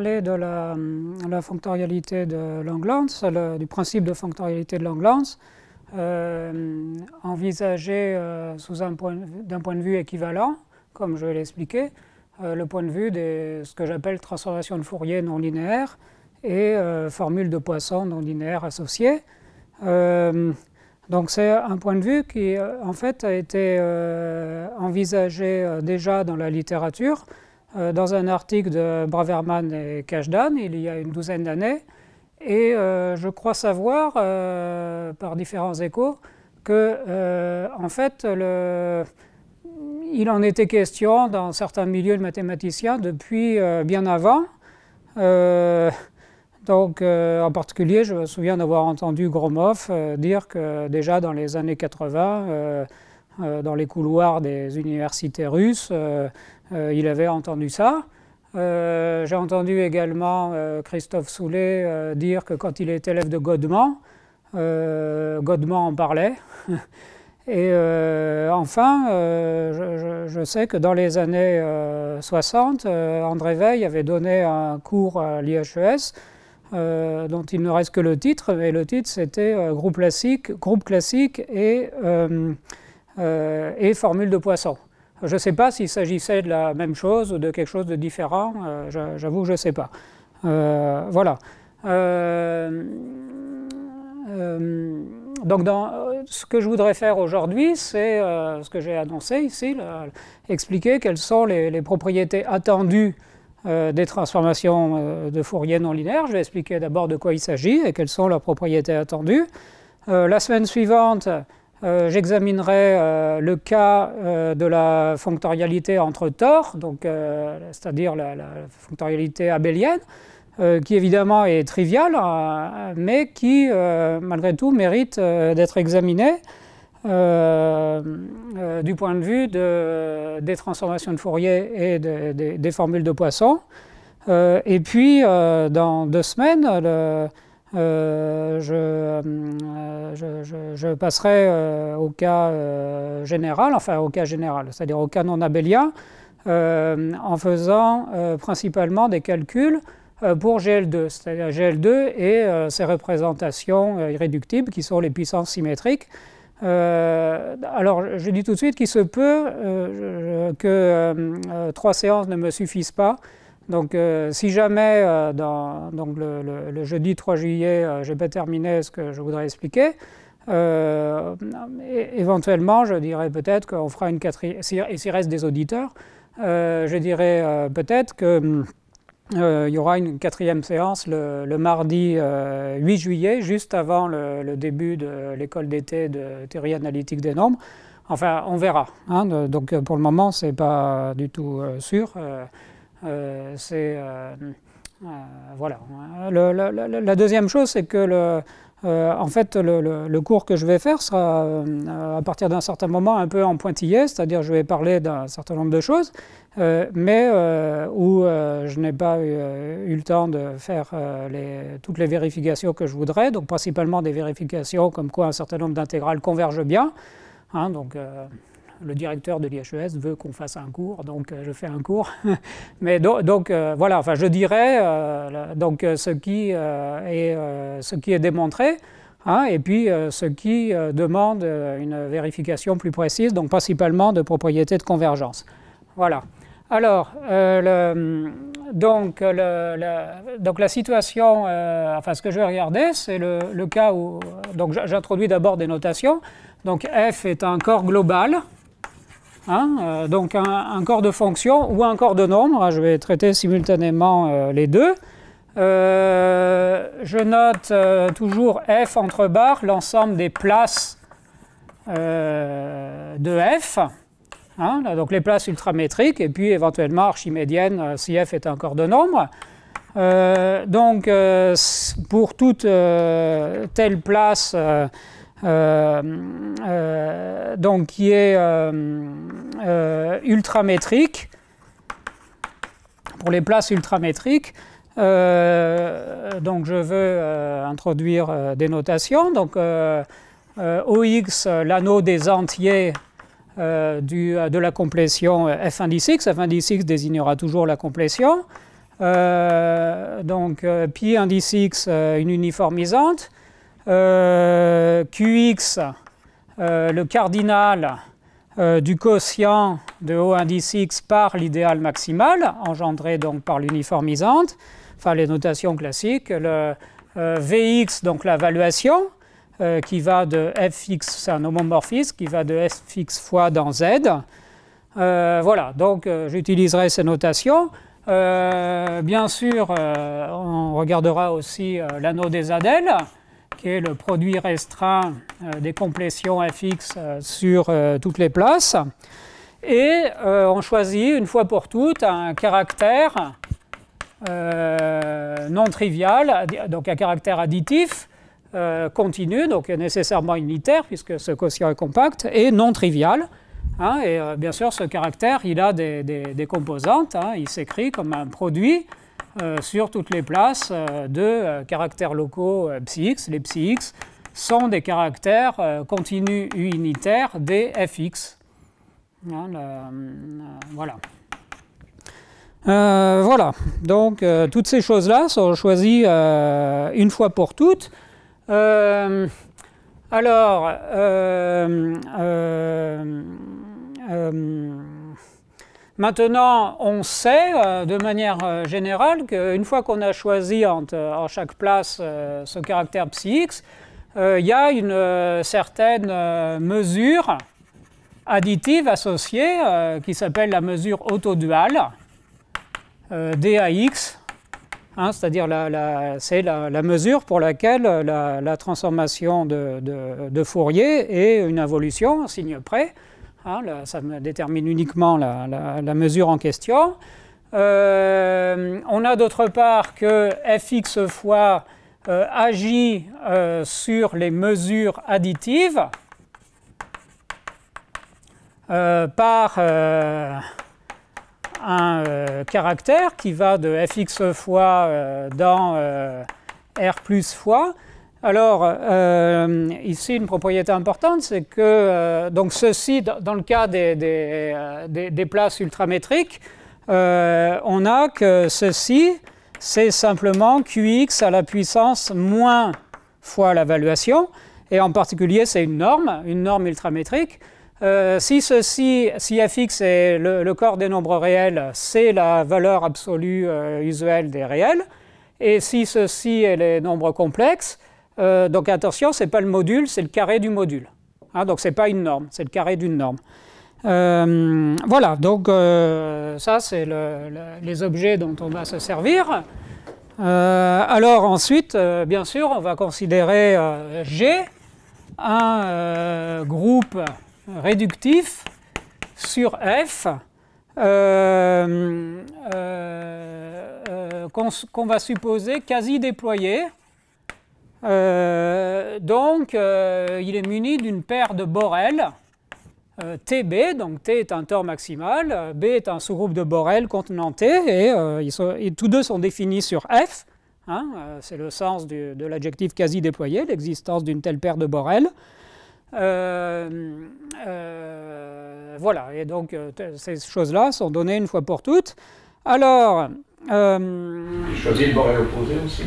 de la, euh, la de Langlands, du principe de fonctorialité de Langlands, euh, envisagé euh, sous un point, d'un point de vue équivalent, comme je l'ai expliqué, euh, le point de vue de ce que j'appelle transformation de Fourier non linéaire et formule de Poisson non linéaire associée. donc c'est un point de vue qui en fait a été envisagé déjà dans la littérature euh, dans un article de Braverman et Cashdan il y a une douzaine d'années. Et euh, je crois savoir, euh, par différents échos, que, en fait, il en était question dans certains milieux de mathématiciens depuis bien avant. donc, en particulier, je me souviens d'avoir entendu Gromov dire que déjà dans les années 80, dans les couloirs des universités russes, euh, il avait entendu ça. Euh, j'ai entendu également euh, Christophe Soulet dire que quand il était élève de Godman, Godman en parlait. Et enfin, je, sais que dans les années 60, André Veil avait donné un cours à l'IHES dont il ne reste que le titre, mais le titre c'était groupe classique, groupe classique et formule de Poisson. Je ne sais pas s'il s'agissait de la même chose ou de quelque chose de différent, euh, j'avoue, je ne sais pas. Euh, voilà. Euh, donc, ce que je voudrais faire aujourd'hui, c'est ce que j'ai annoncé ici, expliquer quelles sont les, les propriétés attendues des transformations de Fourier non linéaires. Je vais expliquer d'abord de quoi il s'agit et quelles sont leurs propriétés attendues. la semaine suivante, euh, j'examinerai euh, le cas euh, de la fonctorialité entre torts, c'est-à-dire la, la, fonctorialité abélienne, qui évidemment est triviale, hein, mais qui malgré tout mérite d'être examinée du point de vue des transformations de Fourier et des formules de Poisson. et puis, dans deux semaines, euh, euh, je, passerai euh, au cas général, enfin au cas général, c'est-à-dire au cas non abélien, en faisant principalement des calculs pour GL2, c'est-à-dire GL2 et ses représentations irréductibles qui sont les puissances symétriques. alors, je dis tout de suite qu'il se peut que trois séances ne me suffisent pas donc, euh, si jamais euh, dans, donc le, jeudi 3 juillet, euh, je n'ai pas terminé ce que je voudrais expliquer, éventuellement, je dirais peut-être qu'on fera une quatrième. Et s'il reste des auditeurs, je dirais peut-être qu'il y aura une quatrième séance le, mardi 8 juillet, juste avant le, début de l'école d'été de théorie analytique des nombres. Enfin, on verra. Hein, donc pour le moment, ce n'est pas du tout sûr. Euh, c'est euh, euh, voilà. la deuxième chose, c'est que le, en fait, le, cours que je vais faire sera à partir d'un certain moment un peu en pointillé, c'est-à-dire je vais parler d'un certain nombre de choses, mais où je n'ai pas eu, le temps de faire les, toutes les vérifications que je voudrais, donc principalement des vérifications comme quoi un certain nombre d'intégrales convergent bien. Hein, donc, le directeur de l'IHES veut qu'on fasse un cours, donc euh, je fais un cours. Mais donc euh, voilà, enfin je dirais euh, donc ce qui est ce qui est démontré. Hein, et puis ce qui demande une vérification plus précise, donc principalement de propriétés de convergence. Voilà. Alors, le, donc, donc, la situation, enfin ce que je vais regarder, c'est le, cas où, donc j'introduis d'abord des notations. Donc f est un corps global, Hein, euh, donc un, corps de fonction ou un corps de nombre. Hein, je vais traiter simultanément euh, les deux. Euh, je note toujours f entre barres l'ensemble des places de f. Hein, donc les places ultramétriques et puis éventuellement archimédiennes si f est un corps de nombre. donc pour toute telle place euh, euh, donc qui est euh, ultramétrique, pour les places ultramétriques. donc je veux introduire des notations. Donc OX, l'anneau des entiers de la complétion F1 x f indice x désignera toujours la complétion. donc pi x une uniformisante. Euh, Qx, euh, le cardinal euh, du quotient de O indice X par l'idéal maximal, engendré donc par l'uniformisante, enfin les notations classiques, le Vx, donc la valuation, qui va de Fx, c'est un homomorphisme, qui va de Fx fois dans Z. voilà, donc j'utiliserai ces notations. bien sûr, on regardera aussi l'anneau des Adèles qui est le produit restreint euh, des complétions fx euh, sur euh, toutes les places. Et on choisit une fois pour toutes un caractère non trivial, donc un caractère additif, continu, donc nécessairement unitaire, puisque ce quotient est compact, et non trivial. Hein. et bien sûr, ce caractère, il a des, composantes, hein. il s'écrit comme un produit euh, sur toutes les places euh, de euh, caractères locaux ψx. Les ψx sont des caractères continus unitaires des fx. Hein, voilà. voilà, donc toutes ces choses-là sont choisies une fois pour toutes. alors, Maintenant, on sait euh, de manière euh, générale qu'une fois qu'on a choisi euh, en, chaque place ce caractère psi il y a une certaine mesure additive associée qui s'appelle la mesure autoduale DAX, hein, c'est-à-dire la, c'est la, mesure pour laquelle la, transformation de, Fourier est une involution, un signe près. Ah, ça détermine uniquement la, mesure en question. Euh, on a d'autre part que fx fois euh, agit euh, sur les mesures additives par un caractère qui va de fx fois dans r plus fois alors, euh, ici, une propriété importante, c'est que, euh, donc ceci, dans le cas des, euh, places ultramétriques, on a que ceci, c'est simplement Qx à la puissance moins fois la valuation, et en particulier, c'est une norme, une norme ultramétrique. si ceci, si Fx est le, le corps des nombres réels, c'est la valeur absolue usuelle des réels, et si ceci est les nombres complexes, euh, donc attention, ce n'est pas le module, c'est le carré du module. Hein, donc ce n'est pas une norme, c'est le carré d'une norme. Euh, voilà, donc euh, ça, c'est les objets dont on va se servir. alors ensuite, bien sûr, on va considérer G, un groupe réductif sur F, qu'on va supposer quasi déployé, euh, donc, euh, il est muni d'une paire de Borel, euh, TB, donc T est un tort maximal, B est un sous-groupe de Borel contenant T, et, ils sont, tous deux sont définis sur F, hein, c'est le sens de l'adjectif quasi déployé, l'existence d'une telle paire de Borel. voilà, et donc ces choses-là sont données une fois pour toutes. Alors... Euh, Choisis le Borel opposé aussi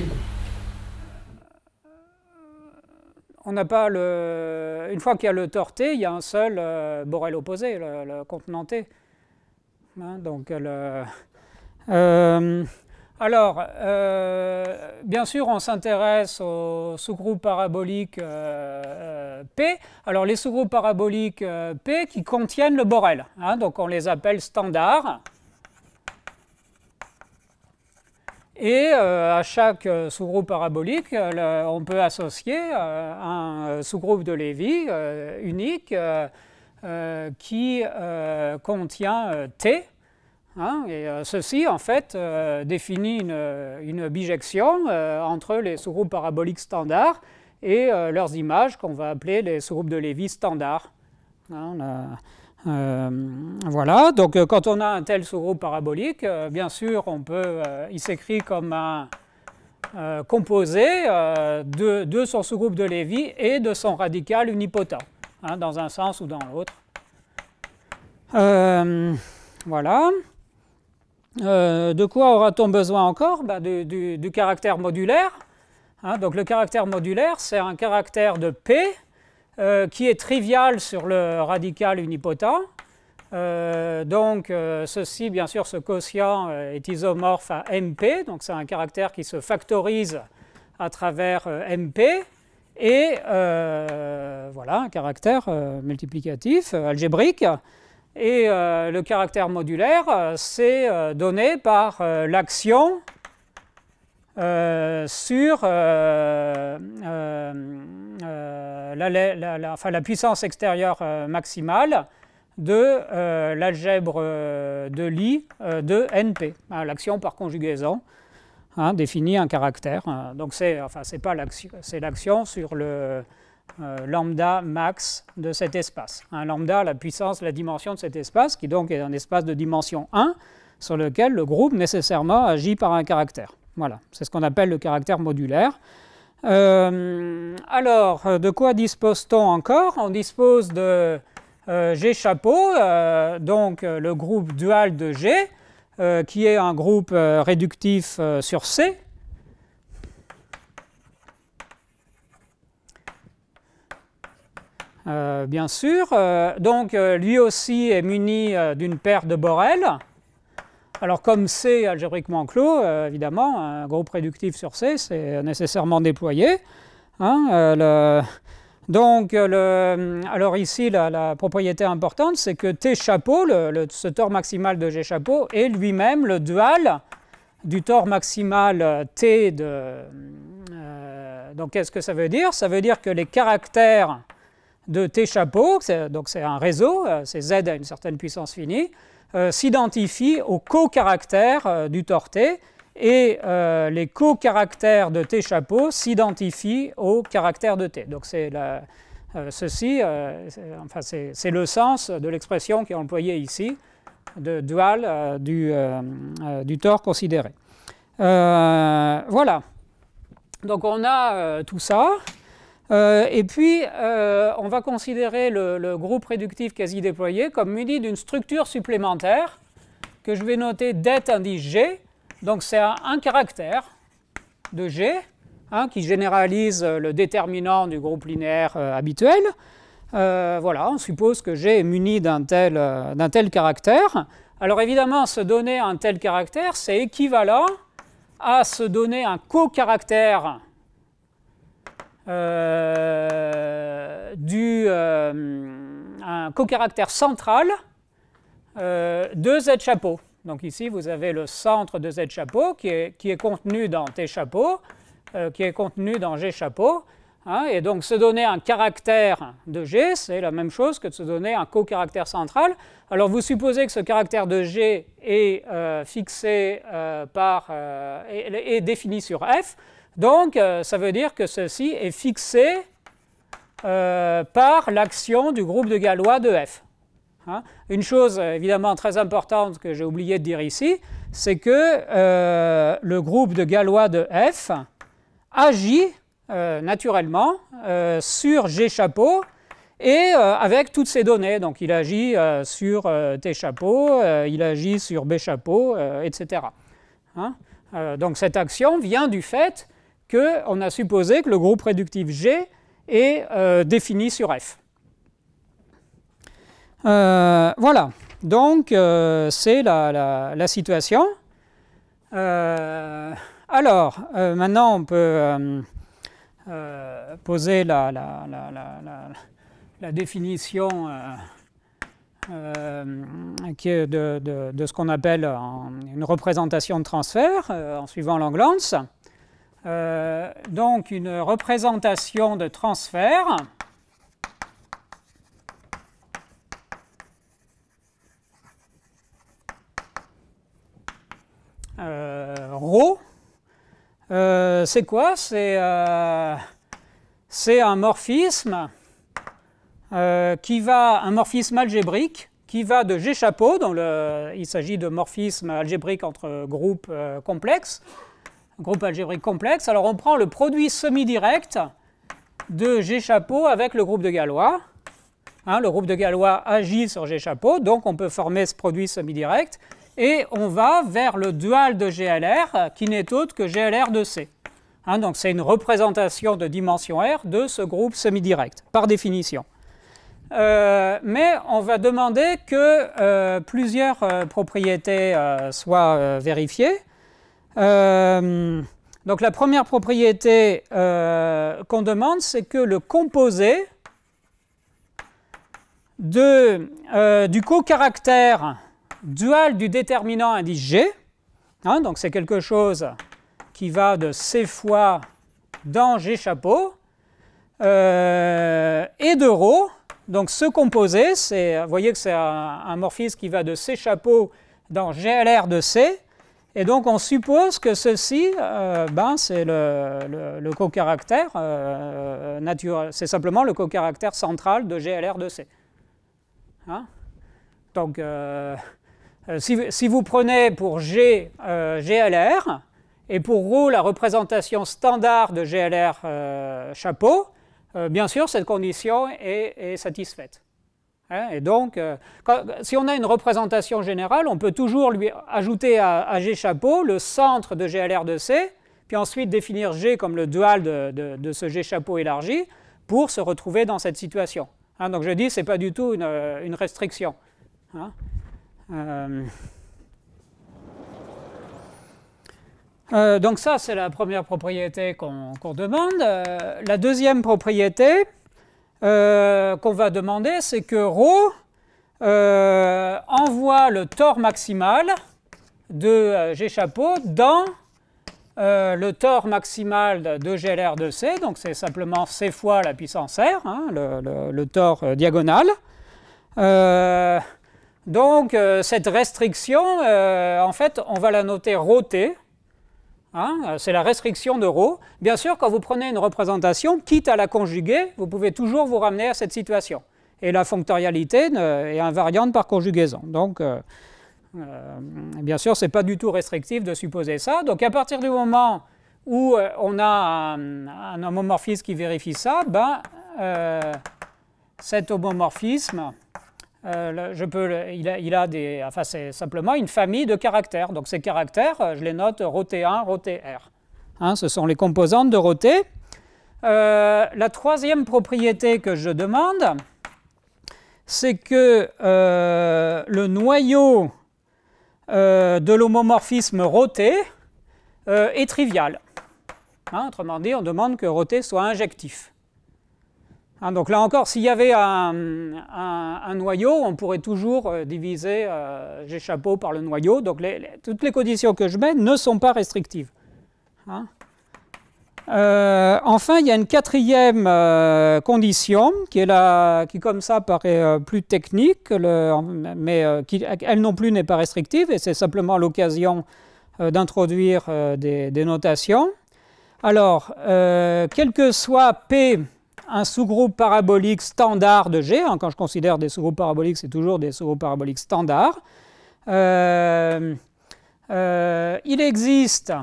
on n'a pas le... Une fois qu'il y a le torté, il y a un seul euh, borel opposé, le, contenant T. Hein, euh, alors, euh, bien sûr, on s'intéresse aux sous-groupes paraboliques P. Alors, les sous-groupes paraboliques P qui contiennent le borel. Hein, donc, on les appelle standards. Et euh, à chaque euh, sous-groupe parabolique, euh, on peut associer un sous-groupe de Lévy unique qui contient T. Hein, et ceci, en fait, définit une, bijection entre les sous-groupes paraboliques standards et leurs images qu'on va appeler les sous-groupes de Lévy standards. Hein, euh, voilà, donc euh, quand on a un tel sous-groupe parabolique, euh, bien sûr, on peut, il s'écrit comme un composé de, son sous-groupe de Lévy et de son radical unipotent, hein, dans un sens ou dans l'autre. voilà. de quoi aura-t-on besoin encore bah, du, caractère modulaire. Hein. donc le caractère modulaire, c'est un caractère de P euh, qui est trivial sur le radical unipotent. Euh, donc euh, ceci, bien sûr, ce quotient est isomorphe à MP, donc c'est un caractère qui se factorise à travers MP, et voilà, un caractère multiplicatif, algébrique. Et le caractère modulaire, c'est donné par l'action euh, sur euh, euh, la, puissance extérieure maximale de l'algèbre de Lie de NP, hein, l'action par conjugaison hein, définit un caractère. Hein. donc c'est enfin, pas l'action, c'est l'action sur le lambda max de cet espace. lambda, la puissance, la dimension de cet espace, qui donc est un espace de dimension 1, sur lequel le groupe nécessairement agit par un caractère. Voilà, c'est ce qu'on appelle le caractère modulaire. Euh, alors, euh, de quoi dispose-t-on encore On dispose de euh, G chapeau, donc le groupe dual de G, qui est un groupe réductif sur C. bien sûr, donc lui aussi est muni d'une paire de Borel. Alors comme C est algébriquement clos, euh, évidemment, un groupe réductif sur C, c'est nécessairement déployé. Hein, euh, donc, euh, alors ici, la, propriété importante, c'est que T chapeau, le, ce tort maximal de G chapeau, est lui-même le dual du tor maximal T de... donc, qu'est-ce que ça veut dire Ça veut dire que les caractères de T chapeau, donc c'est un réseau, c'est Z à une certaine puissance finie, euh, s'identifient s'identifie aux co-caractères euh, du torté et euh, les co-caractères de T chapeau s'identifient aux caractères de T. Donc c'est ceci, c'est le sens de l'expression qui est employée ici de dual du, du, tort considéré. voilà. Donc on a tout ça. Euh, et puis, euh, on va considérer le, groupe réductif quasi déployé comme muni d'une structure supplémentaire que je vais noter det indice G. Donc, c'est un, caractère de G hein, qui généralise le déterminant du groupe linéaire euh, habituel. voilà, on suppose que G est muni d'un tel, tel caractère. Alors évidemment, se donner un tel caractère, c'est équivalent à se donner un co-caractère euh, du, euh, un co-caractère central euh, de Z chapeau. Donc ici, vous avez le centre de Z chapeau qui est, contenu dans T chapeau, qui est contenu dans G chapeau. Hein. et donc se donner un caractère de G, c'est la même chose que de se donner un co-caractère central. Alors vous supposez que ce caractère de G est fixé par est défini sur F. Donc, euh, ça veut dire que ceci est fixé euh, par l'action du groupe de Galois de F. Hein? Une chose euh, évidemment très importante que j'ai oublié de dire ici, c'est que le groupe de Galois de F agit naturellement sur G chapeau et avec toutes ces données. Donc il agit sur T chapeau, il agit sur B chapeau, etc. Hein? donc cette action vient du fait qu'on a supposé que le groupe réductif G est euh, défini sur F. Euh, voilà, donc euh, c'est la, situation. alors, maintenant on peut poser la, définition de, ce qu'on appelle une représentation de transfert en suivant Langlands. Euh, donc une représentation de transfert. Euh, rho, euh, c'est quoi C'est euh, un morphisme qui va, un morphisme algébrique qui va de G chapeau, il s'agit de morphisme algébrique entre groupes complexes, groupe algébrique complexe. Alors on prend le produit semi-direct de G chapeau avec le groupe de Galois. Hein, le groupe de Galois agit sur G chapeau, donc on peut former ce produit semi-direct. Et on va vers le dual de GLR, qui n'est autre que GLR de C. Hein, donc c'est une représentation de dimension R de ce groupe semi-direct, par définition. Euh, mais on va demander que euh, plusieurs euh, propriétés soient vérifiées. Euh, donc la première propriété euh, qu'on demande, c'est que le composé euh, du co-caractère dual du déterminant indice G, hein, donc c'est quelque chose qui va de C fois dans G chapeau, et de ρ, donc ce composé, vous voyez que c'est un, morphisme qui va de C chapeau dans GLR de C, et donc on suppose que ceci, euh, ben, c'est le, le, le caractère euh, naturel, c'est simplement le co-caractère central de glr de c hein donc euh, si, vous prenez pour G GLR et pour ρ la représentation standard de GLR chapeau, bien sûr cette condition est satisfaite. Hein, et donc, euh, si on a une représentation générale, on peut toujours lui ajouter à, G chapeau le centre de GLR de C, puis ensuite définir G comme le dual de, ce G chapeau élargi pour se retrouver dans cette situation. Hein, donc je dis, ce n'est pas du tout une, euh, restriction. Hein, euh, donc ça, c'est la première propriété qu'on demande. la deuxième propriété, euh, qu'on va demander, c'est que ρ euh, envoie le tort maximal de euh, G chapeau dans le tort maximal de GLR de C, donc c'est simplement C fois la puissance R, hein, le, le, tort diagonal. donc cette restriction, en fait, on va la noter ρt, Hein, c'est la restriction de Bien sûr, quand vous prenez une représentation, quitte à la conjuguer, vous pouvez toujours vous ramener à cette situation. Et la fonctorialité est invariante par conjugaison. Donc, euh, euh, bien sûr, ce n'est pas du tout restrictif de supposer ça. Donc, à partir du moment où euh, on a un, homomorphisme qui vérifie ça, ben, cet homomorphisme euh, je peux, il, a, des, enfin c'est simplement une famille de caractères. Donc ces caractères, euh, je les note ROT1, ROT-R. Hein, ce sont les composantes de ROT. Euh, la troisième propriété que je demande, c'est que le noyau de l'homomorphisme ROT est trivial. Hein, autrement dit, on demande que ROT soit injectif. Hein, donc là encore, s'il y avait un, noyau, on pourrait toujours euh, diviser euh, par le noyau. Donc toutes les conditions que je mets ne sont pas restrictives. Hein. Euh, enfin, il y a une quatrième euh, condition qui, est la, qui, comme ça, paraît plus technique, mais qui, elle non plus n'est pas restrictive, et c'est simplement l'occasion d'introduire des, notations. Alors, quel que soit P un sous-groupe parabolique standard de G. Hein, quand je considère des sous-groupes paraboliques, c'est toujours des sous-groupes paraboliques standards. Euh, euh, il existe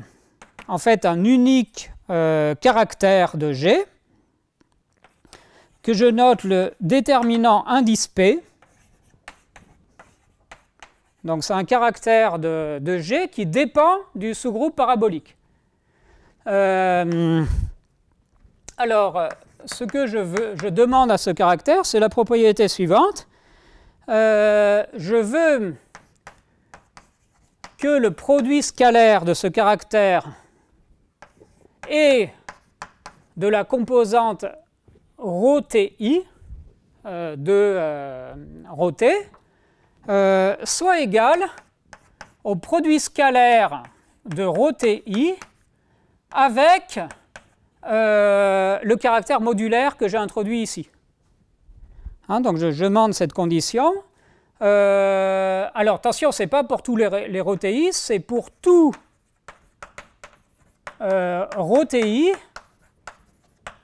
en fait un unique euh, caractère de G que je note le déterminant indice P. Donc c'est un caractère de, de, G qui dépend du sous-groupe parabolique. alors, ce que je, demande à ce caractère, c'est la propriété suivante. Euh, je veux que le produit scalaire de ce caractère et de la composante rho euh, de euh, euh soit égal au produit scalaire de rho ti avec euh, le caractère modulaire que j'ai introduit ici. Hein, donc je, demande cette condition. Euh, alors attention, ce n'est pas pour tous les, les c'est pour tout euh,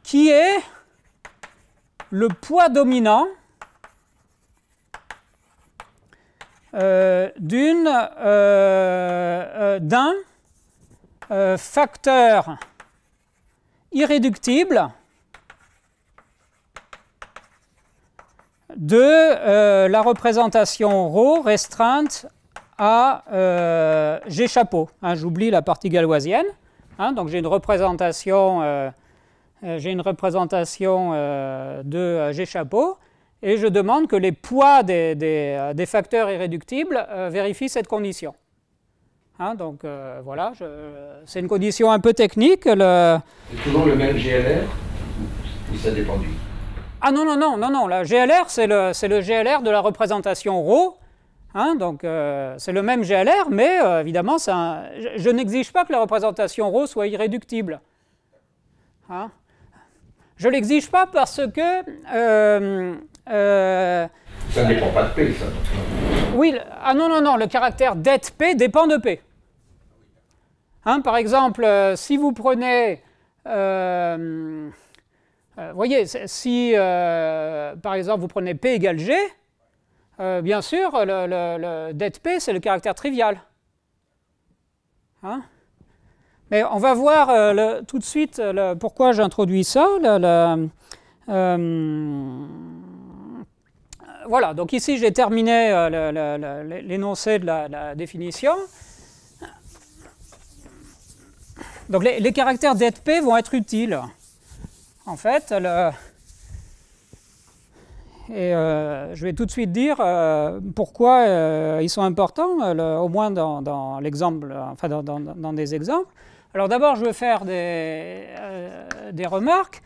qui est le poids dominant euh, d'un facteur irréductible de euh, la représentation ρ restreinte à euh, G chapeau. Hein, j'oublie la partie galoisienne. Hein, donc j'ai une représentation, euh, une représentation de G chapeau et je demande que les poids des, des facteurs irréductibles vérifient cette condition. Hein, donc euh, voilà, c'est une condition un peu technique. Le... C'est toujours le même GLR ou ça dépend du Ah non, non, non, non, non. La GLR, c'est le, le GLR de la représentation rho. Hein, donc euh, c'est le même GLR, mais euh, évidemment, je, n'exige pas que la représentation rho soit irréductible. Hein. je ne l'exige pas parce que ça ne dépend pas de P, ça. Oui, ah non, non, non, le caractère dette P dépend de P. Hein, par exemple, euh, si vous prenez... Euh, euh, voyez, si par exemple vous prenez P égale G, bien sûr, le, dette P, c'est le caractère trivial. Hein Mais on va voir tout de suite pourquoi j'introduis ça voilà, donc ici j'ai terminé euh, l'énoncé de la, définition. Donc les, les caractères d'ETP vont être utiles. En fait, le, et euh, je vais tout de suite dire euh, pourquoi ils sont importants, au moins dans, l'exemple, enfin dans, des exemples. Alors d'abord, je veux faire des, des remarques.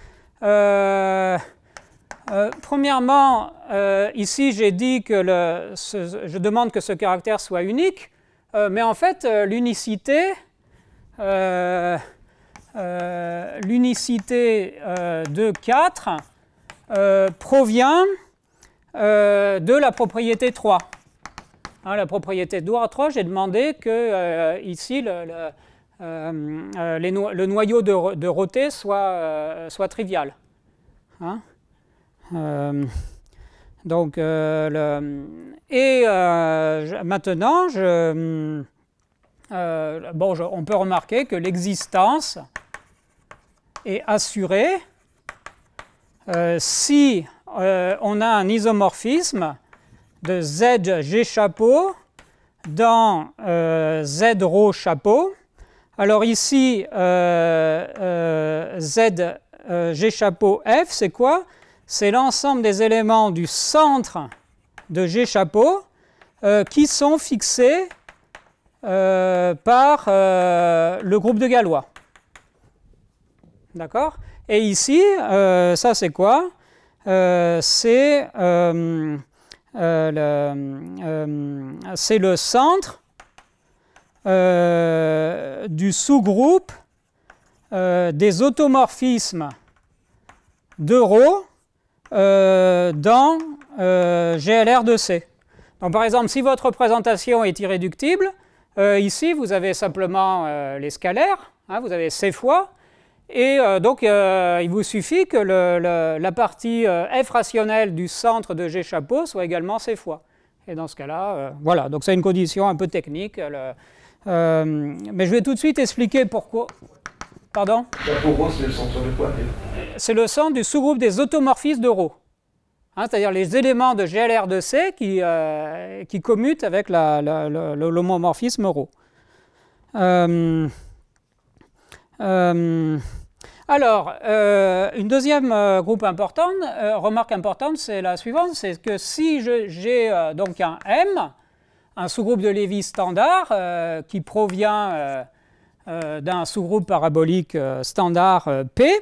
Euh, premièrement, euh, ici j'ai dit que le, je demande que ce caractère soit unique, euh, mais en fait l'unicité, l'unicité de 4 provient de la propriété 3. Hein, la propriété de 3, j'ai demandé que ici le, noyau de, de Roté soit, trivial. Hein? Euh, donc, euh, et euh, maintenant, bon, on peut remarquer que l'existence est assurée si on a un isomorphisme de ZG chapeau dans euh, Z rho chapeau. Alors ici, ZG Z chapeau F, c'est quoi c'est l'ensemble des éléments du centre de G chapeau euh, qui sont fixés euh, par euh, le groupe de Galois. D'accord Et ici, ça c'est quoi C'est le, centre du sous-groupe des automorphismes de Rho, euh, dans euh, GLR de C. Donc par exemple, si votre représentation est irréductible, euh, ici vous avez simplement les scalaires, hein, vous avez C fois, et donc il vous suffit que la partie f rationnelle du centre de G chapeau soit également C fois. Et dans ce cas-là, voilà, donc c'est une condition un peu technique, mais je vais tout de suite expliquer pourquoi, c'est le centre du sous-groupe des automorphismes de Rho. Hein, c'est-à-dire les éléments de glr de c euh, qui, commutent avec l'homomorphisme Rho. Euh, euh, alors, une deuxième groupe importante, remarque importante, c'est la suivante, c'est que si j'ai donc un M, un sous-groupe de Lévy standard qui provient euh, d'un sous-groupe parabolique euh, standard euh, P.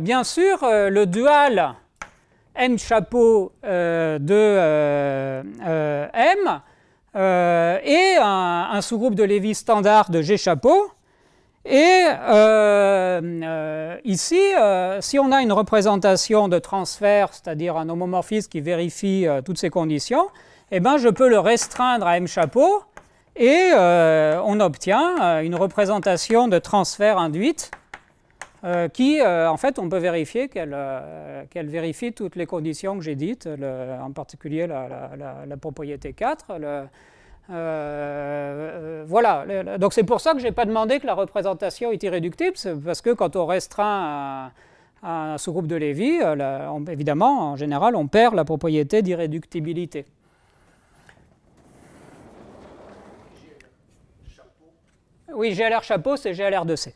bien sûr, le dual M chapeau de M est un, sous-groupe de Lévy standard de G chapeau. Et ici, si on a une représentation de transfert, c'est-à-dire un homomorphisme qui vérifie toutes ces conditions, eh ben, je peux le restreindre à M chapeau et euh, on obtient euh, une représentation de transfert induite euh, qui, en fait, on peut vérifier qu'elle vérifie toutes les conditions que j'ai dites, en particulier la, propriété 4. voilà, donc c'est pour ça que je n'ai pas demandé que la représentation est irréductible, parce que quand on restreint un, sous-groupe de Lévy, évidemment, en général, on perd la propriété d'irréductibilité. Oui, GLR chapeau, c'est glr de c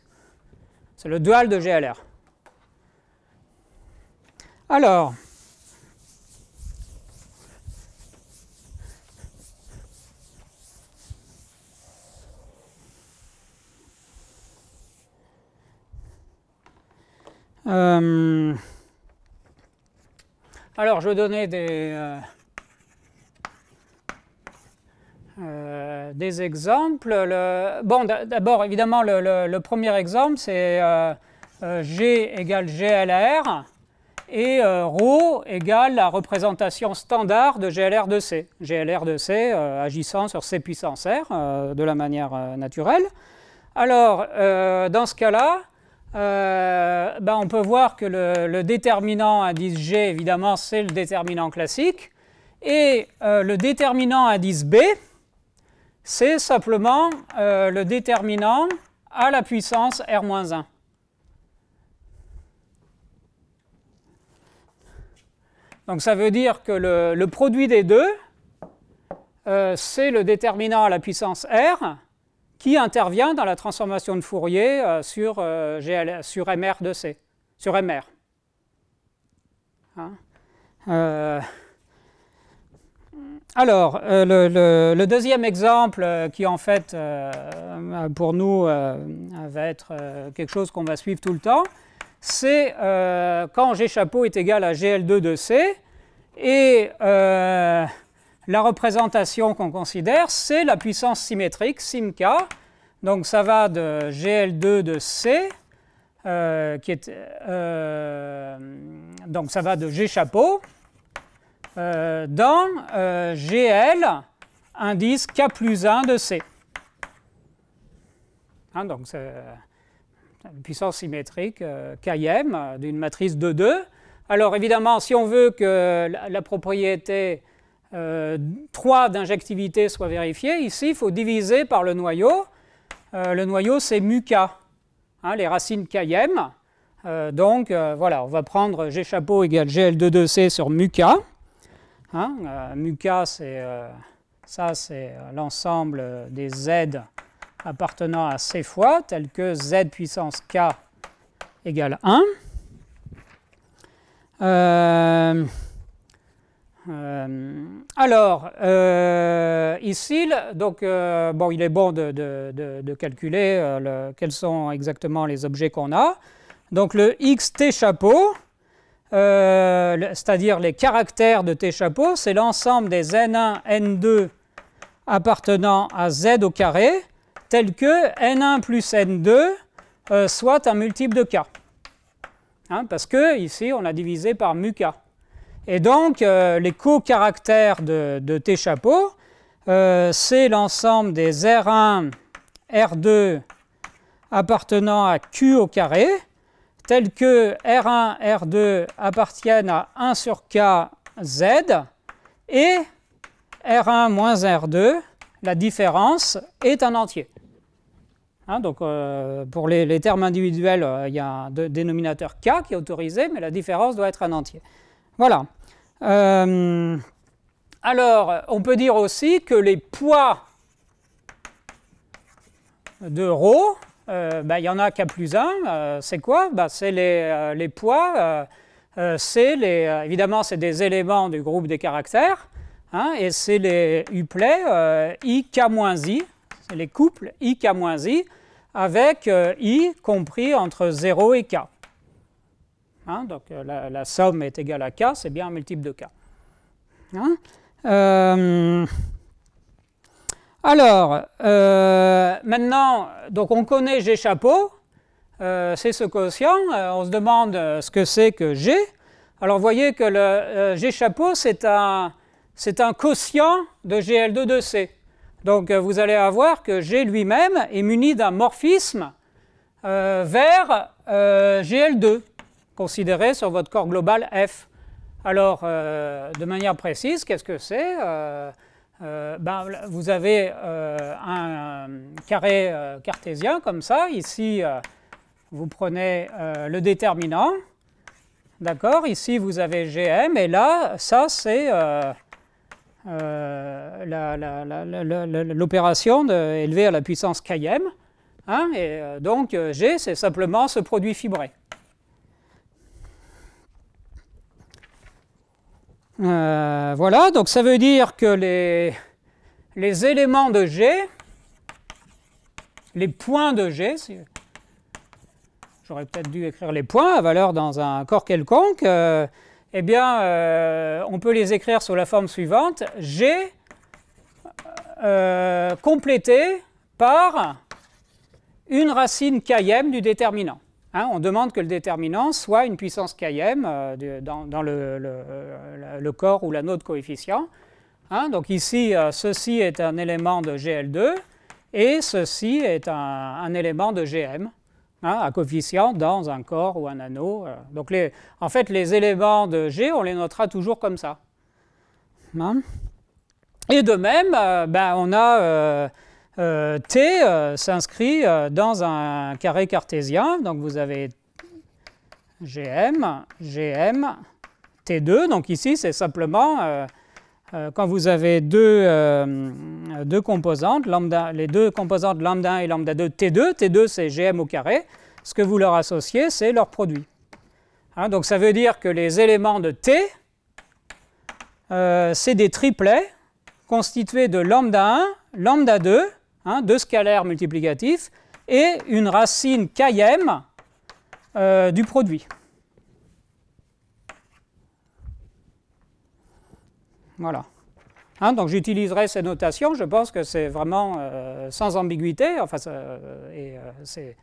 C'est le dual de GLR. Alors, euh, alors je donnais des... Euh, euh, des exemples. bon, d'abord, évidemment, le, premier exemple, c'est euh, euh, G égale glr et rho égale la représentation standard de GLR de C. GLR de C agissant sur C puissance R de la manière naturelle. Alors, dans ce cas-là, ben, on peut voir que le, déterminant indice G, évidemment, c'est le déterminant classique. Et le déterminant indice B, c'est simplement euh, le déterminant à la puissance R-1. Donc ça veut dire que le, produit des deux, euh, c'est le déterminant à la puissance R qui intervient dans la transformation de Fourier euh, sur, sur MR de C, sur MR. Hein alors, euh, le, deuxième exemple euh, qui, en fait, euh, pour nous, va être quelque chose qu'on va suivre tout le temps, c'est quand G chapeau est égal à GL2 de C, et la représentation qu'on considère, c'est la puissance symétrique, SIMK, donc ça va de GL2 de C, donc ça va de G chapeau, euh, dans euh, GL indice K plus 1 de C. Hein, donc c'est euh, une puissance symétrique KM d'une matrice de 2. Alors évidemment, si on veut que la, propriété 3 d'injectivité soit vérifiée, ici il faut diviser par le noyau. le noyau c'est μk, hein, les racines Km. donc voilà, on va prendre G chapeau égale GL2 2C sur K. Hein, euh, mu k, c'est euh, ça, c'est euh, l'ensemble des z appartenant à c fois, tel que z puissance k égale 1. alors, ici, donc, bon, il est bon de, de, calculer quels sont exactement les objets qu'on a. Donc, le xt chapeau, euh, c'est-à-dire les caractères de T chapeau, c'est l'ensemble des n1, n2 appartenant à z au carré, tel que n1 plus n2 euh, soit un multiple de k. Hein, parce que ici, on a divisé par mu k. Et donc, euh, les co-caractères de, T chapeau, c'est l'ensemble des r1, r2 appartenant à q au carré, tels que R1, R2 appartiennent à 1 sur kz, et R1 moins R2, la différence est un entier. Hein, donc euh, pour les, termes individuels, euh, il y a un dénominateur K qui est autorisé, mais la différence doit être un entier. Voilà. Euh, alors, on peut dire aussi que les poids de ρ euh, ben, il y en a qu'à plus un. Euh, c'est quoi ben, C'est les, euh, poids. c'est les, évidemment, c'est des éléments du groupe des caractères. Hein, et c'est les uplets ik-i, c'est les couples ik-i, avec i compris entre 0 et k. Hein, donc la, somme est égale à k, c'est bien un multiple de k. Hein, alors, euh, maintenant, donc on connaît G chapeau, euh, c'est ce quotient, euh, on se demande ce que c'est que G. Alors, vous voyez que le G chapeau, c'est un, c'est un quotient de GL2 de C. Donc, vous allez avoir que G lui-même est muni d'un morphisme vers GL2, considéré sur votre corps global F. Alors, de manière précise, qu'est-ce que c'est euh, ben, vous avez euh, un euh, carré cartésien comme ça. Ici, vous prenez le déterminant. D'accord Ici, vous avez GM. Et là, ça, c'est l'opération élevée à la puissance KM. Hein. et donc, G, c'est simplement ce produit fibré. Euh, voilà, donc ça veut dire que les, éléments de G, les points de G, j'aurais peut-être dû écrire les points à valeur dans un corps quelconque, euh, eh bien, euh, on peut les écrire sous la forme suivante, G complété par une racine Km du déterminant. Hein, on demande que le déterminant soit une puissance Km euh, dans, le, corps ou l'anneau de coefficient. Hein, donc ici, euh, ceci est un élément de GL2 et ceci est un, élément de GM un hein, à coefficient dans un corps ou un anneau. Euh. Donc en fait, les éléments de G, on les notera toujours comme ça. Et de même, ben, on a euh, T euh, s'inscrit euh, dans un carré cartésien. Donc vous avez GM, GM, T2. Donc ici, c'est simplement quand vous avez deux, deux composantes, lambda, les deux composantes lambda 1 et lambda 2, T2. T2, c'est GM au carré. Ce que vous leur associez, c'est leur produit. Hein, donc ça veut dire que les éléments de T, c'est des triplets constitués de lambda 1, lambda 2 de hein, deux scalaires multiplicatifs, et une racine km euh, du produit. Voilà. Hein, donc j'utiliserai ces notations, je pense que c'est vraiment euh, sans ambiguïté. Enfin, euh, c'est.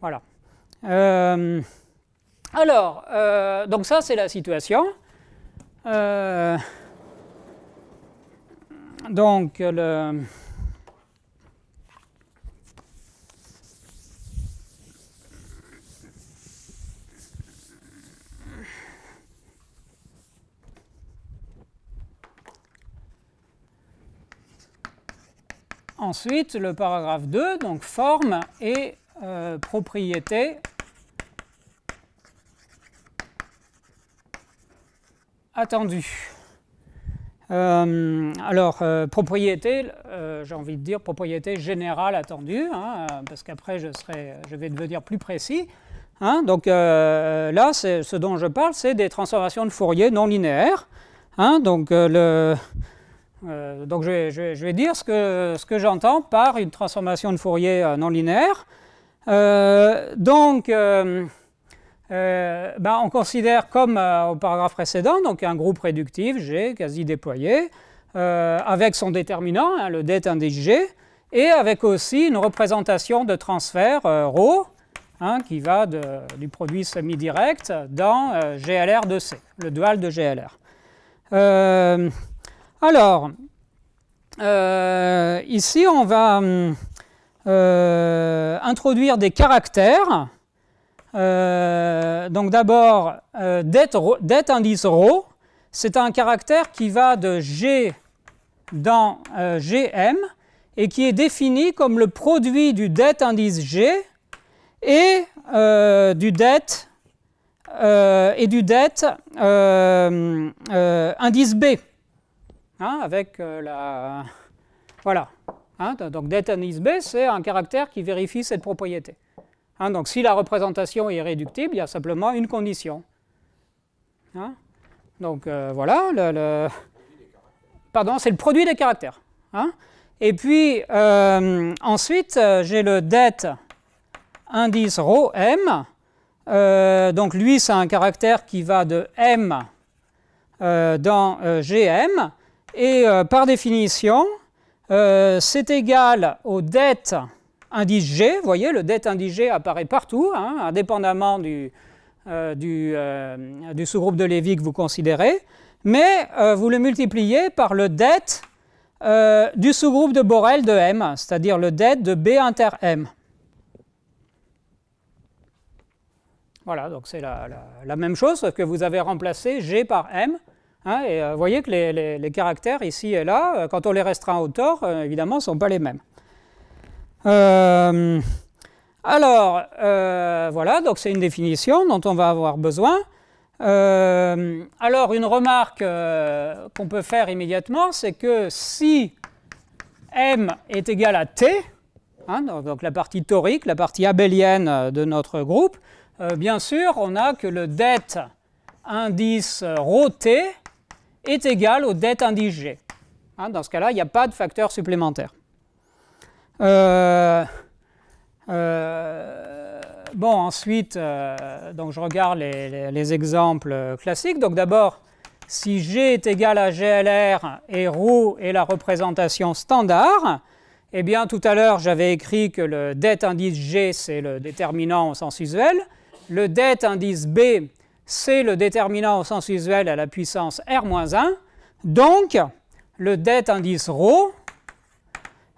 Voilà. alors, donc ça, c'est la situation. donc, le. Ensuite, le paragraphe 2, donc forme et euh, propriété attendue. Euh, alors, euh, propriété, j'ai envie de dire propriété générale attendue, hein, parce qu'après je, serai, je vais devenir plus précis. Hein. donc là, ce dont je parle, c'est des transformations de Fourier non linéaires. Hein. donc le, euh, donc je vais, dire ce que, j'entends par une transformation de Fourier euh, non linéaire. Euh, donc ben, on considère comme au paragraphe précédent donc un groupe réductif G quasi déployé avec son déterminant, hein, le D est et avec aussi une représentation de transfert ρ hein, qui va du produit semi-direct dans GLR de C, le dual de GLR. Alors, euh, ici, on va hum, euh, introduire des caractères. Euh, donc d'abord, det indice ρ, c'est un caractère qui va de G dans GM et qui est défini comme le produit du dette indice G et du det, et du det indice B. Hein, avec euh, la... Voilà. Hein, donc det B, c'est un caractère qui vérifie cette propriété. Hein, donc si la représentation est réductible, il y a simplement une condition. donc euh, voilà, pardon, c'est le produit des caractères. Et puis euh, ensuite, j'ai le det indice rho m. donc lui, c'est un caractère qui va de m dans gm. Et euh, par définition, euh, c'est égal au dette indice G. Vous voyez, le dette indice G apparaît partout, hein, indépendamment euh, du, sous-groupe de Lévy que vous considérez. Mais vous le multipliez par le dette du sous-groupe de Borel de M, c'est-à-dire le dette de B inter M. Voilà, donc c'est la, la, même chose, sauf que vous avez remplacé G par M vous hein, euh, voyez que les, caractères ici et là, euh, quand on les restreint au tort, euh, évidemment, ne sont pas les mêmes. alors, voilà, donc c'est une définition dont on va avoir besoin. alors, une remarque qu'on peut faire immédiatement, c'est que si m est égal à t, hein, donc, la partie torique, la partie abélienne de notre groupe, bien sûr, on a que le det indice ρt est égal au dettes indice G. Hein, dans ce cas-là, il n'y a pas de facteur supplémentaire. Euh, euh, bon, ensuite, euh, donc je regarde les, exemples classiques. Donc d'abord, si G est égal à GLR et ρ est la représentation standard, eh bien tout à l'heure j'avais écrit que le det indice G c'est le déterminant au sens usuel, le det indice B c'est le déterminant au sens usuel à la puissance R-1. Donc, le det indice ρ,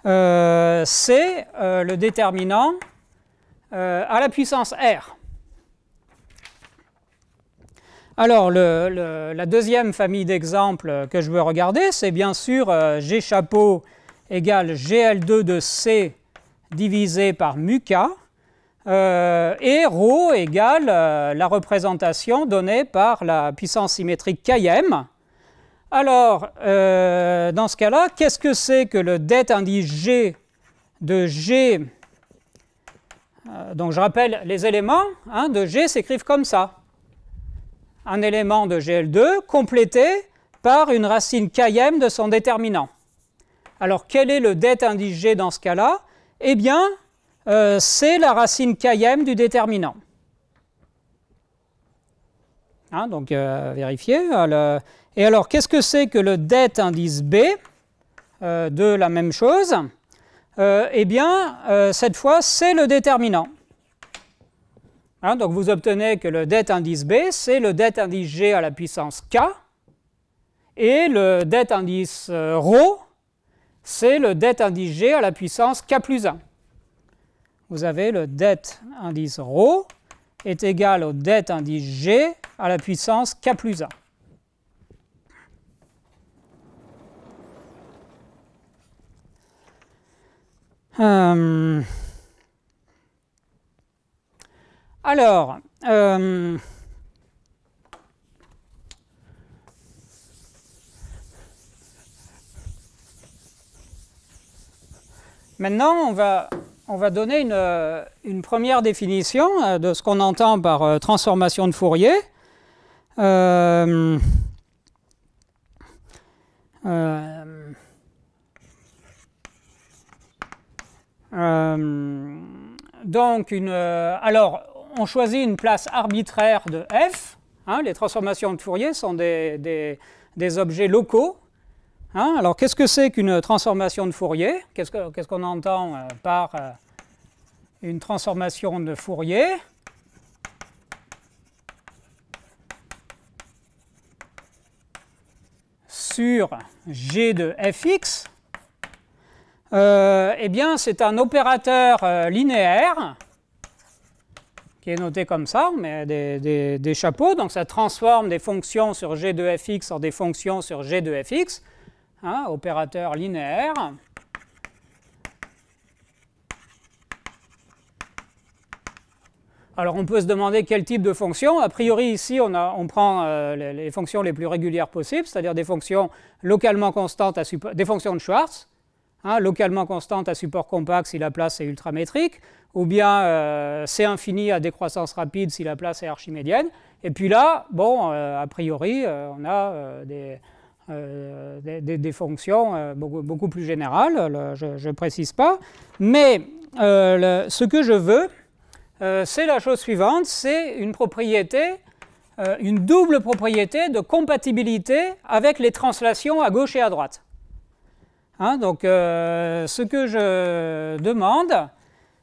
euh, c'est euh, le déterminant euh, à la puissance R. Alors, la deuxième famille d'exemples que je veux regarder, c'est bien sûr G chapeau égale GL2 de C divisé par mu k. Euh, et ρ égale euh, la représentation donnée par la puissance symétrique Km. Alors, euh, dans ce cas-là, qu'est-ce que c'est que le det indice G de G Donc, je rappelle, les éléments hein, de G s'écrivent comme ça. Un élément de GL2 complété par une racine Km de son déterminant. Alors, quel est le det indice G dans ce cas-là Eh bien, euh, c'est la racine km du déterminant. Hein, donc, euh, vérifier vérifiez. Et alors, qu'est-ce que c'est que le det indice B euh, de la même chose Eh bien, cette fois, c'est le déterminant. Hein, donc, vous obtenez que le det indice B, c'est le det indice G à la puissance K. Et le det indice ρ, c'est le det indice G à la puissance K plus 1 vous avez le dette indice rho est égal au det indice g à la puissance k plus 1. Euh, alors, euh, maintenant, on va on va donner une, euh, première définition euh, de ce qu'on entend par euh, transformation de Fourier. donc, une, alors, on choisit une place arbitraire de f. Hein, les transformations de Fourier sont des objets locaux Hein, alors, qu'est-ce que c'est qu'une transformation de Fourier Qu'est-ce qu'on entend euh, par euh, une transformation de Fourier sur g de fx euh, Eh bien, c'est un opérateur linéaire qui est noté comme ça, mais des, des, des chapeaux, donc ça transforme des fonctions sur g de fx en des fonctions sur g de fx. Hein, opérateur linéaire. Alors on peut se demander quel type de fonction. A priori ici on, a, on prend euh, les, fonctions les plus régulières possibles, c'est-à-dire des fonctions localement constantes, à des fonctions de Schwartz, hein, localement constantes à support compact si la place est ultramétrique, ou bien C euh, c'est infini à décroissance rapide si la place est archimédienne. Et puis là, bon, euh, a priori on a des euh, des, fonctions euh, beaucoup, plus générales, je ne précise pas. Mais euh, ce que je veux, c'est la chose suivante, c'est une propriété, une double propriété de compatibilité avec les translations à gauche et à droite. Hein, donc ce que je demande,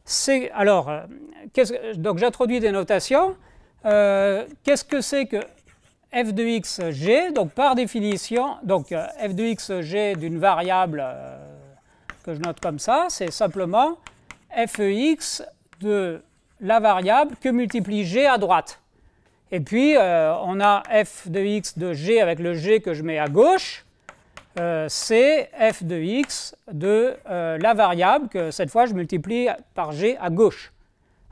c'est... Alors, donc j'introduis des notations. Qu'est-ce que c'est que f de x g, donc par définition, donc euh, f de x g d'une variable euh, que je note comme ça, c'est simplement f e de la variable que multiplie g à droite. Et puis, euh, on a f de x de g avec le g que je mets à gauche. c'est f de x de la variable que cette fois je multiplie par g à gauche.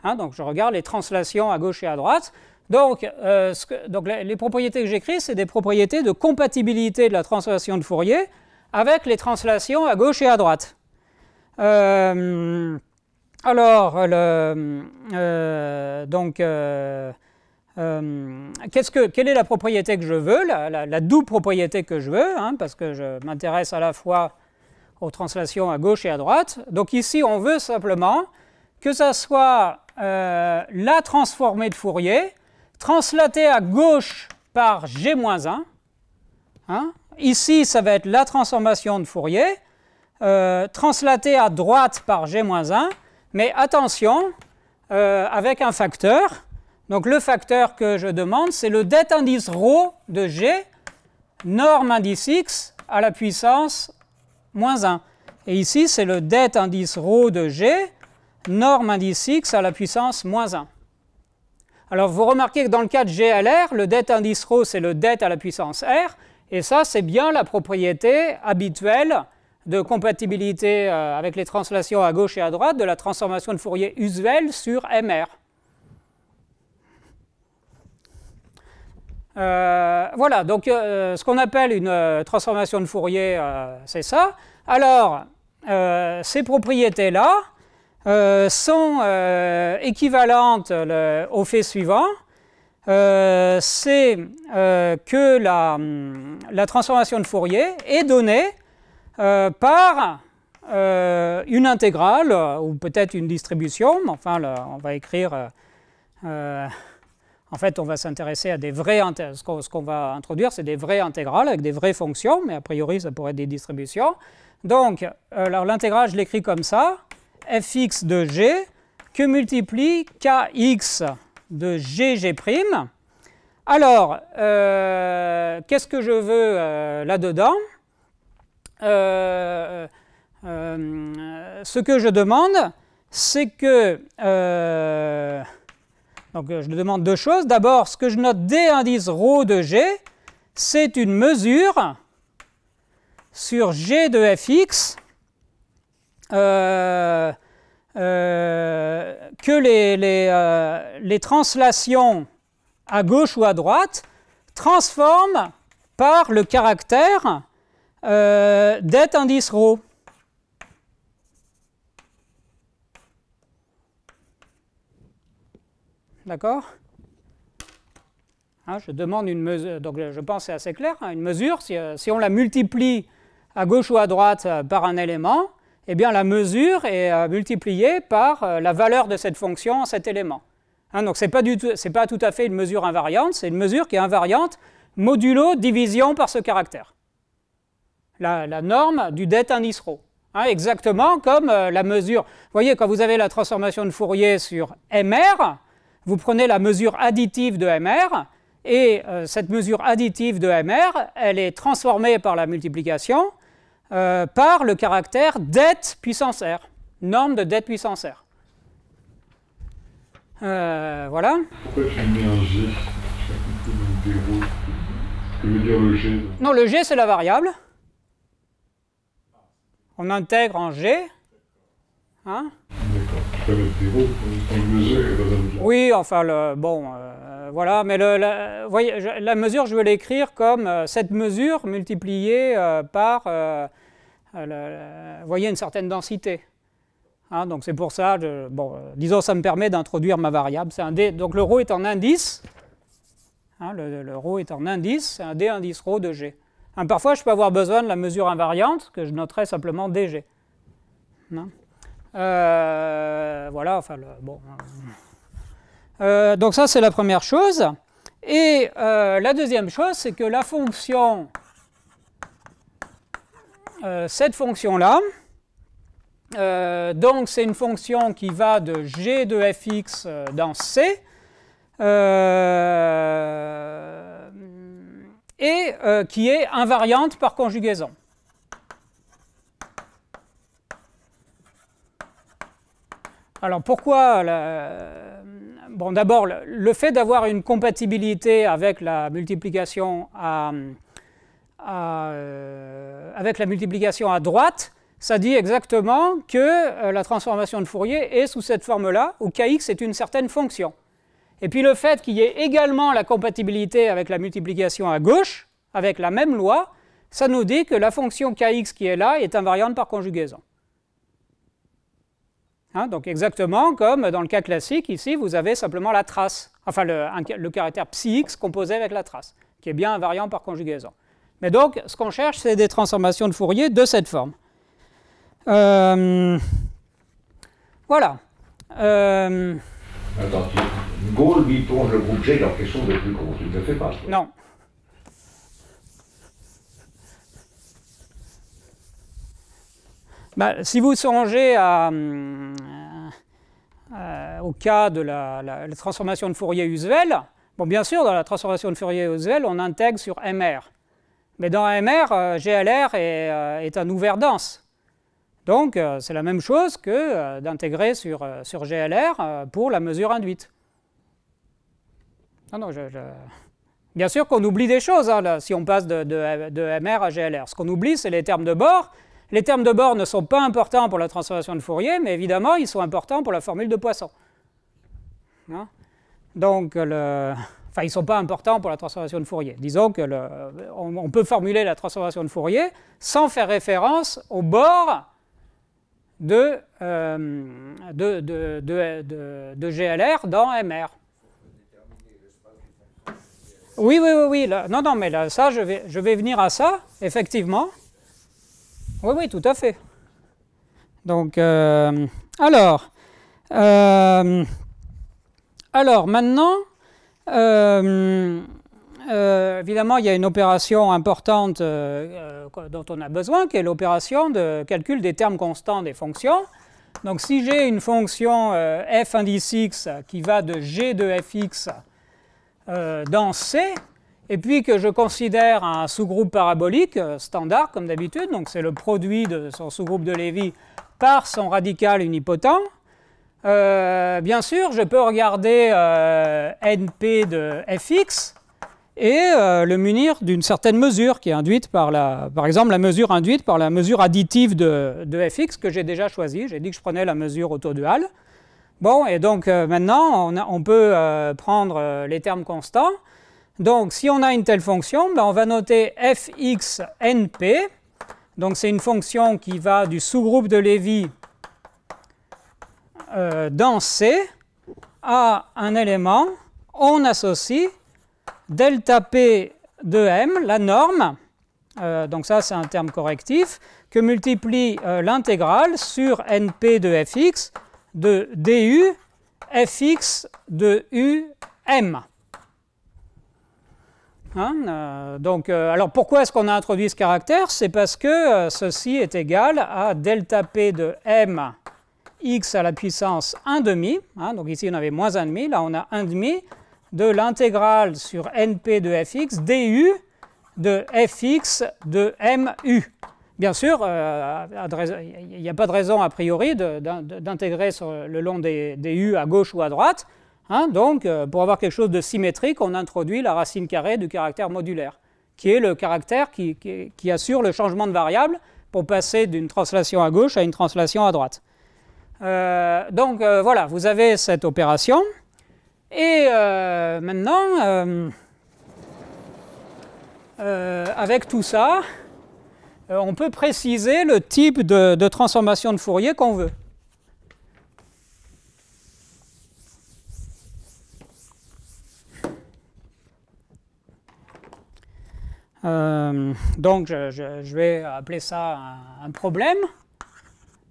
Hein, donc je regarde les translations à gauche et à droite. Donc, euh, les, propriétés que j'écris, c'est des propriétés de compatibilité de la translation de Fourier avec les translations à gauche et à droite. Euh, alors, euh, quelle est la propriété que je veux, la, double propriété que je veux, hein, parce que je m'intéresse à la fois aux translations à gauche et à droite. Donc ici, on veut simplement que ça soit la transformée de Fourier translaté à gauche par G-1. Hein. Ici, ça va être la transformation de Fourier, euh, translaté à droite par G-1, mais attention, euh, avec un facteur. Donc le facteur que je demande, c'est le det indice rho de G, norme indice x à la puissance moins 1. Et ici, c'est le det indice rho de G, norme indice x à la puissance moins 1. Alors vous remarquez que dans le cas de GLR, le dette indice rho, c'est le dette à la puissance R, et ça, c'est bien la propriété habituelle de compatibilité euh, avec les translations à gauche et à droite de la transformation de Fourier usuelle sur MR. Euh, voilà, donc euh, ce qu'on appelle une transformation de Fourier, c'est ça. Alors, ces propriétés-là, euh, sont euh, équivalentes au fait suivant. Euh, c'est que la, transformation de Fourier est donnée par une intégrale, ou peut-être une distribution, enfin, on va écrire... en fait, on va s'intéresser à des vraies... Ce qu'on va introduire, c'est des vraies intégrales avec des vraies fonctions, mais a priori, ça pourrait être des distributions. Donc, alors l'intégrale, je l'écris comme ça fx de g que multiplie kx de g, gg'. Alors, euh, qu'est-ce que je veux euh, là-dedans euh, Ce que je demande, c'est que... donc, je demande deux choses. D'abord, ce que je note d indice rho de g, c'est une mesure sur g de fx euh, euh, que euh, les, translations à gauche ou à droite transforment par le caractère d'être indice rho. D'accord hein, Je demande une mesure, donc je pense c'est assez clair, hein, une mesure, si, on la multiplie à gauche ou à droite par un élément, eh bien, la mesure est euh, multipliée par euh, la valeur de cette fonction cet élément. Hein, donc, ce n'est pas, tout à fait une mesure invariante, c'est une mesure qui est invariante modulo division par ce caractère. La, norme du det indice rho. Hein, exactement comme euh, la mesure. Vous voyez, quand vous avez la transformation de Fourier sur MR, vous prenez la mesure additive de MR, et cette mesure additive de MR, elle est transformée par la multiplication, euh, par le caractère dette puissance R, norme de dette puissance R. Euh, voilà. Pourquoi tu mets un G dire le G Non, le G c'est la variable. On intègre en G. Hein oui, enfin, le, bon, euh, voilà, mais le, la, voyez, la mesure, je vais l'écrire comme cette mesure multipliée par euh, vous voyez, une certaine densité. Hein, donc c'est pour ça, euh, disons, bon, ça me permet d'introduire ma variable. un donc le rho est en indice. Hein, le, rho est en indice, c'est un d indice rho de g. Hein, parfois, je peux avoir besoin de la mesure invariante, que je noterai simplement dg. Euh, voilà, enfin, bon. donc ça, c'est la première chose. Et la deuxième chose, c'est que la fonction euh, cette fonction-là. Euh, donc c'est une fonction qui va de g de fx euh, dans c. et qui est invariante par conjugaison. Alors pourquoi Bon, d'abord, le fait d'avoir une compatibilité avec la multiplication à, euh, avec la multiplication à droite, ça dit exactement que euh, la transformation de Fourier est sous cette forme-là, où kx est une certaine fonction. Et puis le fait qu'il y ait également la compatibilité avec la multiplication à gauche, avec la même loi, ça nous dit que la fonction kx qui est là est invariante par conjugaison. Hein, donc exactement comme dans le cas classique, ici vous avez simplement la trace, enfin le, le caractère psi composé avec la trace, qui est bien invariant par conjugaison. Mais donc, ce qu'on cherche, c'est des transformations de Fourier de cette forme. Euh, voilà. Euh, Gaulle lui le groupe J dans de plus gros. ne le pas, Non. Bah, si vous songez euh, au cas de la, transformation de Fourier-Usuel, bon, bien sûr, dans la transformation de Fourier-Usuel, on intègre sur MR. Mais dans MR, euh, GLR euh, est, un ouvert dense. Donc euh, c'est la même chose que d'intégrer sur, sur GLR pour la mesure induite. non, Bien sûr qu'on oublie des choses hein, si on passe de, de, MR à GLR. Ce qu'on oublie, c'est les termes de bord. Les termes de bord ne sont pas importants pour la transformation de Fourier, mais évidemment, ils sont importants pour la formule de Poisson. Hein Donc, le... Enfin, ils ne sont pas importants pour la transformation de Fourier. Disons que on, peut formuler la transformation de Fourier sans faire référence au bord de, euh, de, de, GLR dans MR. Oui, oui, oui, oui. non, non, mais là, ça, je vais, je vais venir à ça, effectivement. Oui, oui, tout à fait. Donc, euh, alors, euh, alors maintenant, euh, euh, évidemment, il y a une opération importante euh, dont on a besoin, qui est l'opération de calcul des termes constants des fonctions. Donc si j'ai une fonction f indice x qui va de g de fx dans C, et puis que je considère un sous-groupe parabolique standard, comme d'habitude, donc c'est le produit de son sous-groupe de Lévy par son radical unipotent, euh, bien sûr, je peux regarder euh, NP de fx et euh, le munir d'une certaine mesure qui est induite par, la, par exemple, la mesure induite par la mesure additive de, fx que j'ai déjà choisie. J'ai dit que je prenais la mesure autoduale. Bon, et donc maintenant, on, peut prendre les termes constants. Donc, si on a une telle fonction, ben, on va noter fx np. Donc, c'est une fonction qui va du sous-groupe de Lévy euh, dans C à un élément, on associe delta P de M, la norme, euh, donc ça c'est un terme correctif, que multiplie euh, l'intégrale sur NP de fx de du fx de UM donc, alors pourquoi est-ce qu'on a introduit ce caractère C'est parce que ceci est égal à delta p de m x à la puissance 1 demi, hein, donc ici on avait moins 1,5, demi, là on a 1,5 demi, de l'intégrale sur np de fx du de fx de mu. Bien sûr, euh, il n'y a pas de raison a priori d'intégrer sur le long des, u à gauche ou à droite. Hein, donc, euh, pour avoir quelque chose de symétrique, on introduit la racine carrée du caractère modulaire, qui est le caractère qui assure le changement de variable pour passer d'une translation à gauche à une translation à droite. Euh, donc euh, voilà, vous avez cette opération. Et euh, maintenant, avec tout ça, on peut préciser le type de, transformation de Fourier qu'on veut. donc je, vais appeler ça un, problème,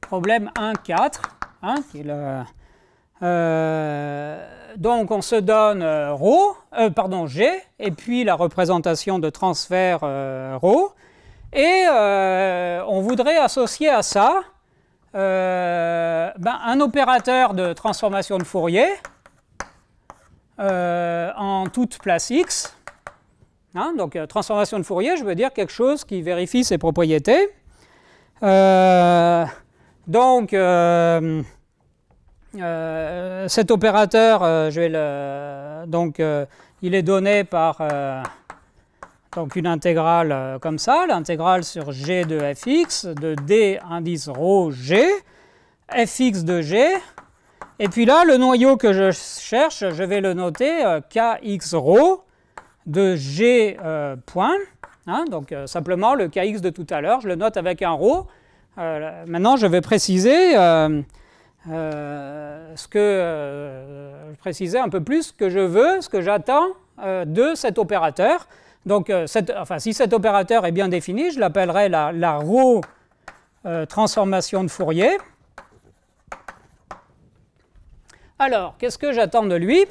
problème 1.4. Hein, euh, donc on se donne euh, rho, euh, pardon, g, et puis la représentation de transfert rho. Et on voudrait associer à ça ben, un opérateur de transformation de Fourier en toute place x. Hein, donc transformation de Fourier, je veux dire quelque chose qui vérifie ses propriétés. Donc, euh, euh, cet opérateur, euh, donc, il est donné par une intégrale comme ça, l'intégrale sur g de fx de d indice rho g, fx de g, et puis là, le noyau que je cherche, je vais le noter kx ρ de g point, hein, donc simplement le kx de tout à l'heure, je le note avec un ρ, euh, maintenant, je vais préciser euh, euh, que un peu plus ce que je veux, ce que j'attends de cet opérateur. Donc, si cet opérateur est bien défini, je l'appellerai la, la roue transformation de Fourier. Alors, qu'est-ce que j'attends de lui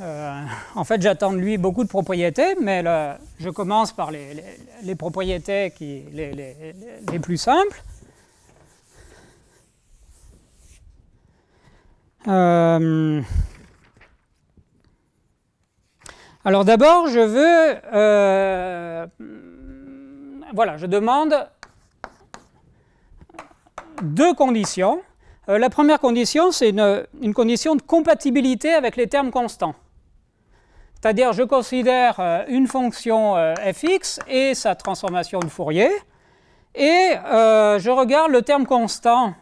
Euh, en fait, j'attends de lui beaucoup de propriétés, mais je commence par les, propriétés les, plus simples. Euh, alors d'abord, je veux... Euh, voilà, je demande deux conditions. la première condition, c'est une, condition de compatibilité avec les termes constants. C'est-à-dire, je considère euh, une fonction euh, fx et sa transformation de Fourier, et euh, je regarde le terme constant.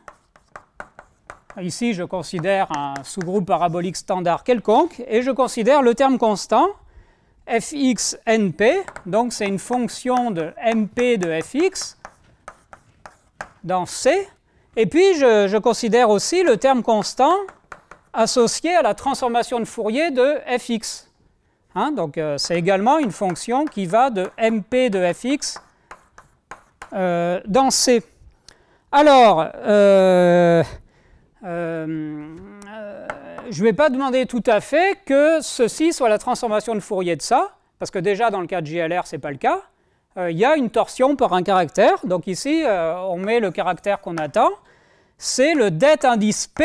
Ici, je considère un sous-groupe parabolique standard quelconque, et je considère le terme constant, fxnp, donc c'est une fonction de mp de fx dans C, et puis je, je considère aussi le terme constant associé à la transformation de Fourier de fx. Hein, donc euh, c'est également une fonction qui va de mp de fx euh, dans c. Alors, euh, je ne vais pas demander tout à fait que ceci soit la transformation de Fourier de ça, parce que déjà dans le cas de JLR, ce n'est pas le cas. Il y a une torsion par un caractère, donc ici on met le caractère qu'on attend. C'est le det indice p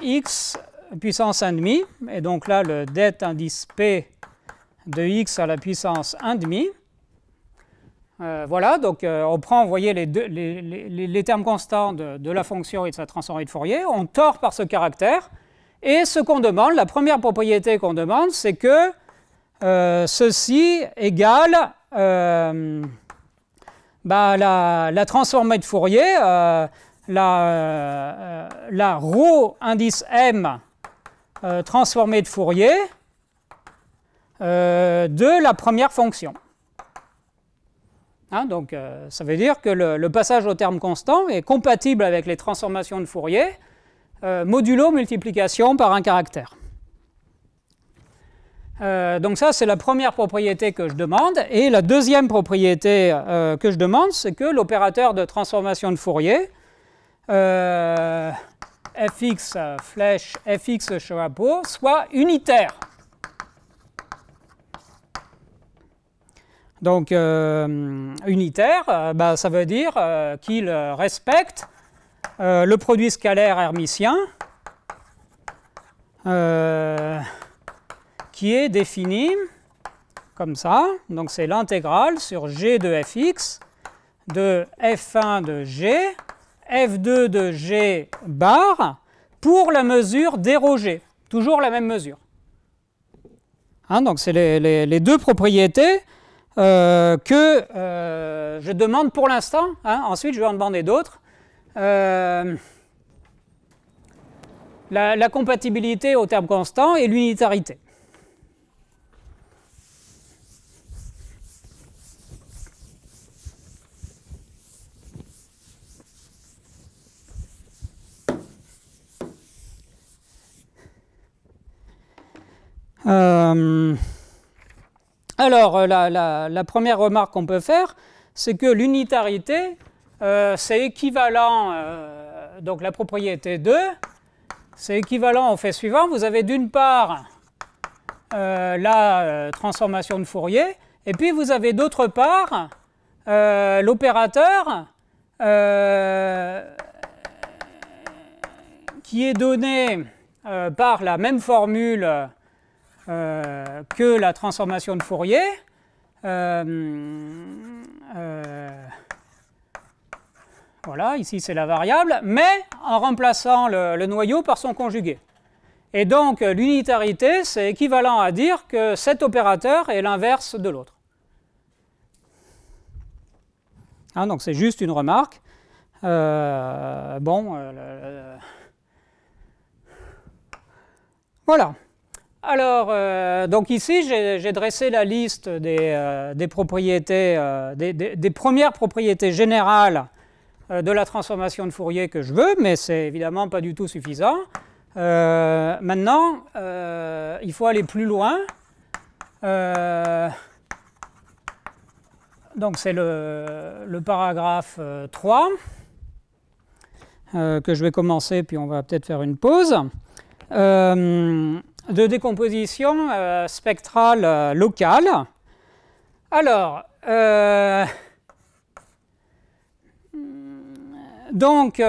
x puissance 1,5. Et donc là, le det indice P de x à la puissance 1,5. Euh, voilà, donc euh, on prend, vous voyez, les, les, termes constants de, la fonction et de sa transformée de Fourier, on tord par ce caractère, et ce qu'on demande, la première propriété qu'on demande, c'est que euh, ceci égale bah, la, transformée de Fourier, la, la rho indice m euh, transformé de Fourier euh, de la première fonction. Hein, donc euh, ça veut dire que le, le, passage au terme constant est compatible avec les transformations de Fourier modulo multiplication par un caractère. donc ça, c'est la première propriété que je demande. Et la deuxième propriété que je demande, c'est que l'opérateur de transformation de Fourier fx flèche fx chapeau soit unitaire. Donc euh, unitaire, euh, bah, ça veut dire euh, qu'il respecte le produit scalaire hermitien qui est défini comme ça. Donc c'est l'intégrale sur g de fx de f1 de g f2 de g bar pour la mesure dérogée. Toujours la même mesure. Hein, donc c'est les, deux propriétés euh, que euh, je demande pour l'instant. Hein. ensuite, je vais en demander d'autres. Euh, la, compatibilité au terme constant et l'unitarité. Euh, alors, euh, la, première remarque qu'on peut faire, c'est que l'unitarité, euh, c'est équivalent, donc la propriété 2, c'est équivalent au fait suivant. Vous avez d'une part la transformation de Fourier, et puis vous avez d'autre part l'opérateur qui est donné par la même formule euh, que la transformation de Fourier. Euh, euh, voilà, ici c'est la variable, mais en remplaçant le, noyau par son conjugué. Et donc l'unitarité, c'est équivalent à dire que cet opérateur est l'inverse de l'autre. Hein, donc c'est juste une remarque. bon, voilà. Alors, euh, donc ici, j'ai dressé la liste des, euh, propriétés, euh, des, premières propriétés générales de la transformation de Fourier que je veux, mais c'est évidemment pas du tout suffisant. maintenant, il faut aller plus loin. donc c'est le, le, paragraphe 3 que je vais commencer, puis on va peut-être faire une pause de décomposition euh, spectrale euh, locale. Alors, euh, donc,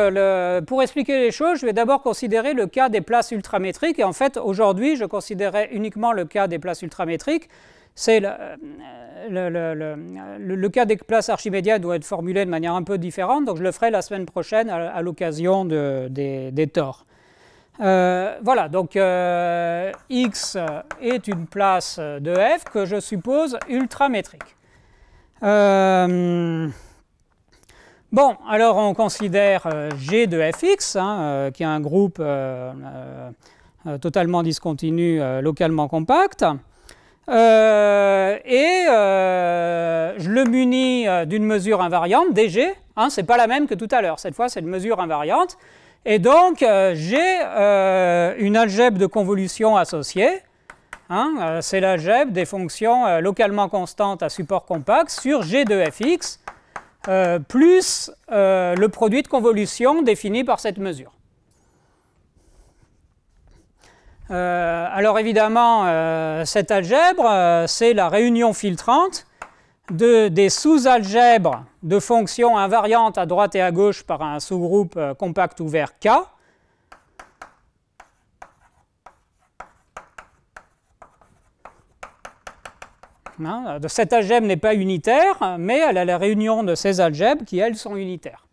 pour expliquer les choses, je vais d'abord considérer le cas des places ultramétriques. Et en fait, aujourd'hui, je considérais uniquement le cas des places ultramétriques. C'est le, cas des places archimédiennes doit être formulé de manière un peu différente, donc je le ferai la semaine prochaine à, l'occasion des, des torts. Euh, voilà, donc euh, x est une place de f que je suppose ultramétrique. Euh, bon, alors on considère g de fx, hein, qui est un groupe totalement discontinu, localement compact. et je le munis d'une mesure invariante, dg. Hein, ce n'est pas la même que tout à l'heure. Cette fois, c'est une mesure invariante. Et donc, euh, j'ai euh, une algèbre de convolution associée. Hein, euh, c'est l'algèbre des fonctions localement constantes à support compact sur g de fx plus le produit de convolution défini par cette mesure. alors évidemment, cette algèbre, c'est la réunion filtrante de, des sous-algèbres de fonctions invariantes à droite et à gauche par un sous-groupe euh, compact ouvert K. Hein, cette algèbre n'est pas unitaire, mais elle a la réunion de ces algèbres qui, elles, sont unitaires.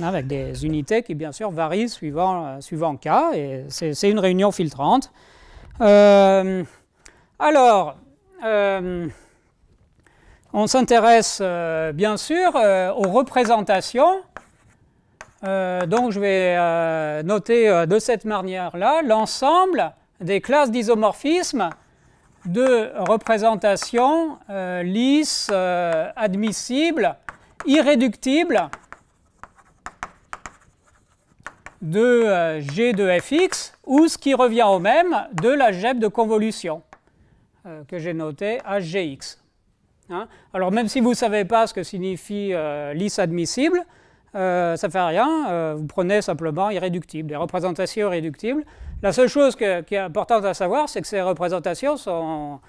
Hein, avec des unités qui, bien sûr, varient suivant, euh, suivant K, et c'est une réunion filtrante. Euh, alors, on s'intéresse euh, bien sûr euh, aux représentations. Euh, donc je vais noter de cette manière-là l'ensemble des classes d'isomorphisme de représentations lisses, admissibles, irréductibles de G de fx, ou ce qui revient au même de la GEP de convolution que j'ai noté HGX. Hein. Alors même si vous ne savez pas ce que signifie euh, lisse admissible, euh, ça ne fait rien, euh, vous prenez simplement irréductible, des représentations irréductibles. La seule chose qui est importante à savoir, c'est que ces représentations sont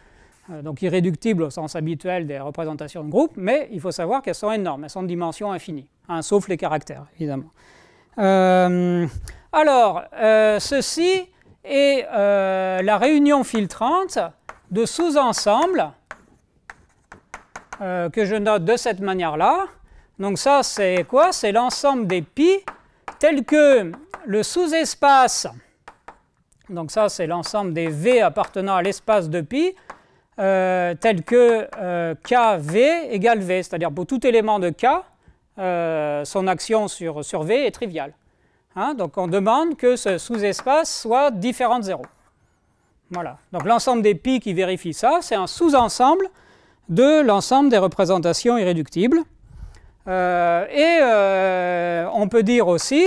donc irréductibles au sens habituel des représentations de groupe, mais il faut savoir qu'elles sont énormes, elles sont de dimension infinie, hein, sauf les caractères, évidemment. alors, ceci est la réunion filtrante de sous-ensembles euh, que je note de cette manière-là. Donc ça, c'est quoi C'est l'ensemble des pi tel que le sous-espace, donc ça, c'est l'ensemble des V appartenant à l'espace de pi, euh, tel que euh, KV égale V, c'est-à-dire pour tout élément de K, son action sur, V est triviale. Hein? donc on demande que ce sous-espace soit différent de 0. Voilà. Donc l'ensemble des pi qui vérifie ça, c'est un sous-ensemble de l'ensemble des représentations irréductibles. Euh, et euh, on peut dire aussi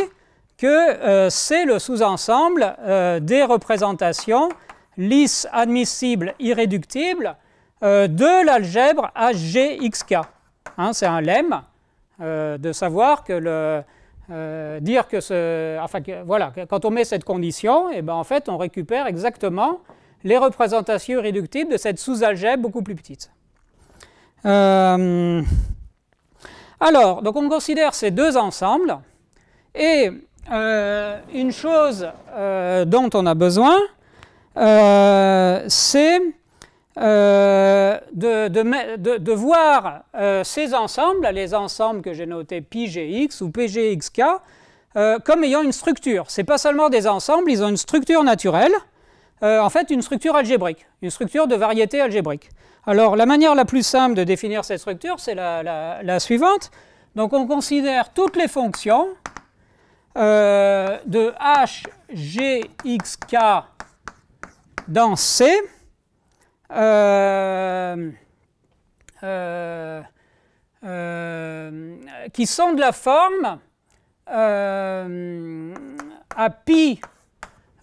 que euh, c'est le sous-ensemble des représentations lisses, admissibles, irréductibles de l'algèbre HGXK. Hein, c'est un lemme de savoir que le, dire que ce, enfin voilà, quand on met cette condition, et eh ben en fait on récupère exactement les représentations irréductibles de cette sous-algèbre beaucoup plus petite. Euh, alors, donc on considère ces deux ensembles, et euh, une chose euh, dont on a besoin, c'est de, voir ces ensembles, les ensembles que j'ai notés PGX ou pgxk, comme ayant une structure. Ce n'est pas seulement des ensembles, ils ont une structure naturelle, en fait une structure algébrique, une structure de variété algébrique. Alors la manière la plus simple de définir cette structure, c'est la, suivante. Donc on considère toutes les fonctions euh, de h, g, x, k dans C. Euh, euh, qui sont de la forme à pi,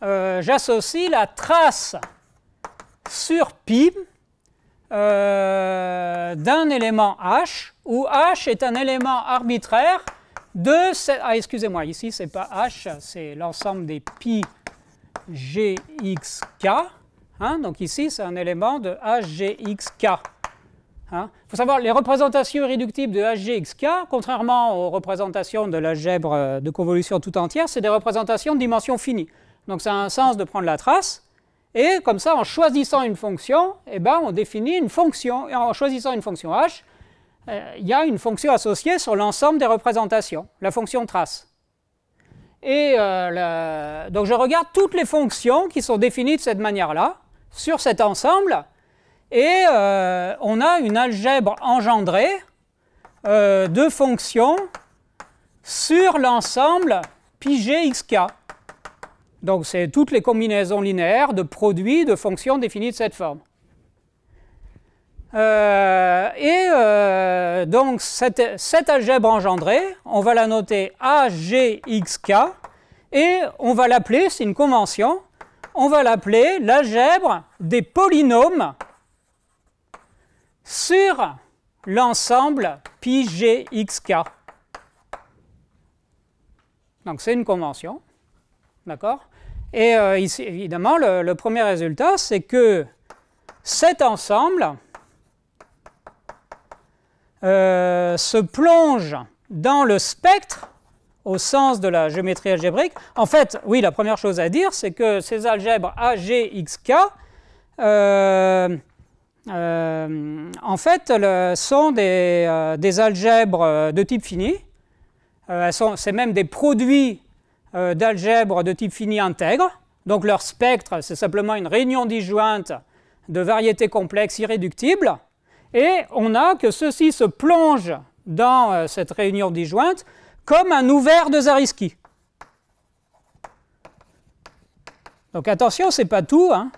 j'associe la trace sur pi euh, d'un élément H, où H est un élément arbitraire de... Ah, excusez-moi, ici, c'est pas H, c'est l'ensemble des pi g, x, k. Hein. donc ici, c'est un élément de HGXK. Hein. Il faut savoir, les représentations irréductibles de HGXK, contrairement aux représentations de l'algèbre de convolution tout entière, c'est des représentations de dimension finie. Donc ça a un sens de prendre la trace. Et comme ça, en choisissant une fonction, eh ben, on définit une fonction. Et en choisissant une fonction h, euh, il y a une fonction associée sur l'ensemble des représentations, la fonction trace. Et euh, donc je regarde toutes les fonctions qui sont définies de cette manière-là, sur cet ensemble, et euh, on a une algèbre engendrée de fonctions sur l'ensemble pi g donc c'est toutes les combinaisons linéaires de produits de fonctions définies de cette forme. Euh, et euh, donc cette, cette, algèbre engendrée, on va la noter AGXK et on va l'appeler, c'est une convention, on va l'appeler l'algèbre des polynômes sur l'ensemble PGXK. Donc c'est une convention, d'accord et euh, évidemment, le, premier résultat, c'est que cet ensemble euh, se plonge dans le spectre au sens de la géométrie algébrique. En fait, oui, la première chose à dire, c'est que ces algèbres A, G, euh, en fait, sont des, des, algèbres de type fini. c'est même des produits euh, d'algèbres de type fini intègre. Donc leur spectre, c'est simplement une réunion disjointe de variétés complexes irréductibles. Et on a que ceux-ci se plonge dans euh, cette réunion disjointe comme un ouvert de Zariski. Donc attention, c'est pas tout, hein,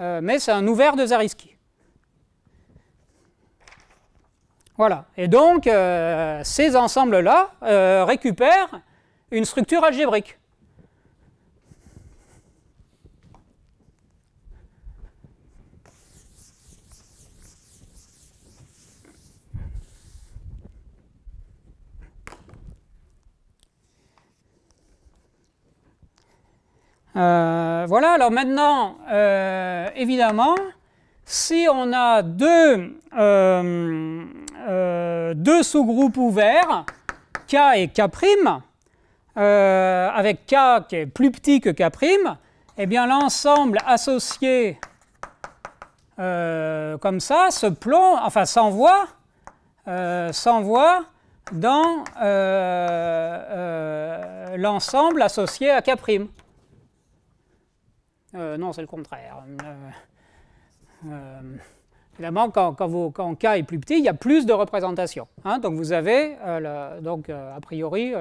euh, mais c'est un ouvert de Zariski. Voilà. Et donc, ces ensembles-là récupèrent une structure algébrique. Euh, voilà, alors maintenant, euh, évidemment, si on a deux, euh, deux sous-groupes ouverts, K et K', euh, avec K qui est plus petit que K', eh bien l'ensemble associé euh, comme ça se enfin s'envoie, euh, s'envoie dans l'ensemble associé à K'. non, c'est le contraire. Évidemment, quand, k est plus petit, il y a plus de représentations. Hein. donc vous avez, euh, donc, euh, a priori,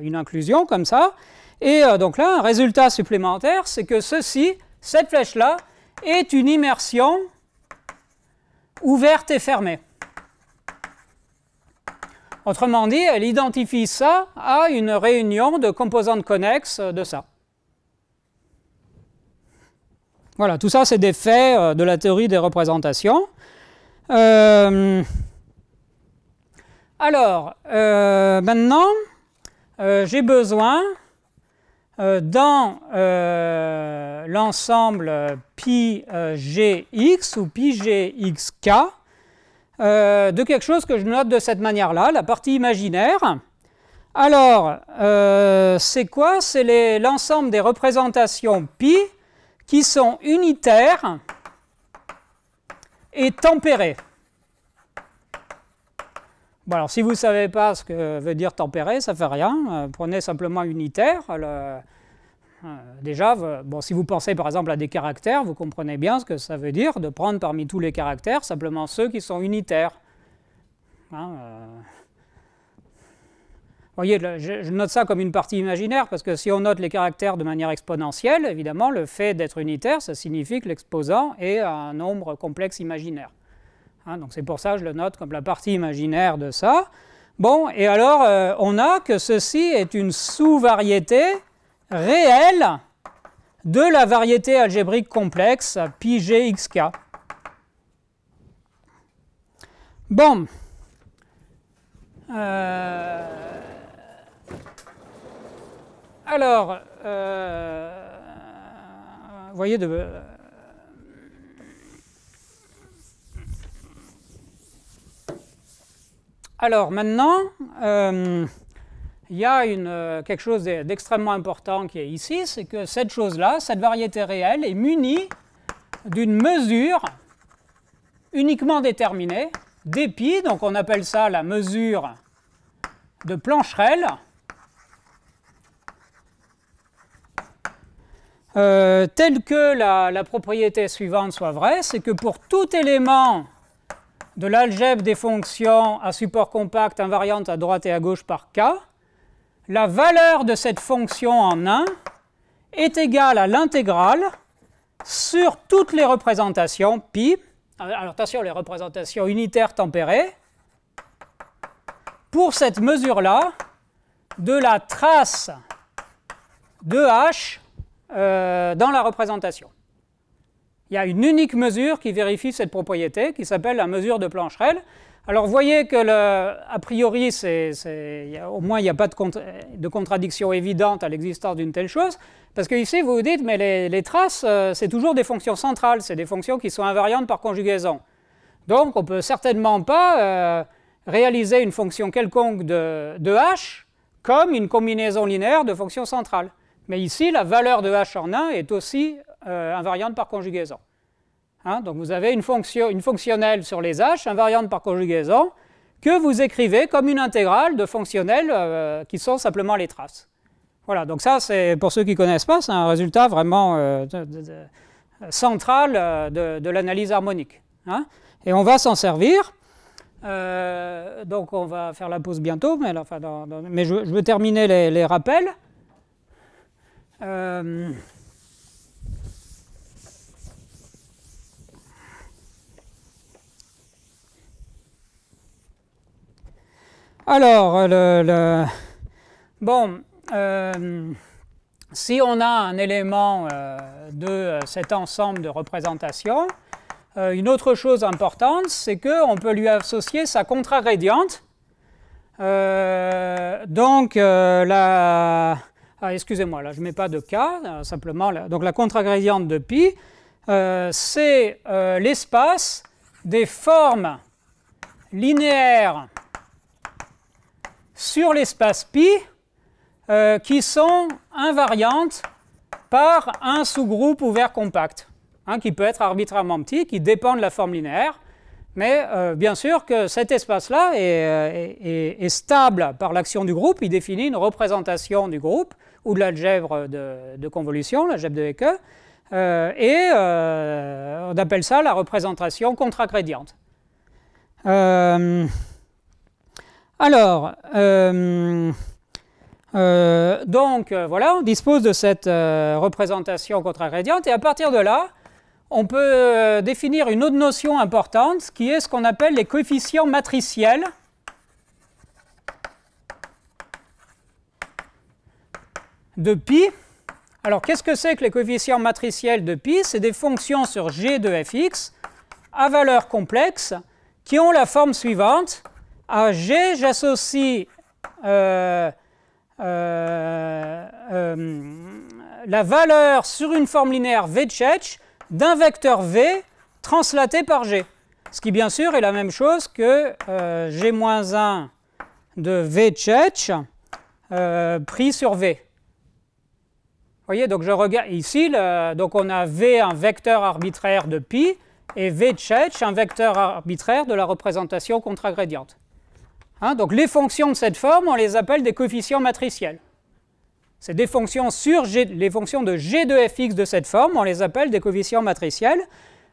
une, inclusion comme ça. Et euh, donc là, un résultat supplémentaire, c'est que ceci, cette flèche-là, est une immersion ouverte et fermée. Autrement dit, elle identifie ça à une réunion de composantes connexes de ça. Voilà, tout ça, c'est des faits euh, de la théorie des représentations. Euh, alors, euh, maintenant, j'ai besoin, dans l'ensemble pi gx ou πgxk, de quelque chose que je note de cette manière-là, la partie imaginaire. Alors, c'est quoi C'est l'ensemble des représentations pi qui sont unitaires et tempérés. Bon, alors si vous ne savez pas ce que veut dire tempéré, ça ne fait rien. Euh, prenez simplement unitaire. Euh, déjà, bon, si vous pensez par exemple à des caractères, vous comprenez bien ce que ça veut dire de prendre parmi tous les caractères simplement ceux qui sont unitaires. Hein, euh, voyez, je note ça comme une partie imaginaire, parce que si on note les caractères de manière exponentielle, évidemment, le fait d'être unitaire, ça signifie que l'exposant est un nombre complexe imaginaire. Hein, donc c'est pour ça que je le note comme la partie imaginaire de ça. Bon, et alors, euh, on a que ceci est une sous-variété réelle de la variété algébrique complexe πgxk. Bon. Euh, alors, euh, voyez, de, alors maintenant, euh, il y a euh, quelque chose d'extrêmement important qui est ici, c'est que cette chose-là, cette variété réelle, est munie d'une mesure uniquement déterminée, d'épi, donc on appelle ça la mesure de Plancherel, Euh, telle que la, propriété suivante soit vraie, c'est que pour tout élément de l'algèbre des fonctions à support compact invariante à droite et à gauche par k, la valeur de cette fonction en 1 est égale à l'intégrale sur toutes les représentations pi, alors attention, les représentations unitaires tempérées, pour cette mesure-là, de la trace de h euh, dans la représentation. Il y a une unique mesure qui vérifie cette propriété, qui s'appelle la mesure de Plancherel. Alors vous voyez que, le, a priori, au moins il n'y a pas de, de, contradiction évidente à l'existence d'une telle chose, parce qu'ici vous vous dites, mais les, traces, euh, c'est toujours des fonctions centrales, c'est des fonctions qui sont invariantes par conjugaison. Donc on ne peut certainement pas euh, réaliser une fonction quelconque de h comme une combinaison linéaire de fonctions centrales. Mais ici, la valeur de h en 1 est aussi euh, invariante par conjugaison. Hein, donc vous avez une, fonction, une fonctionnelle sur les h, invariante par conjugaison, que vous écrivez comme une intégrale de fonctionnelles euh, qui sont simplement les traces. Voilà, donc ça, c'est pour ceux qui ne connaissent pas, c'est un résultat vraiment euh, central de, l'analyse harmonique. Hein. Et on va s'en servir. donc on va faire la pause bientôt, mais, mais je, veux terminer les rappels. Euh, alors, le, bon, euh, si on a un élément euh, de cet ensemble de représentations, une autre chose importante, c'est qu'on peut lui associer sa contraradiante. donc, la, ah, excusez-moi, là, je ne mets pas de K, euh, simplement. Donc la contre agrédiente de pi, euh, c'est euh, l'espace des formes linéaires sur l'espace pi qui sont invariantes par un sous-groupe ouvert compact, hein, qui peut être arbitrairement petit, qui dépend de la forme linéaire. Mais bien sûr que cet espace-là est, stable par l'action du groupe, il définit une représentation du groupe ou de l'algèbre de, convolution, l'algèbre de Hecke, euh, et euh, on appelle ça la représentation contragrédiente. Euh, alors, euh, donc voilà, on dispose de cette représentation contragrédiente, et à partir de là, on peut définir une autre notion importante qui est ce qu'on appelle les coefficients matriciels de π. Alors qu'est-ce que c'est que les coefficients matriciels de π C'est des fonctions sur g de fx à valeur complexe qui ont la forme suivante. À g, j'associe euh, euh, euh, la valeur sur une forme linéaire v de Chech d'un vecteur v translaté par g. Ce qui, bien sûr, est la même chose que g-1 de v de pris sur v voyez, donc je regarde ici, donc on a V un vecteur arbitraire de π, et V tchetch un vecteur arbitraire de la représentation contre hein, donc les fonctions de cette forme, on les appelle des coefficients matriciels. C'est des fonctions sur G, les fonctions de g de fx de cette forme, on les appelle des coefficients matriciels.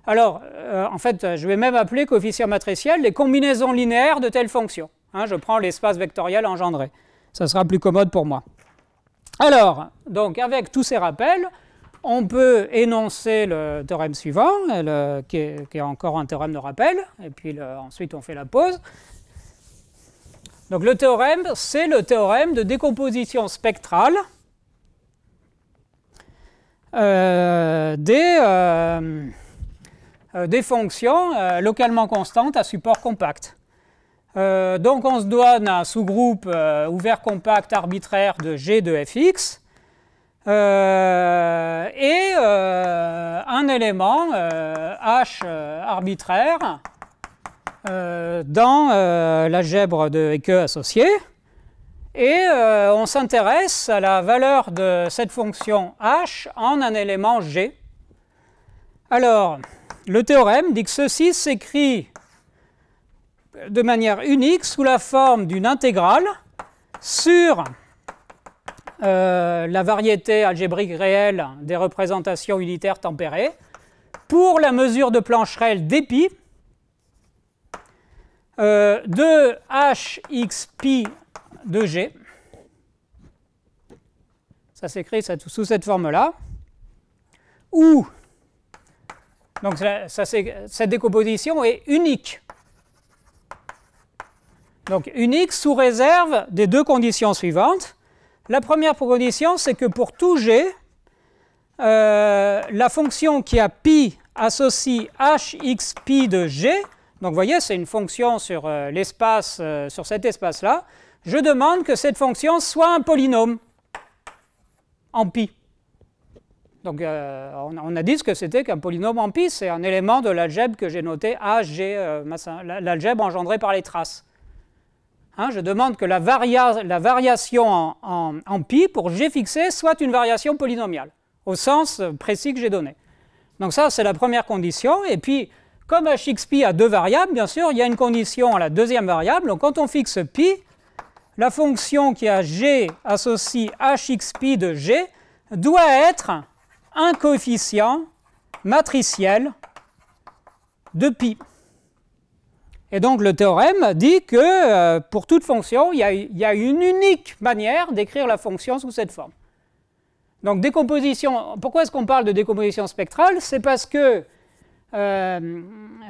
Alors, euh, en fait, je vais même appeler coefficients matriciels les combinaisons linéaires de telles fonctions. Hein, je prends l'espace vectoriel engendré. Ça sera plus commode pour moi. Alors, donc avec tous ces rappels, on peut énoncer le théorème suivant, qui, est, encore un théorème de rappel, et puis ensuite on fait la pause. Donc le théorème, c'est le théorème de décomposition spectrale euh, euh, euh, des, fonctions localement constantes à support compact. Euh, donc on se donne un sous-groupe euh, ouvert compact arbitraire de G de fx euh, et un élément H arbitraire dans l'algèbre de EQ associée. Et on s'intéresse à la valeur de cette fonction H en un élément G. Alors, le théorème dit que ceci s'écrit de manière unique sous la forme d'une intégrale sur euh, la variété algébrique réelle des représentations unitaires tempérées pour la mesure de Plancherel d'épis euh, de hxpi de g. Ça s'écrit sous cette forme-là. Où donc cette décomposition est unique donc unique sous réserve des deux conditions suivantes. La première condition, c'est que pour tout g, euh, la fonction qui a pi associe hx de g, donc vous voyez, c'est une fonction sur euh, l'espace, euh, sur cet espace-là, je demande que cette fonction soit un polynôme en pi. Donc on, a dit ce que c'était qu'un polynôme en pi, c'est un élément de l'algèbre que j'ai noté, ag, l'algèbre engendrée par les traces. Hein, je demande que la, variation en, π pour g fixé soit une variation polynomiale, au sens euh, précis que j'ai donné. Donc ça, c'est la première condition. Et puis, comme hxpi a deux variables, bien sûr, il y a une condition à la deuxième variable. Donc quand on fixe pi, la fonction qui a g associe hxπ de g doit être un coefficient matriciel de pi. Et donc le théorème dit que euh, pour toute fonction, il y, a une unique manière d'écrire la fonction sous cette forme. Donc décomposition, pourquoi est-ce qu'on parle de décomposition spectrale C'est parce que euh,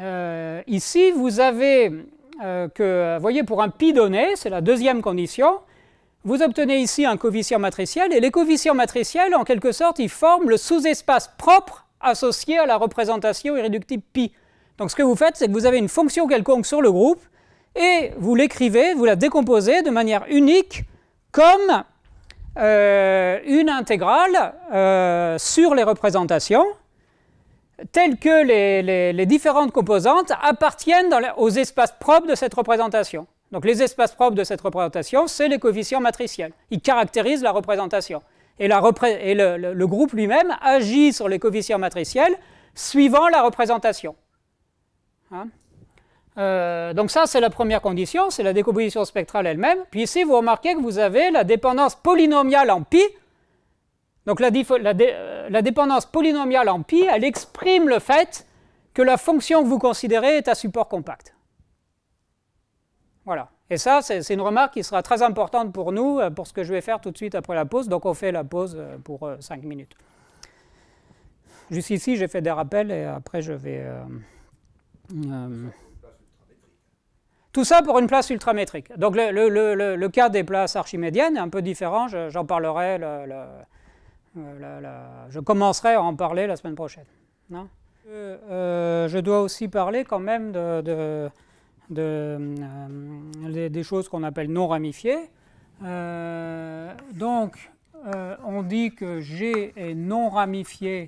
euh, ici, vous avez que, vous voyez, pour un π donné, c'est la deuxième condition, vous obtenez ici un coefficient matriciel, et les coefficients matriciels, en quelque sorte, ils forment le sous-espace propre associé à la représentation irréductible π. Donc ce que vous faites, c'est que vous avez une fonction quelconque sur le groupe et vous l'écrivez, vous la décomposez de manière unique comme euh, une intégrale euh, sur les représentations telles que les, différentes composantes appartiennent aux espaces propres de cette représentation. Donc les espaces propres de cette représentation, c'est les coefficients matriciels. Ils caractérisent la représentation. Et, le groupe lui-même agit sur les coefficients matriciels suivant la représentation. Hein? Euh, donc ça, c'est la première condition, c'est la décomposition spectrale elle-même. Puis ici, vous remarquez que vous avez la dépendance polynomiale en pi. Donc la, euh, dépendance polynomiale en pi, elle exprime le fait que la fonction que vous considérez est à support compact. Voilà. Et ça, c'est une remarque qui sera très importante pour nous, euh, pour ce que je vais faire tout de suite après la pause. Donc on fait la pause pour 5 minutes. ici j'ai fait des rappels et après je vais... Euh, tout ça pour une place ultramétrique. Donc le, le, le, cas des places archimédiennes est un peu différent, j'en parlerai, euh, je commencerai à en parler la semaine prochaine. Non hein. euh, je dois aussi parler quand même de, des choses qu'on appelle non ramifiées. donc on dit que G est non ramifié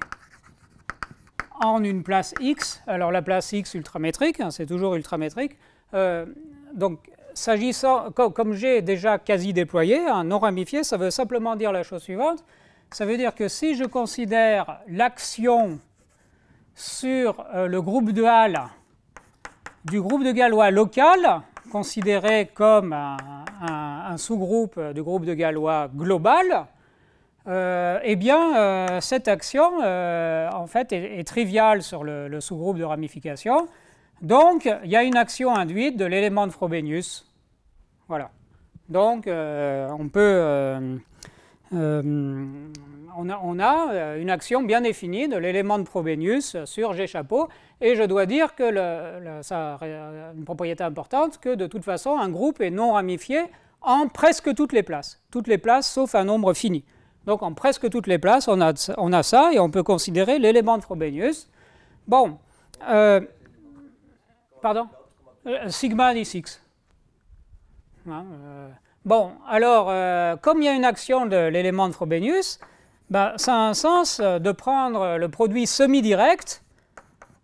en une place x. Alors la place x ultramétrique, hein, c'est toujours ultramétrique. Euh, donc s'agissant, comme j'ai déjà quasi déployé, hein, non ramifié, ça veut simplement dire la chose suivante. Ça veut dire que si je considère l'action sur euh, le groupe de Hall du groupe de Galois local, considéré comme un sous-groupe du groupe de Galois global, euh, eh bien, euh, cette action, euh, en fait, est, triviale sur le, sous-groupe de ramification. Donc, il y a une action induite de l'élément de Frobenius. Voilà. Donc, on a, une action bien définie de l'élément de Frobenius sur G chapeau. Et je dois dire que ça a une propriété importante, que de toute façon, un groupe est non ramifié en presque toutes les places. Toutes les places, sauf un nombre fini. Donc en presque toutes les places, on a, on a ça et on peut considérer l'élément de Frobenius. Bon, euh, pardon euh, Sigma N6. Hein, euh, bon, alors, comme il y a une action de l'élément de Frobenius, ben, ça a un sens de prendre le produit semi-direct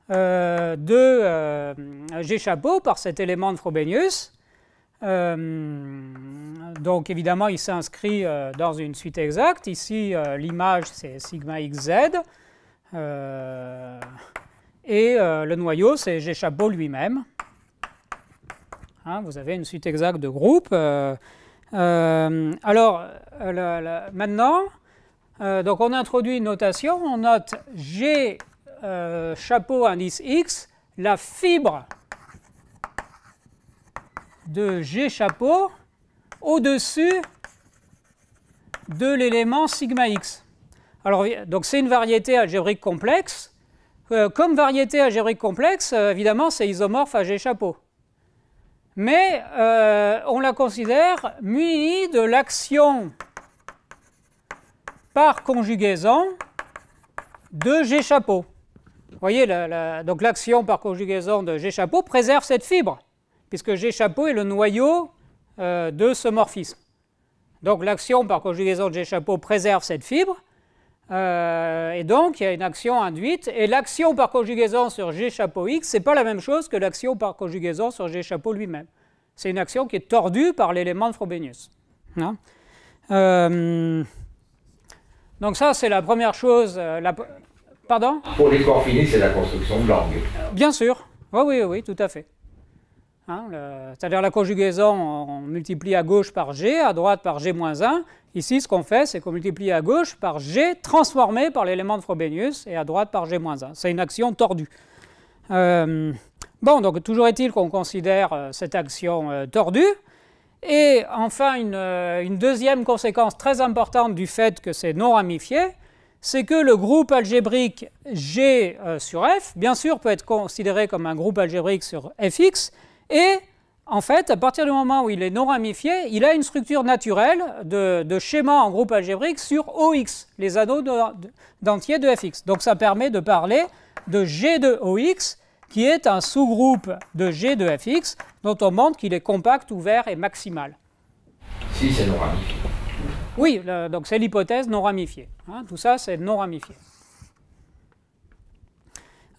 de G chapeau par cet élément de Frobenius euh, donc évidemment, il s'inscrit euh, dans une suite exacte. Ici, euh, l'image, c'est sigma xz. et le noyau, c'est G chapeau lui-même. Hein, vous avez une suite exacte de groupe, alors, maintenant, donc on introduit une notation. On note G chapeau indice x, la fibre de G chapeau au-dessus de l'élément sigma x. Alors, donc c'est une variété algébrique complexe. Euh, comme variété algébrique complexe, euh, évidemment, c'est isomorphe à G chapeau. Mais euh, on la considère munie de l'action par conjugaison de G chapeau. Vous voyez, donc l'action par conjugaison de G chapeau préserve cette fibre puisque G chapeau est le noyau euh, de ce morphisme. Donc l'action par conjugaison de G chapeau préserve cette fibre, euh, et donc il y a une action induite, et l'action par conjugaison sur G chapeau X, ce n'est pas la même chose que l'action par conjugaison sur G chapeau lui-même. C'est une action qui est tordue par l'élément de Frobenius. Hein. Euh, donc ça, c'est la première chose. pardon Pour les corps finis, c'est la construction de l'orgue. Bien sûr. Oui, oui, oui, tout à fait. Hein, c'est-à-dire la conjugaison, on multiplie à gauche par g, à droite par g-1. Ici, ce qu'on fait, c'est qu'on multiplie à gauche par g transformé par l'élément de Frobenius et à droite par g-1. C'est une action tordue. Euh, bon, donc toujours est-il qu'on considère euh, cette action euh, tordue. Et enfin, une, deuxième conséquence très importante du fait que c'est non ramifié, c'est que le groupe algébrique G sur F, bien sûr, peut être considéré comme un groupe algébrique sur Fx, et en fait, à partir du moment où il est non ramifié, il a une structure naturelle de, schéma en groupe algébrique sur OX, les anneaux d'entiers de, fx. Donc ça permet de parler de G de OX, qui est un sous-groupe de G de fx, dont on montre qu'il est compact, ouvert et maximal. Si c'est non ramifié. Oui, donc c'est l'hypothèse non ramifiée. Hein. tout ça, c'est non ramifié.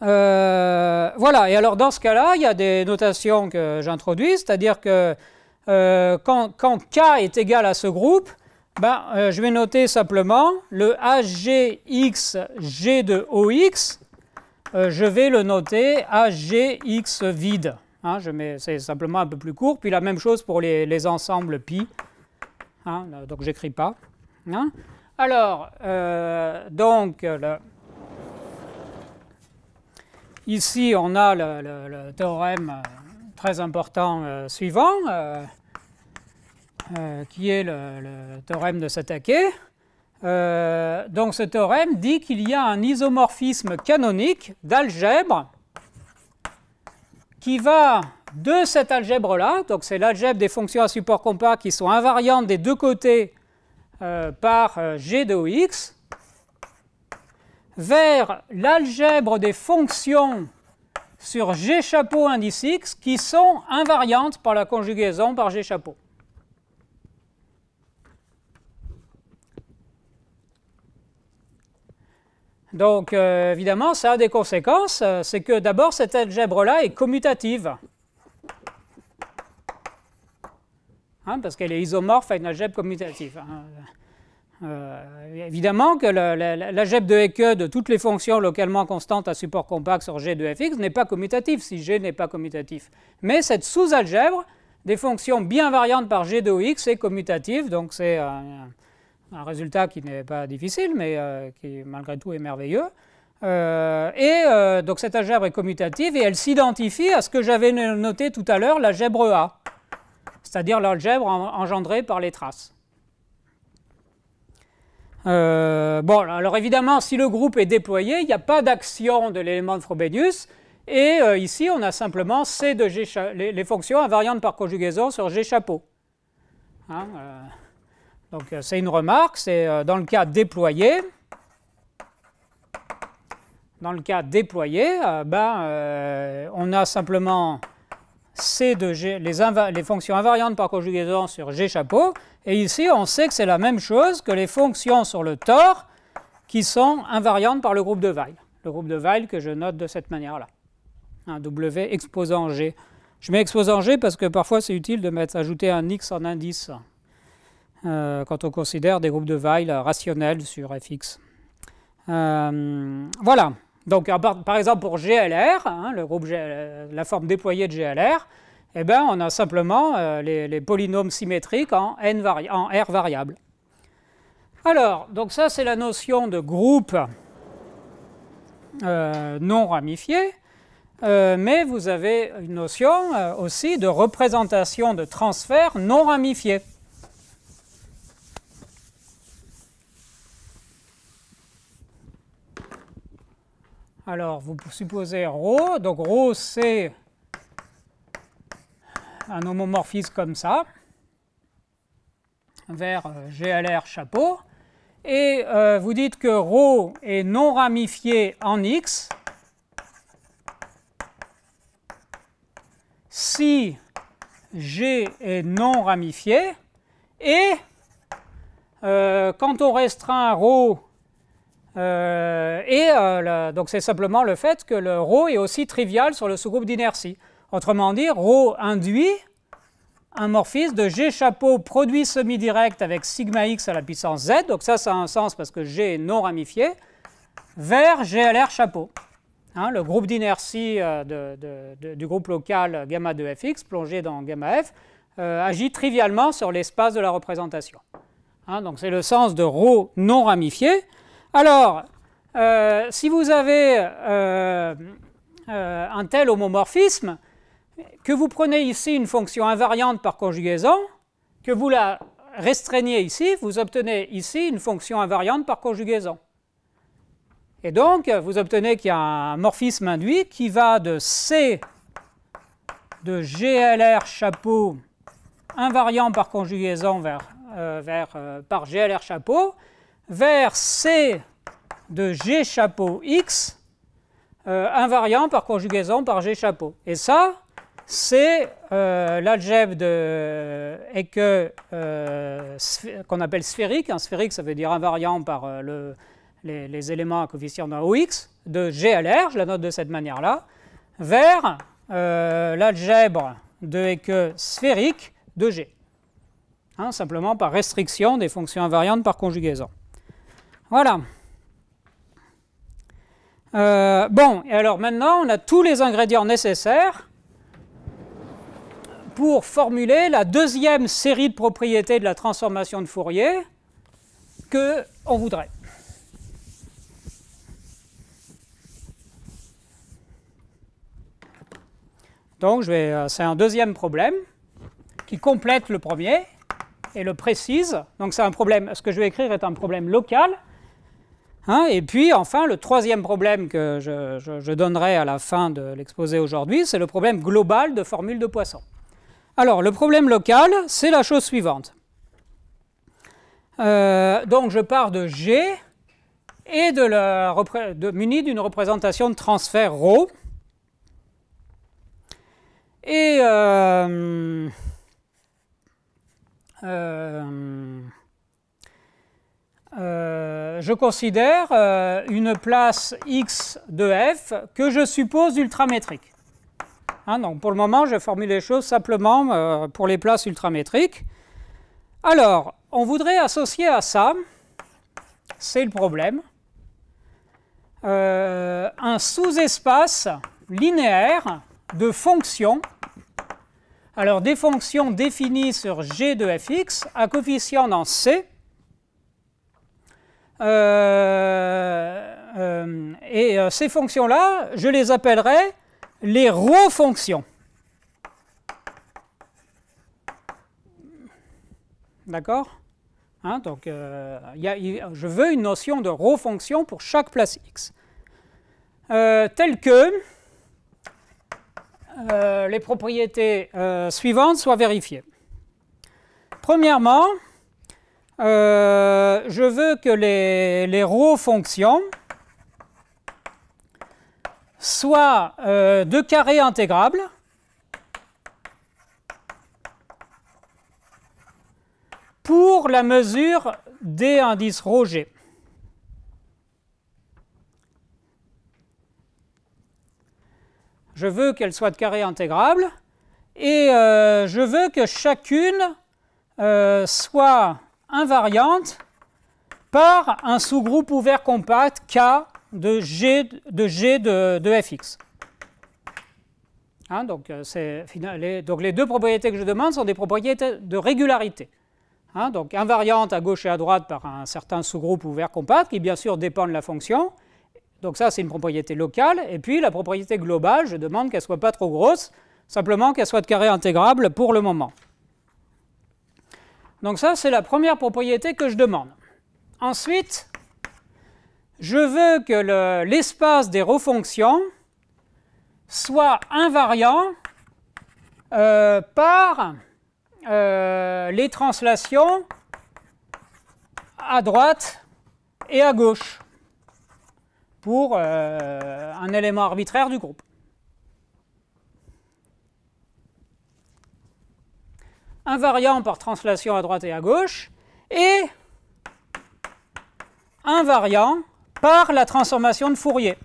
Euh, voilà, et alors dans ce cas-là, il y a des notations que j'introduis, c'est-à-dire que euh, quand, K est égal à ce groupe, ben, euh, je vais noter simplement le HGX G de OX, je vais le noter HGX vide. Hein, c'est simplement un peu plus court, puis la même chose pour les, ensembles pi, hein, donc j'écris pas. Hein. Alors, donc, Ici, on a le, théorème euh, très important euh, suivant, euh, qui est le, théorème de Satake. donc ce théorème dit qu'il y a un isomorphisme canonique d'algèbre qui va de cette algèbre-là, donc c'est l'algèbre des fonctions à support compact qui sont invariantes des deux côtés par g de OX, vers l'algèbre des fonctions sur G chapeau indice X qui sont invariantes par la conjugaison par G chapeau. Donc euh, évidemment, ça a des conséquences. Euh, c'est que d'abord, cette algèbre-là est commutative. Hein, parce qu'elle est isomorphe à une algèbre commutative. Hein. Euh, évidemment que l'algèbre de Hecke e de toutes les fonctions localement constantes à support compact sur G de fx n'est pas commutatif si G n'est pas commutatif. Mais cette sous-algèbre des fonctions bien variantes par G de x est commutative, donc c'est un, résultat qui n'est pas difficile, mais euh, qui malgré tout est merveilleux. Euh, et donc cette algèbre est commutative et elle s'identifie à ce que j'avais noté tout à l'heure, l'algèbre e A, c'est-à-dire l'algèbre engendrée par les traces. Euh, bon, alors évidemment, si le groupe est déployé, il n'y a pas d'action de l'élément de Frobenius. Et euh, ici, on a simplement C de G les, fonctions invariantes par conjugaison sur G chapeau. Hein, euh, donc c'est une remarque, c'est dans le cas déployé. Dans le cas déployé, ben, on a simplement C de G, les, fonctions invariantes par conjugaison sur G chapeau. Et ici, on sait que c'est la même chose que les fonctions sur le tore qui sont invariantes par le groupe de Weil. Le groupe de Weil que je note de cette manière-là. Un W exposant G. Je mets exposant G parce que parfois c'est utile de mettre, ajouter un X en indice euh, quand on considère des groupes de Weil rationnels sur Fx. Euh, voilà. Donc, par exemple, pour GLR, hein, le groupe euh, la forme déployée de GLR, eh ben, on a simplement euh, les, polynômes symétriques en, R variable. Alors, donc ça, c'est la notion de groupe euh, non ramifié, mais vous avez une notion aussi de représentation de transfert non ramifié. Alors, vous supposez ρ, donc ρ c'est un homomorphisme comme ça, vers euh, GLR chapeau, et euh, vous dites que ρ est non ramifié en x si G est non ramifié, et euh, quand on restreint ρ euh, et euh, donc c'est simplement le fait que le ρ est aussi trivial sur le sous-groupe d'inertie. Autrement dit, ρ induit un morphisme de G chapeau produit semi-direct avec sigma x à la puissance z, donc ça ça a un sens parce que G est non ramifié, vers GLR chapeau. Hein, le groupe d'inertie euh, du groupe local gamma de fx plongé dans gamma f agit trivialement sur l'espace de la représentation. Hein, donc c'est le sens de ρ non ramifié. Alors, euh, si vous avez euh, euh, un tel homomorphisme, que vous prenez ici une fonction invariante par conjugaison, que vous la restreignez ici, vous obtenez ici une fonction invariante par conjugaison. Et donc, vous obtenez qu'il y a un morphisme induit qui va de C de GLR chapeau invariant par conjugaison vers, par GLR chapeau, vers C de G chapeau X, euh, invariant par conjugaison par G chapeau. Et ça, c'est euh, l'algèbre de que euh, qu'on appelle sphérique. un sphérique, ça veut dire invariant par le, les, éléments à coefficient d'un OX, de G à l'air, je la note de cette manière-là, vers l'algèbre de que sphérique de G. Hein, simplement par restriction des fonctions invariantes par conjugaison. Voilà. Euh, bon, et alors maintenant, on a tous les ingrédients nécessaires pour formuler la deuxième série de propriétés de la transformation de Fourier que on voudrait. Donc, euh, c'est un deuxième problème qui complète le premier et le précise. Donc, c'est un problème. Ce que je vais écrire est un problème local Hein, et puis enfin, le troisième problème que je, donnerai à la fin de l'exposé aujourd'hui, c'est le problème global de formule de Poisson. Alors, le problème local, c'est la chose suivante. Euh, donc, je pars de G et de la muni d'une représentation de transfert ρ. Et euh, euh, euh, je considère euh, une place x de f que je suppose ultramétrique. Hein, donc pour le moment, je formule les choses simplement euh, pour les places ultramétriques. Alors, on voudrait associer à ça, c'est le problème, un sous-espace linéaire de fonctions alors des fonctions définies sur g de fx à coefficient dans c euh, euh, et euh, ces fonctions-là, je les appellerai les rho fonctions. D'accord hein, Donc, je veux une notion de rho fonction pour chaque place x, telle que les propriétés suivantes soient vérifiées. Premièrement, euh, je veux que les, les fonctions soient euh, de carré intégrable pour la mesure des indices Roger. Je veux qu'elles soient de carré intégrable et euh, je veux que chacune soit invariante par un sous-groupe ouvert compact K de G de, G de, Fx. Hein, euh, donc, les, deux propriétés que je demande sont des propriétés de régularité. Hein, donc invariante à gauche et à droite par un certain sous-groupe ouvert compact qui bien sûr dépend de la fonction. Donc ça c'est une propriété locale. Et puis la propriété globale, je demande qu'elle ne soit pas trop grosse, simplement qu'elle soit de carré intégrable pour le moment. Donc ça, c'est la première propriété que je demande. Ensuite, je veux que l'espace des refonctions soit invariant euh, par euh, les translations à droite et à gauche pour euh, un élément arbitraire du groupe. invariant par translation à droite et à gauche, et invariant par la transformation de Fourier.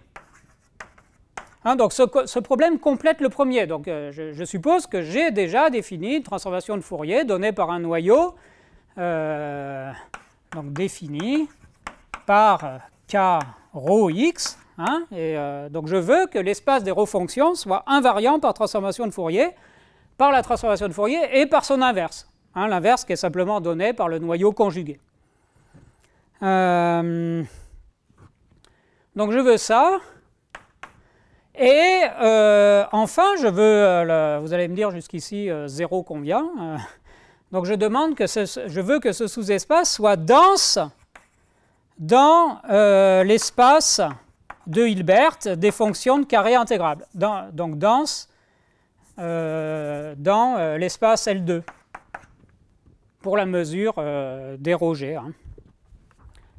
Hein, donc ce, problème complète le premier. Donc euh, je, suppose que j'ai déjà défini une transformation de Fourier donnée par un noyau, euh, donc défini par euh, k rho x. Hein, et donc je veux que l'espace des rho fonctions soit invariant par transformation de Fourier par la transformation de Fourier et par son inverse. Hein, l'inverse qui est simplement donné par le noyau conjugué. Euh, donc je veux ça. Et euh, enfin, je veux, euh, vous allez me dire jusqu'ici, 0 combien donc je demande que ce, je veux que ce sous-espace soit dense dans l'espace de Hilbert des fonctions de carré intégrable. donc dense euh, dans euh, l'espace L2 pour la mesure euh, dérogée. Hein.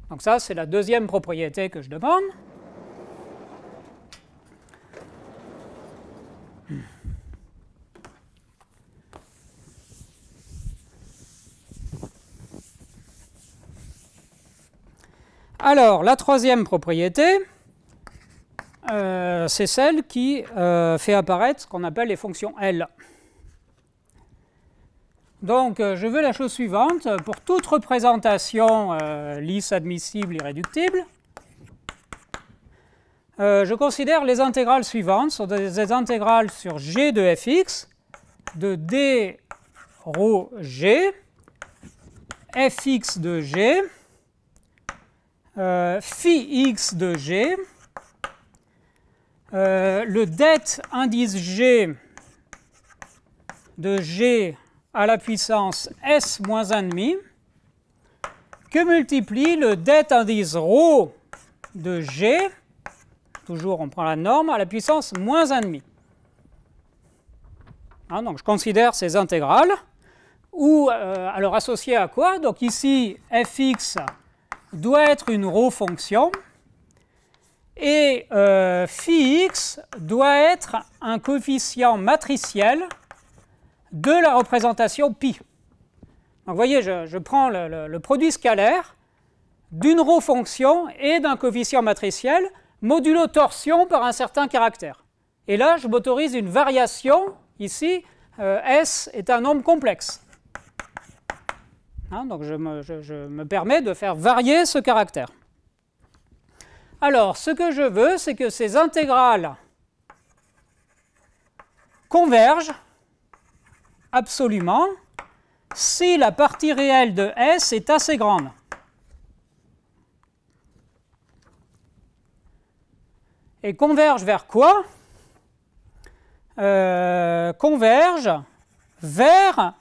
Donc ça, c'est la deuxième propriété que je demande. Alors, la troisième propriété, euh, c'est celle qui euh, fait apparaître ce qu'on appelle les fonctions L. Donc, euh, je veux la chose suivante. Pour toute représentation lisse, admissible, irréductible, je considère les intégrales suivantes. Ce sont des, intégrales sur g de fx de d rho g, fx de g, phi x de g, euh, le det indice g de g à la puissance s moins 1,5 que multiplie le det indice rho de g, toujours on prend la norme, à la puissance moins 1,5. Hein, donc je considère ces intégrales, ou euh, alors associées à quoi Donc ici fx doit être une rho fonction. Et euh, phi x doit être un coefficient matriciel de la représentation pi. Donc vous voyez, je, prends le, produit scalaire d'une rho fonction et d'un coefficient matriciel modulo torsion par un certain caractère. Et là, je m'autorise une variation, ici, euh, S est un nombre complexe. Hein, donc je me permets de faire varier ce caractère. Alors, ce que je veux, c'est que ces intégrales convergent absolument si la partie réelle de S est assez grande. Et convergent vers quoi Convergent euh, Converge vers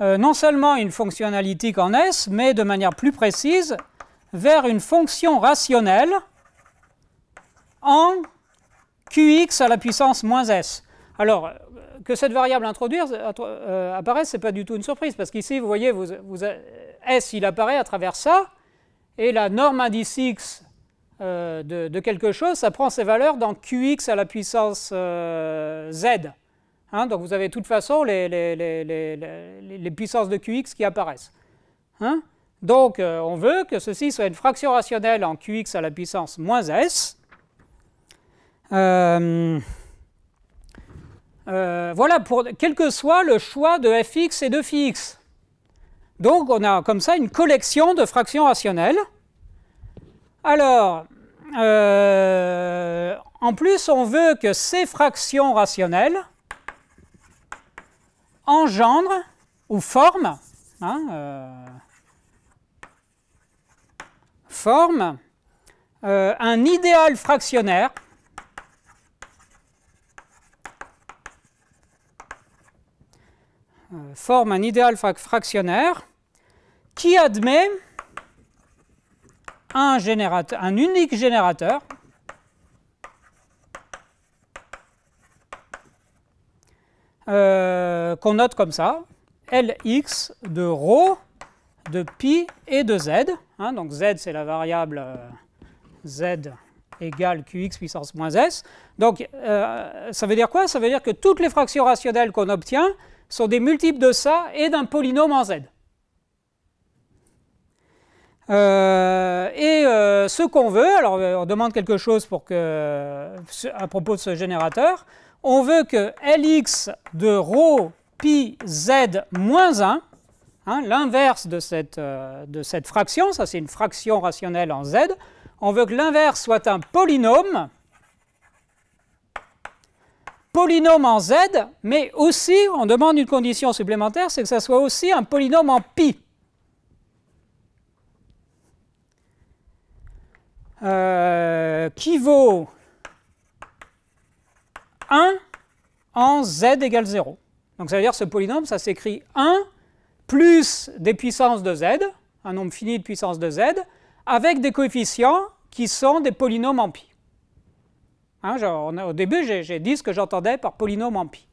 euh, non seulement une fonctionnalité en S, mais de manière plus précise, vers une fonction rationnelle en qx à la puissance moins s. Alors, euh, que cette variable introduire, euh, euh, apparaisse, ce n'est pas du tout une surprise, parce qu'ici, vous voyez, vous, s, il apparaît à travers ça, et la norme indice x de, quelque chose, ça prend ses valeurs dans qx à la puissance z. Hein, donc vous avez de toute façon les, les, puissances de qx qui apparaissent. Hein, donc on veut que ceci soit une fraction rationnelle en qx à la puissance moins s, euh, euh, voilà, pour, quel que soit le choix de fx et de φx. Donc on a comme ça une collection de fractions rationnelles. Alors, euh, en plus, on veut que ces fractions rationnelles engendrent ou forment, hein, un idéal fractionnaire Euh, forme un idéal fractionnaire qui admet un, unique générateur euh, qu'on note comme ça, Lx de ρ de pi et de z. Hein, donc z, c'est la variable euh, z égale qx puissance moins s. Donc ça veut dire quoi Ça veut dire que toutes les fractions rationnelles qu'on obtient, sont des multiples de ça et d'un polynôme en Z. Euh, et euh, ce qu'on veut, alors euh, on demande quelque chose pour que, à propos de ce générateur, on veut que Lx de ρ pi z moins 1, hein, l'inverse de, de cette, fraction, ça c'est une fraction rationnelle en z, on veut que l'inverse soit un polynôme polynôme en Z, mais aussi, on demande une condition supplémentaire, c'est que ça soit aussi un polynôme en pi. Euh, qui vaut 1 en z égale 0. Donc ça veut dire que ce polynôme, ça s'écrit 1 plus des puissances de z, un nombre fini de puissances de z, avec des coefficients qui sont des polynômes en pi. Hein, au début, j'ai dit ce que j'entendais par polynôme en pi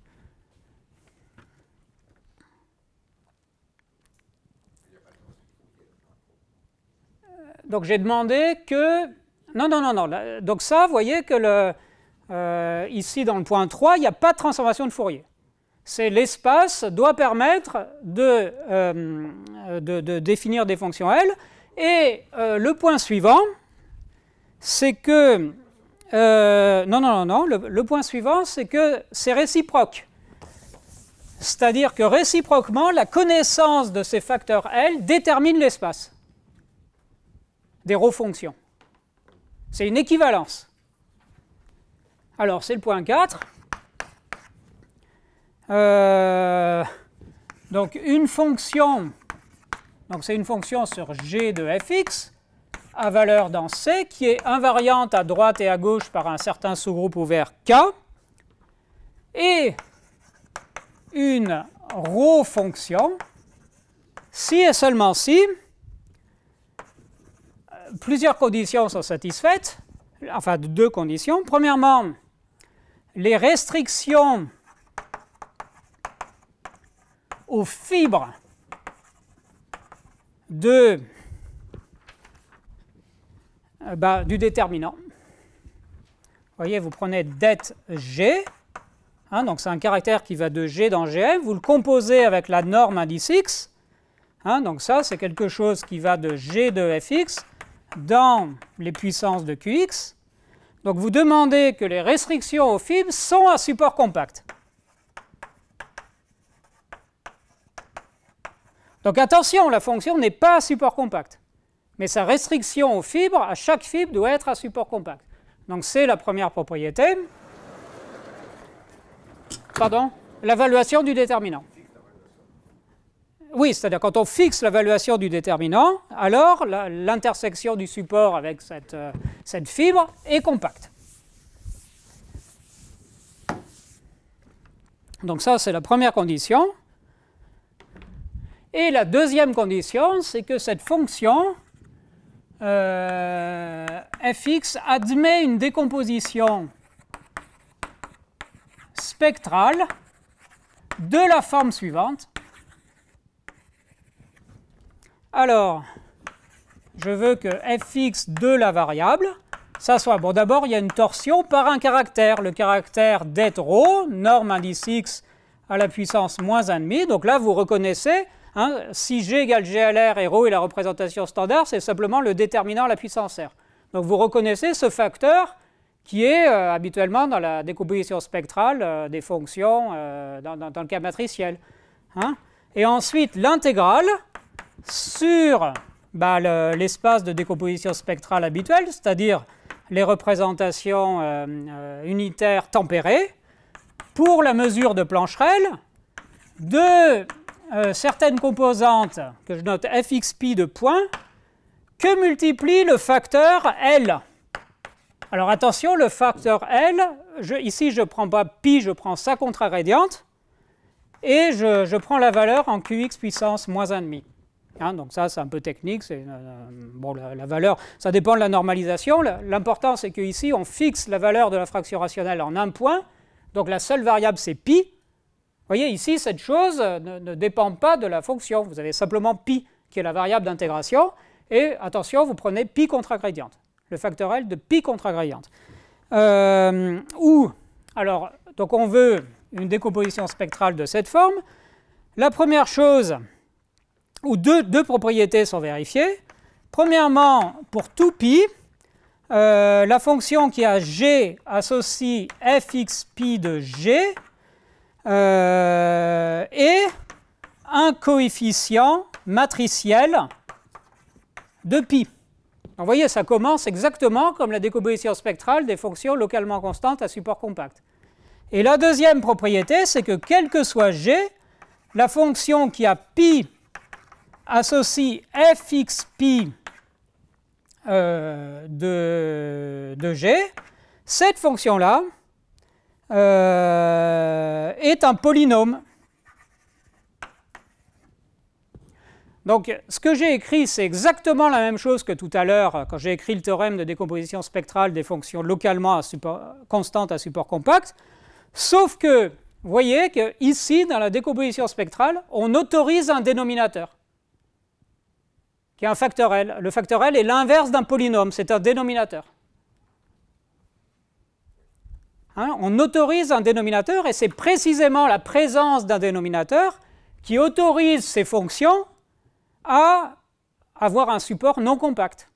euh, Donc j'ai demandé que... Non, non, non, non. Donc ça, vous voyez que le, euh, ici, dans le point 3, il n'y a pas de transformation de Fourier. C'est l'espace doit permettre de, euh, définir des fonctions L. Et le point suivant, c'est que euh, non, non, non, non. Le, point suivant, c'est que c'est réciproque. C'est-à-dire que réciproquement, la connaissance de ces facteurs L détermine l'espace des rho-fonctions. C'est une équivalence. Alors, c'est le point 4. Euh, donc, une fonction, donc c'est une fonction sur g de fx à valeur dans C, qui est invariante à droite et à gauche par un certain sous-groupe ouvert K, et une rho fonction si et seulement si plusieurs conditions sont satisfaites, enfin deux conditions. Premièrement, les restrictions aux fibres de euh, bah, du déterminant. Vous voyez, vous prenez det G, hein, donc c'est un caractère qui va de G dans gm, vous le composez avec la norme indice X, hein, donc ça c'est quelque chose qui va de G de Fx dans les puissances de Qx, donc vous demandez que les restrictions aux fibres sont à support compact. Donc attention, la fonction n'est pas à support compact mais sa restriction aux fibres, à chaque fibre, doit être un support compact. Donc c'est la première propriété. Pardon L'évaluation du déterminant. Oui, c'est-à-dire quand on fixe l'évaluation du déterminant, alors l'intersection du support avec cette, euh, cette fibre est compacte. Donc ça, c'est la première condition. Et la deuxième condition, c'est que cette fonction euh, fx admet une décomposition spectrale de la forme suivante. Alors, je veux que fx de la variable, ça soit... Bon, d'abord, il y a une torsion par un caractère. Le caractère det rho, norme indice x à la puissance moins 1,5. Donc là, vous reconnaissez Hein, si G égale GLR et ρ est la représentation standard, c'est simplement le déterminant à la puissance R. Donc vous reconnaissez ce facteur qui est euh, habituellement dans la décomposition spectrale euh, des fonctions euh, dans, le cas matriciel. Hein, et ensuite, l'intégrale sur bah, l'espace de décomposition spectrale habituelle, c'est-à-dire les représentations unitaires tempérées, pour la mesure de Plancherel de euh, certaines composantes que je note fxpi de point, que multiplie le facteur L. Alors attention, le facteur L, ici je ne prends pas pi, je prends sa contra et je, prends la valeur en qx puissance moins 1,5. Hein, donc ça, c'est un peu technique, c'est, euh, euh, la, valeur, ça dépend de la normalisation. L'important, c'est qu'ici, on fixe la valeur de la fraction rationnelle en un point, donc la seule variable, c'est pi, voyez, ici, cette chose euh, ne, dépend pas de la fonction. Vous avez simplement pi, qui est la variable d'intégration, et attention, vous prenez pi contre agrédiente, le factoriel de pi contre agrédiente. Euh, ou, alors, donc on veut une décomposition spectrale de cette forme. La première chose, où deux, propriétés sont vérifiées. Premièrement, pour tout pi, euh, la fonction qui a g associe fx pi de g euh, et un coefficient matriciel de pi. Vous voyez, ça commence exactement comme la décomposition spectrale des fonctions localement constantes à support compact. Et la deuxième propriété, c'est que quel que soit g, la fonction qui a pi associe fx pi euh, de g, cette fonction-là, euh, est un polynôme. Donc ce que j'ai écrit, c'est exactement la même chose que tout à l'heure quand j'ai écrit le théorème de décomposition spectrale des fonctions localement à support, constantes à support compact, sauf que vous voyez ici dans la décomposition spectrale, on autorise un dénominateur, qui est un facteur L. Le facteur L est l'inverse d'un polynôme, c'est un dénominateur. Hein, on autorise un dénominateur et c'est précisément la présence d'un dénominateur qui autorise ces fonctions à avoir un support non compact.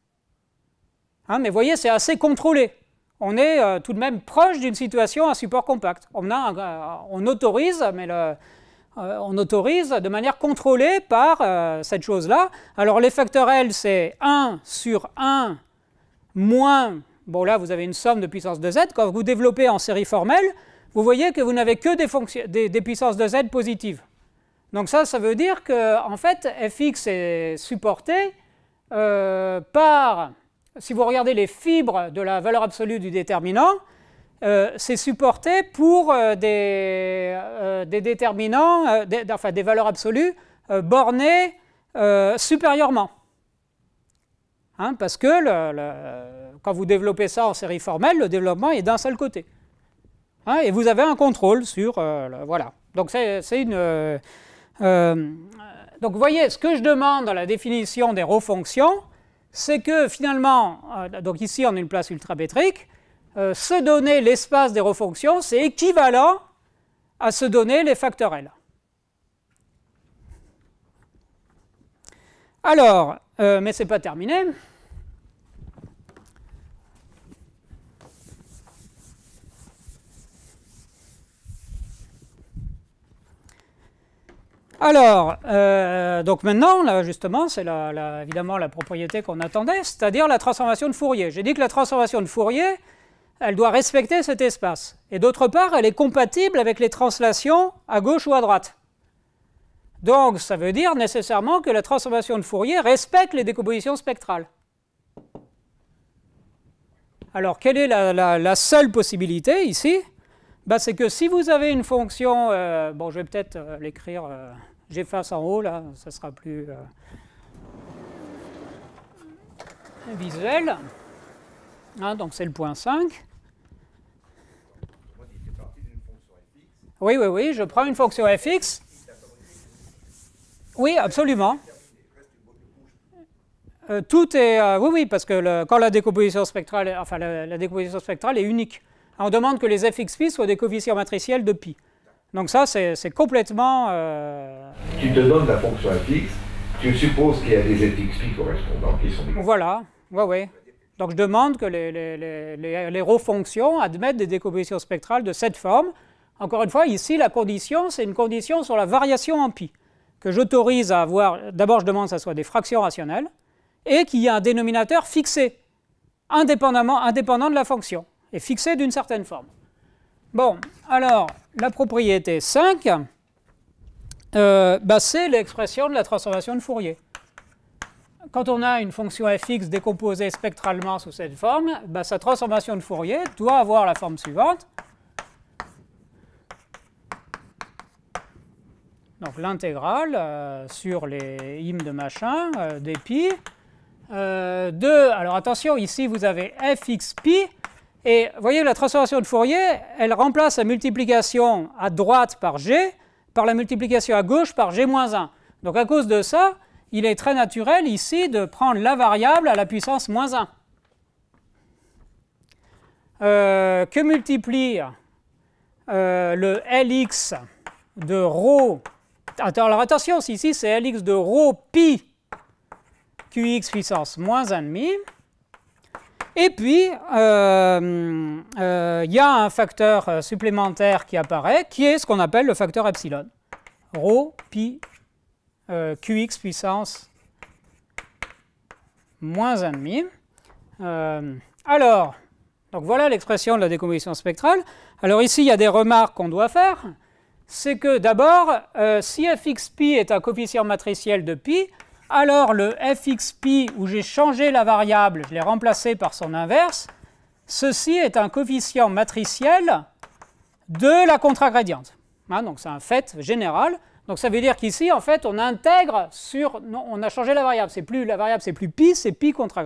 Mais hein, mais voyez, c'est assez contrôlé. On est euh, tout de même proche d'une situation à support compact. On, euh, autorise, mais euh, on autorise de manière contrôlée par cette chose-là. Alors les facteurs L, c'est 1 sur 1 moins Bon, là, vous avez une somme de puissance de z. Quand vous développez en série formelle, vous voyez que vous n'avez que des, fonctions des, puissances de z positives. Donc ça, ça veut dire que, en fait, fx est supporté euh, par, si vous regardez les fibres de la valeur absolue du déterminant, euh, c'est supporté pour euh, des, déterminants, enfin des valeurs absolues, bornées supérieurement. Hein, parce que quand vous développez ça en série formelle, le développement est d'un seul côté. Hein, et vous avez un contrôle sur... Euh, voilà. Donc c'est euh, euh, donc vous voyez, ce que je demande dans la définition des refonctions, fonctions, c'est que finalement, donc ici on a une place ultrabétrique, se donner l'espace des refonctions, fonctions, c'est équivalent à se donner les L. Alors, mais ce n'est pas terminé. Alors, euh, donc maintenant, là, justement, c'est évidemment la propriété qu'on attendait, c'est-à-dire la transformation de Fourier. J'ai dit que la transformation de Fourier, elle doit respecter cet espace. Et d'autre part, elle est compatible avec les translations à gauche ou à droite. Donc, ça veut dire nécessairement que la transformation de Fourier respecte les décompositions spectrales. Alors, quelle est la, seule possibilité ici bah, C'est que si vous avez une fonction, euh, bon, je vais peut-être euh, l'écrire j'efface en haut, là, ça sera plus euh, visuel. Ah, donc c'est le point 5. Oui, oui, oui, je prends une fonction fx. Oui, absolument. Euh, tout est... Euh, oui, oui, parce que quand la décomposition spectrale, enfin la, décomposition spectrale est unique, on demande que les fxpi soient des coefficients matriciels de pi. Donc ça, c'est complètement... Euh, tu te donnes la fonction fixe, tu supposes qu'il y a des fx pi correspondants qui sont... Voilà, oui, oui. Donc je demande que les, les, fonctions admettent des décompositions spectrales de cette forme. Encore une fois, ici, la condition, c'est une condition sur la variation en pi, que j'autorise à avoir... D'abord, je demande que ce soit des fractions rationnelles, et qu'il y ait un dénominateur fixé, indépendamment, indépendant de la fonction, et fixé d'une certaine forme. Bon, alors, la propriété 5, euh, bah, c'est l'expression de la transformation de Fourier. Quand on a une fonction fx décomposée spectralement sous cette forme, bah, sa transformation de Fourier doit avoir la forme suivante. Donc l'intégrale euh, sur les hymnes de machin, euh, des pi, de, alors attention, ici vous avez fx pi, et vous voyez, la transformation de Fourier, elle remplace la multiplication à droite par g par la multiplication à gauche par g-1. Donc à cause de ça, il est très naturel ici de prendre la variable à la puissance moins 1. Euh, que multiplie euh, le Lx de ρ... attention, ici c'est Lx de rho pi qx puissance moins 1,5 et puis, il euh, euh, y a un facteur euh, supplémentaire qui apparaît, qui est ce qu'on appelle le facteur epsilon. Rho pi qx puissance moins 1,5. alors, donc voilà l'expression de la décomposition spectrale. Alors ici, il y a des remarques qu'on doit faire. C'est que d'abord, si fx est un coefficient matriciel de pi, alors le fxpi où j'ai changé la variable, je l'ai remplacé par son inverse, ceci est un coefficient matriciel de la contre hein, donc c'est un fait général. Donc ça veut dire qu'ici, en fait, on intègre sur... Non, on a changé la variable. C'est plus La variable, c'est plus pi, c'est pi contre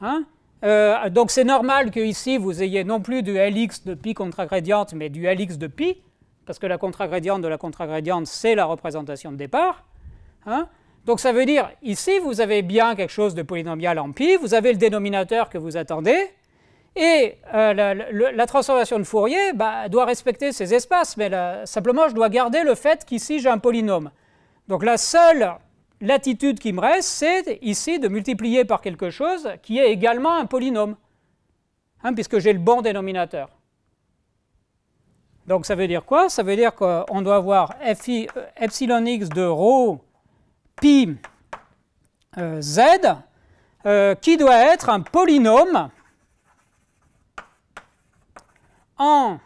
hein, euh, donc c'est normal que ici vous ayez non plus du Lx de pi contre mais du Lx de pi, parce que la contre de la contre c'est la représentation de départ. Hein, donc ça veut dire, ici, vous avez bien quelque chose de polynomial en pi, vous avez le dénominateur que vous attendez, et euh, la, transformation de Fourier bah, doit respecter ces espaces, mais simplement, je dois garder le fait qu'ici, j'ai un polynôme. Donc la seule latitude qui me reste, c'est ici de multiplier par quelque chose qui est également un polynôme, hein, puisque j'ai le bon dénominateur. Donc ça veut dire quoi Ça veut dire qu'on doit avoir fi euh, epsilon x de rho pi euh, z euh, qui doit être un polynôme en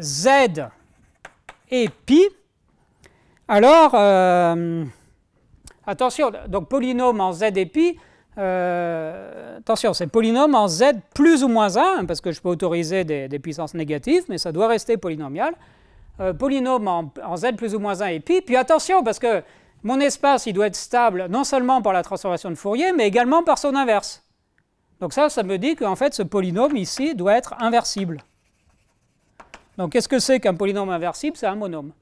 z et pi. Alors, euh, attention, donc polynôme en z et pi, attention, c'est polynôme en z plus ou moins 1, parce que je peux autoriser des, puissances négatives, mais ça doit rester polynomial. polynôme en, en, z plus ou moins 1 et pi. Puis attention, parce que mon espace, il doit être stable non seulement par la transformation de Fourier, mais également par son inverse. Donc ça, ça me dit qu'en fait, ce polynôme ici doit être inversible. Donc qu'est-ce que c'est qu'un polynôme inversible C'est un monôme.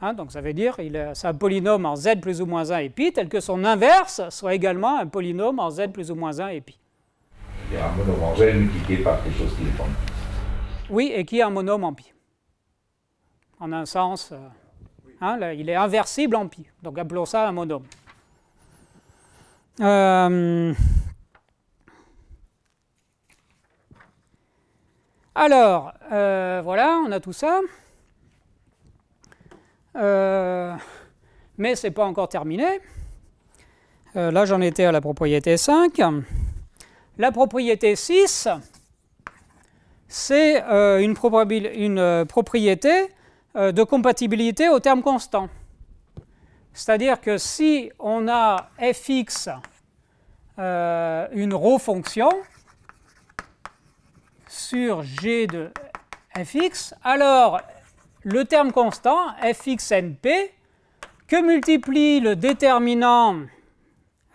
Hein, donc ça veut dire c'est un polynôme en z plus ou moins 1 et pi, tel que son inverse soit également un polynôme en z plus ou moins 1 et pi. Il y a un monôme en z multiplié par quelque chose qui dépend. Oui, et qui est un monôme en pi. En un sens... Euh, Hein, il est inversible en pi. Donc appelons ça un monome. Alors, euh, voilà, on a tout ça. Euh, mais ce n'est pas encore terminé. Euh, là, j'en étais à la propriété 5. La propriété 6, c'est une propriété euh, de compatibilité au terme constant. C'est-à-dire que si on a fx euh, une ρ fonction sur g de fx, alors le terme constant fxnp que multiplie le déterminant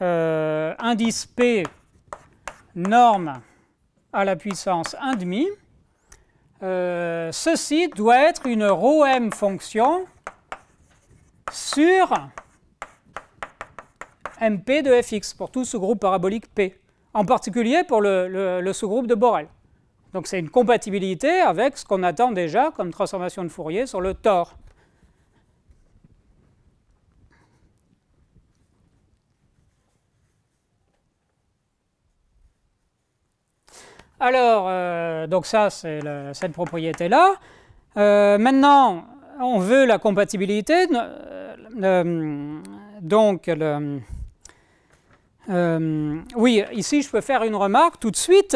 euh, indice p norme à la puissance 1,5 euh, ceci doit être une ρm fonction sur MP de fx, pour tout sous groupe parabolique P, en particulier pour le, sous-groupe de Borel. Donc c'est une compatibilité avec ce qu'on attend déjà comme transformation de Fourier sur le tore. Alors, euh, donc ça, c'est cette propriété-là. Euh, maintenant, on veut la compatibilité. Euh, donc, oui, ici, je peux faire une remarque tout de suite.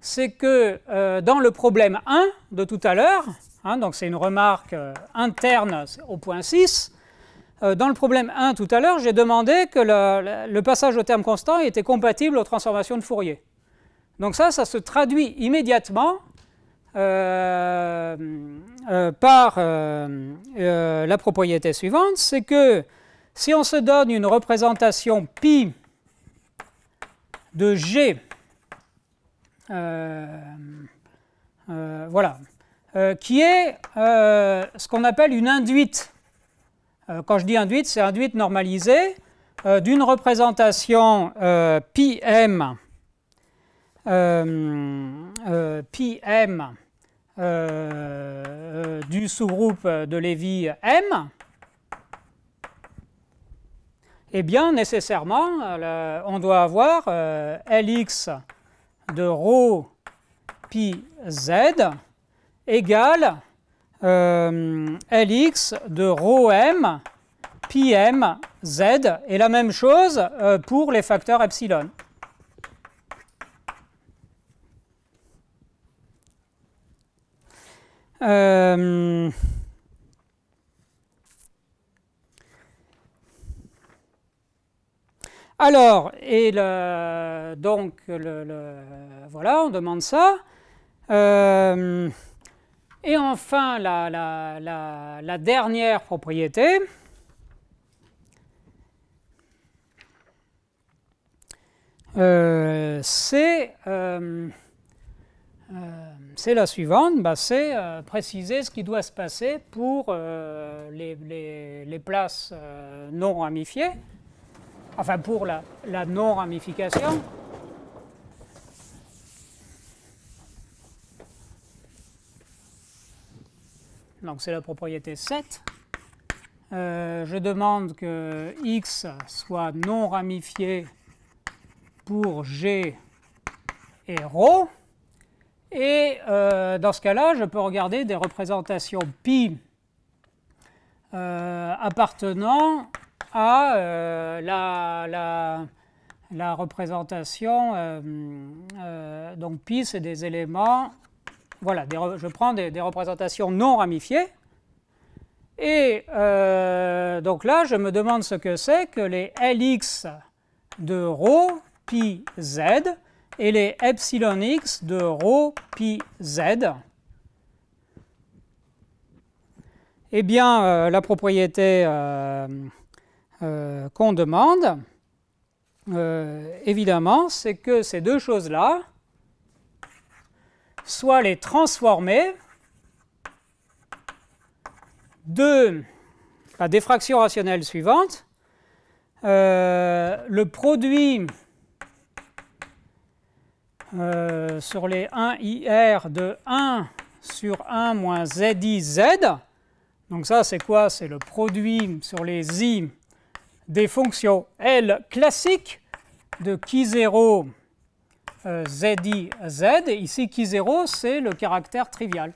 C'est que dans le problème 1 de tout à l'heure, hein, donc c'est une remarque interne au point 6, dans le problème 1 tout à l'heure, j'ai demandé que le, passage au terme constant était compatible aux transformations de Fourier. Donc ça, ça se traduit immédiatement euh, euh, par euh, la propriété suivante, c'est que si on se donne une représentation pi de g, voilà, qui est ce qu'on appelle une induite. quand je dis induite, c'est induite normalisée d'une représentation pi m euh, euh, PM euh, du sous-groupe de Lévy M, eh bien, nécessairement, on doit avoir Lx de rho pi z égale Lx de rho m pi m z. Et la même chose pour les facteurs epsilon. Euh, Alors, et le, donc, le, voilà, on demande ça. Euh, et enfin, la, dernière propriété, euh, c'est c'est la suivante, bah, c'est euh, préciser ce qui doit se passer pour euh, les, places euh, non ramifiées, enfin pour la, la non-ramification. Donc c'est la propriété 7. je demande que x soit non ramifié pour g et ρ. Et euh, dans ce cas-là, je peux regarder des représentations pi euh, appartenant à euh, la, représentation. donc pi, c'est des éléments. Voilà, je prends des, représentations non ramifiées. Et donc là, je me demande ce que c'est que les Lx de ρ pi z et les epsilon x de rho pi z. Eh bien, euh, la propriété euh, euh, qu'on demande, évidemment, c'est que ces deux choses-là, soient les transformées de la défraction rationnelle suivante, le produit euh, sur les 1IR de 1 sur 1 moins z Donc ça, c'est quoi C'est le produit sur les i des fonctions L classiques de Q0 euh, z Z. Ici, Q0, c'est le caractère trivial.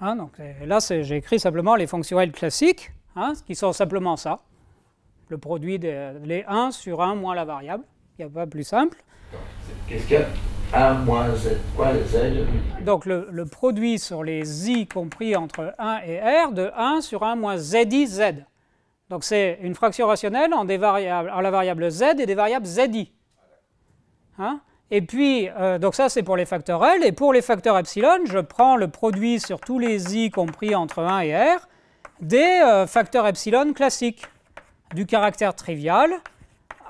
Hein, donc, là, j'ai écrit simplement les fonctions L classiques, hein, qui sont simplement ça. Le produit des 1 sur 1 moins la variable. Il n'y a pas plus simple. Qu'est-ce qu'il y a Z. Donc le, produit sur les i compris entre 1 et r de 1 sur 1 moins zi z. Donc c'est une fraction rationnelle en, la variable z et des variables zi. Hein et puis, euh, donc ça c'est pour les facteurs L, et pour les facteurs epsilon, je prends le produit sur tous les i compris entre 1 et r des euh, facteurs epsilon classiques, du caractère trivial,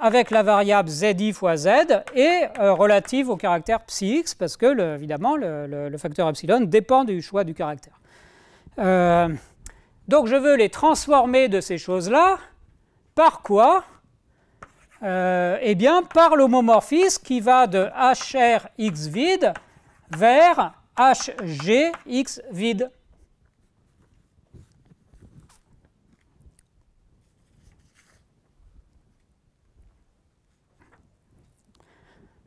avec la variable zi fois z et euh, relative au caractère x, parce que, évidemment, le, facteur epsilon dépend du choix du caractère. Euh, donc, je veux les transformer de ces choses-là. Par quoi euh, Eh bien, par l'homomorphisme qui va de x vide vers hgx vide.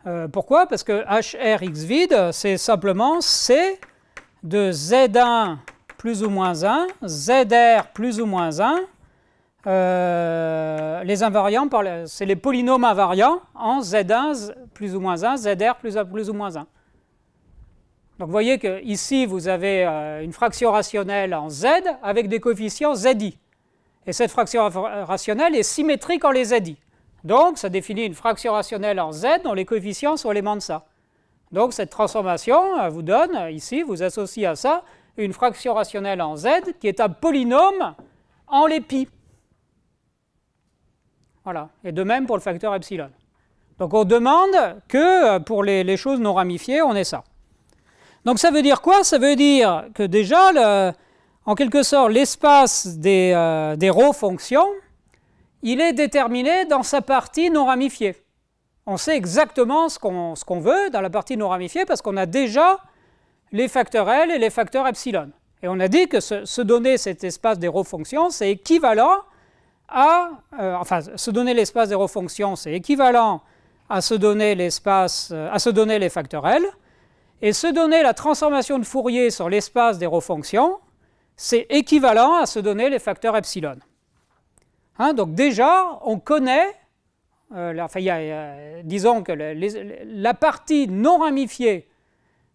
Euh, pourquoi Parce que HRX vide, c'est simplement C de Z1 plus ou moins 1, ZR plus ou moins 1, euh, les invariants, c'est les polynômes invariants en Z1 plus ou moins 1, ZR plus, ou moins 1. Donc vous voyez que ici vous avez euh, une fraction rationnelle en Z avec des coefficients ZI. Et cette fraction rationnelle est symétrique en les ZI. Donc, ça définit une fraction rationnelle en z dont les coefficients sont éléments de ça. Donc, cette transformation vous donne, ici, vous associe à ça une fraction rationnelle en z qui est un polynôme en les π. Voilà. Et de même pour le facteur epsilon. Donc, on demande que euh, pour les, choses non ramifiées, on ait ça. Donc, ça veut dire quoi Ça veut dire que déjà, en quelque sorte, l'espace des, euh, des rho fonctions il est déterminé dans sa partie non ramifiée. On sait exactement ce qu'on veut dans la partie non ramifiée parce qu'on a déjà les facteurs L et les facteurs epsilon. Et on a dit que se, donner cet espace des fonctions, c'est équivalent à... Euh, enfin, se donner l'espace des fonctions, c'est équivalent à se donner l'espace... Euh, à se donner les facteurs L. Et se donner la transformation de Fourier sur l'espace des fonctions, c'est équivalent à se donner les facteurs epsilon. Hein, donc déjà, on connaît, euh, euh, disons que la partie non ramifiée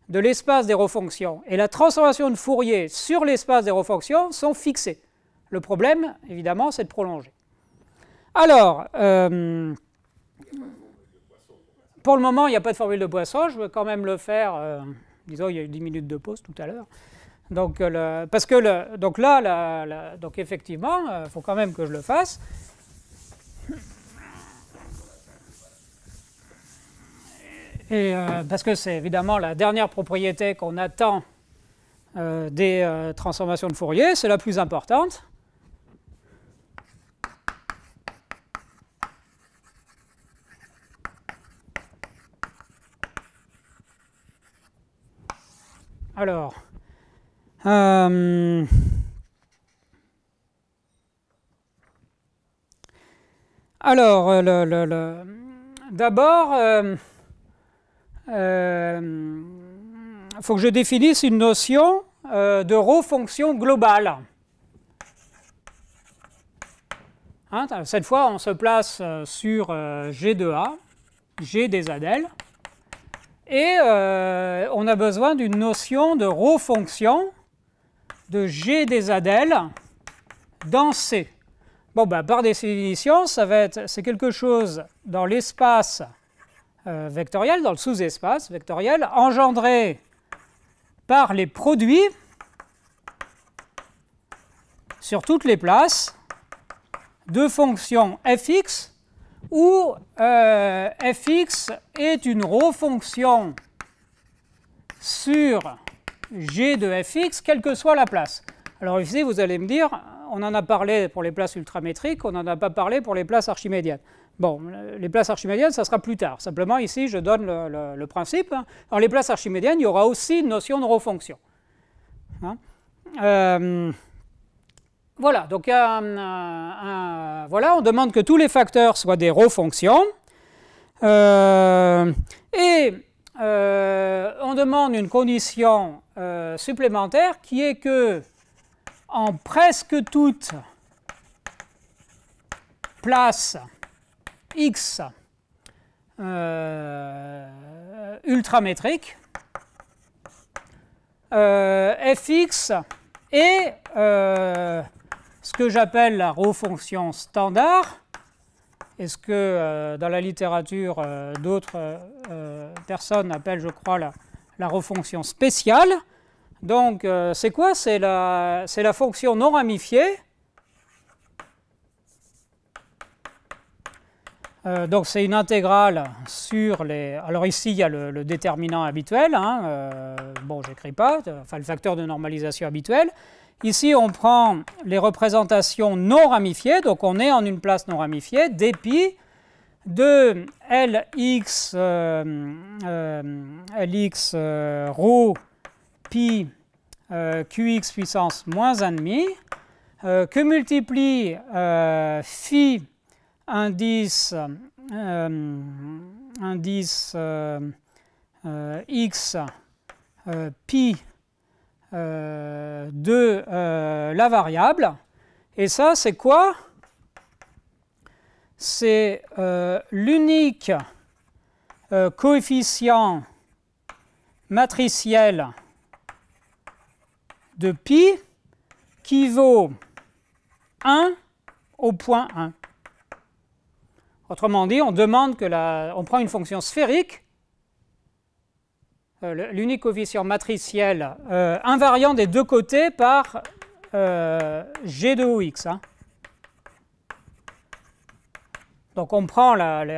de l'espace des refonctions et la transformation de Fourier sur l'espace des refonctions sont fixées. Le problème, évidemment, c'est de prolonger. Alors, euh, pour le moment, il n'y a pas de formule de Poisson. Je veux quand même le faire. disons, il y a eu 10 minutes de pause tout à l'heure. Donc, euh, parce que donc là, donc effectivement, il euh, faut quand même que je le fasse. Et, euh, parce que c'est évidemment la dernière propriété qu'on attend des transformations de Fourier, c'est la plus importante. Alors, euh, alors, euh, le, d'abord, il euh, faut que je définisse une notion de ρ fonction globale. Hein, cette fois, on se place sur G de A, G des adèles, et on a besoin d'une notion de ρ fonction de G des adèles dans C. Bon, ben, par définition, ça va être, c'est quelque chose dans l'espace euh, vectoriel, dans le sous-espace vectoriel, engendré par les produits sur toutes les places de fonctions fx où euh, fx est une refonction sur g de fx, quelle que soit la place. Alors ici, vous allez me dire, on en a parlé pour les places ultramétriques, on n'en a pas parlé pour les places archimédiennes. Bon, euh, les places archimédiennes, ça sera plus tard. Simplement, ici, je donne le, principe. Dans les places archimédiennes, il y aura aussi une notion de refonction. Hein euh, voilà, donc voilà, on demande que tous les facteurs soient des refonctions. Euh, et euh, on demande une condition euh, supplémentaire qui est que en presque toute place x euh, ultramétrique, fx est ce que j'appelle la refonction standard, et ce que euh, dans la littérature euh, d'autres euh, personnes appellent, je crois, la, refonction spéciale. Donc, c'est quoi C'est la, fonction non ramifiée. donc c'est une intégrale sur les... Alors ici, il y a le, déterminant habituel. Hein, bon, je n'écris pas. Enfin, le facteur de normalisation habituel. Ici, on prend les représentations non ramifiées, donc on est en une place non ramifiée, dpi de Lx, euh, euh Lx euh, rho pi euh, Qx puissance moins 1,5, que multiplie phi indice, indice x pi euh, de euh, la variable. Et ça, c'est quoi C'est euh, l'unique coefficient matriciel de pi qui vaut 1 au point 1. Autrement dit, on demande que la, on prend une fonction sphérique euh, l'unique coefficient matriciel euh, invariant des deux côtés par euh, G de OX. Hein. Donc on prend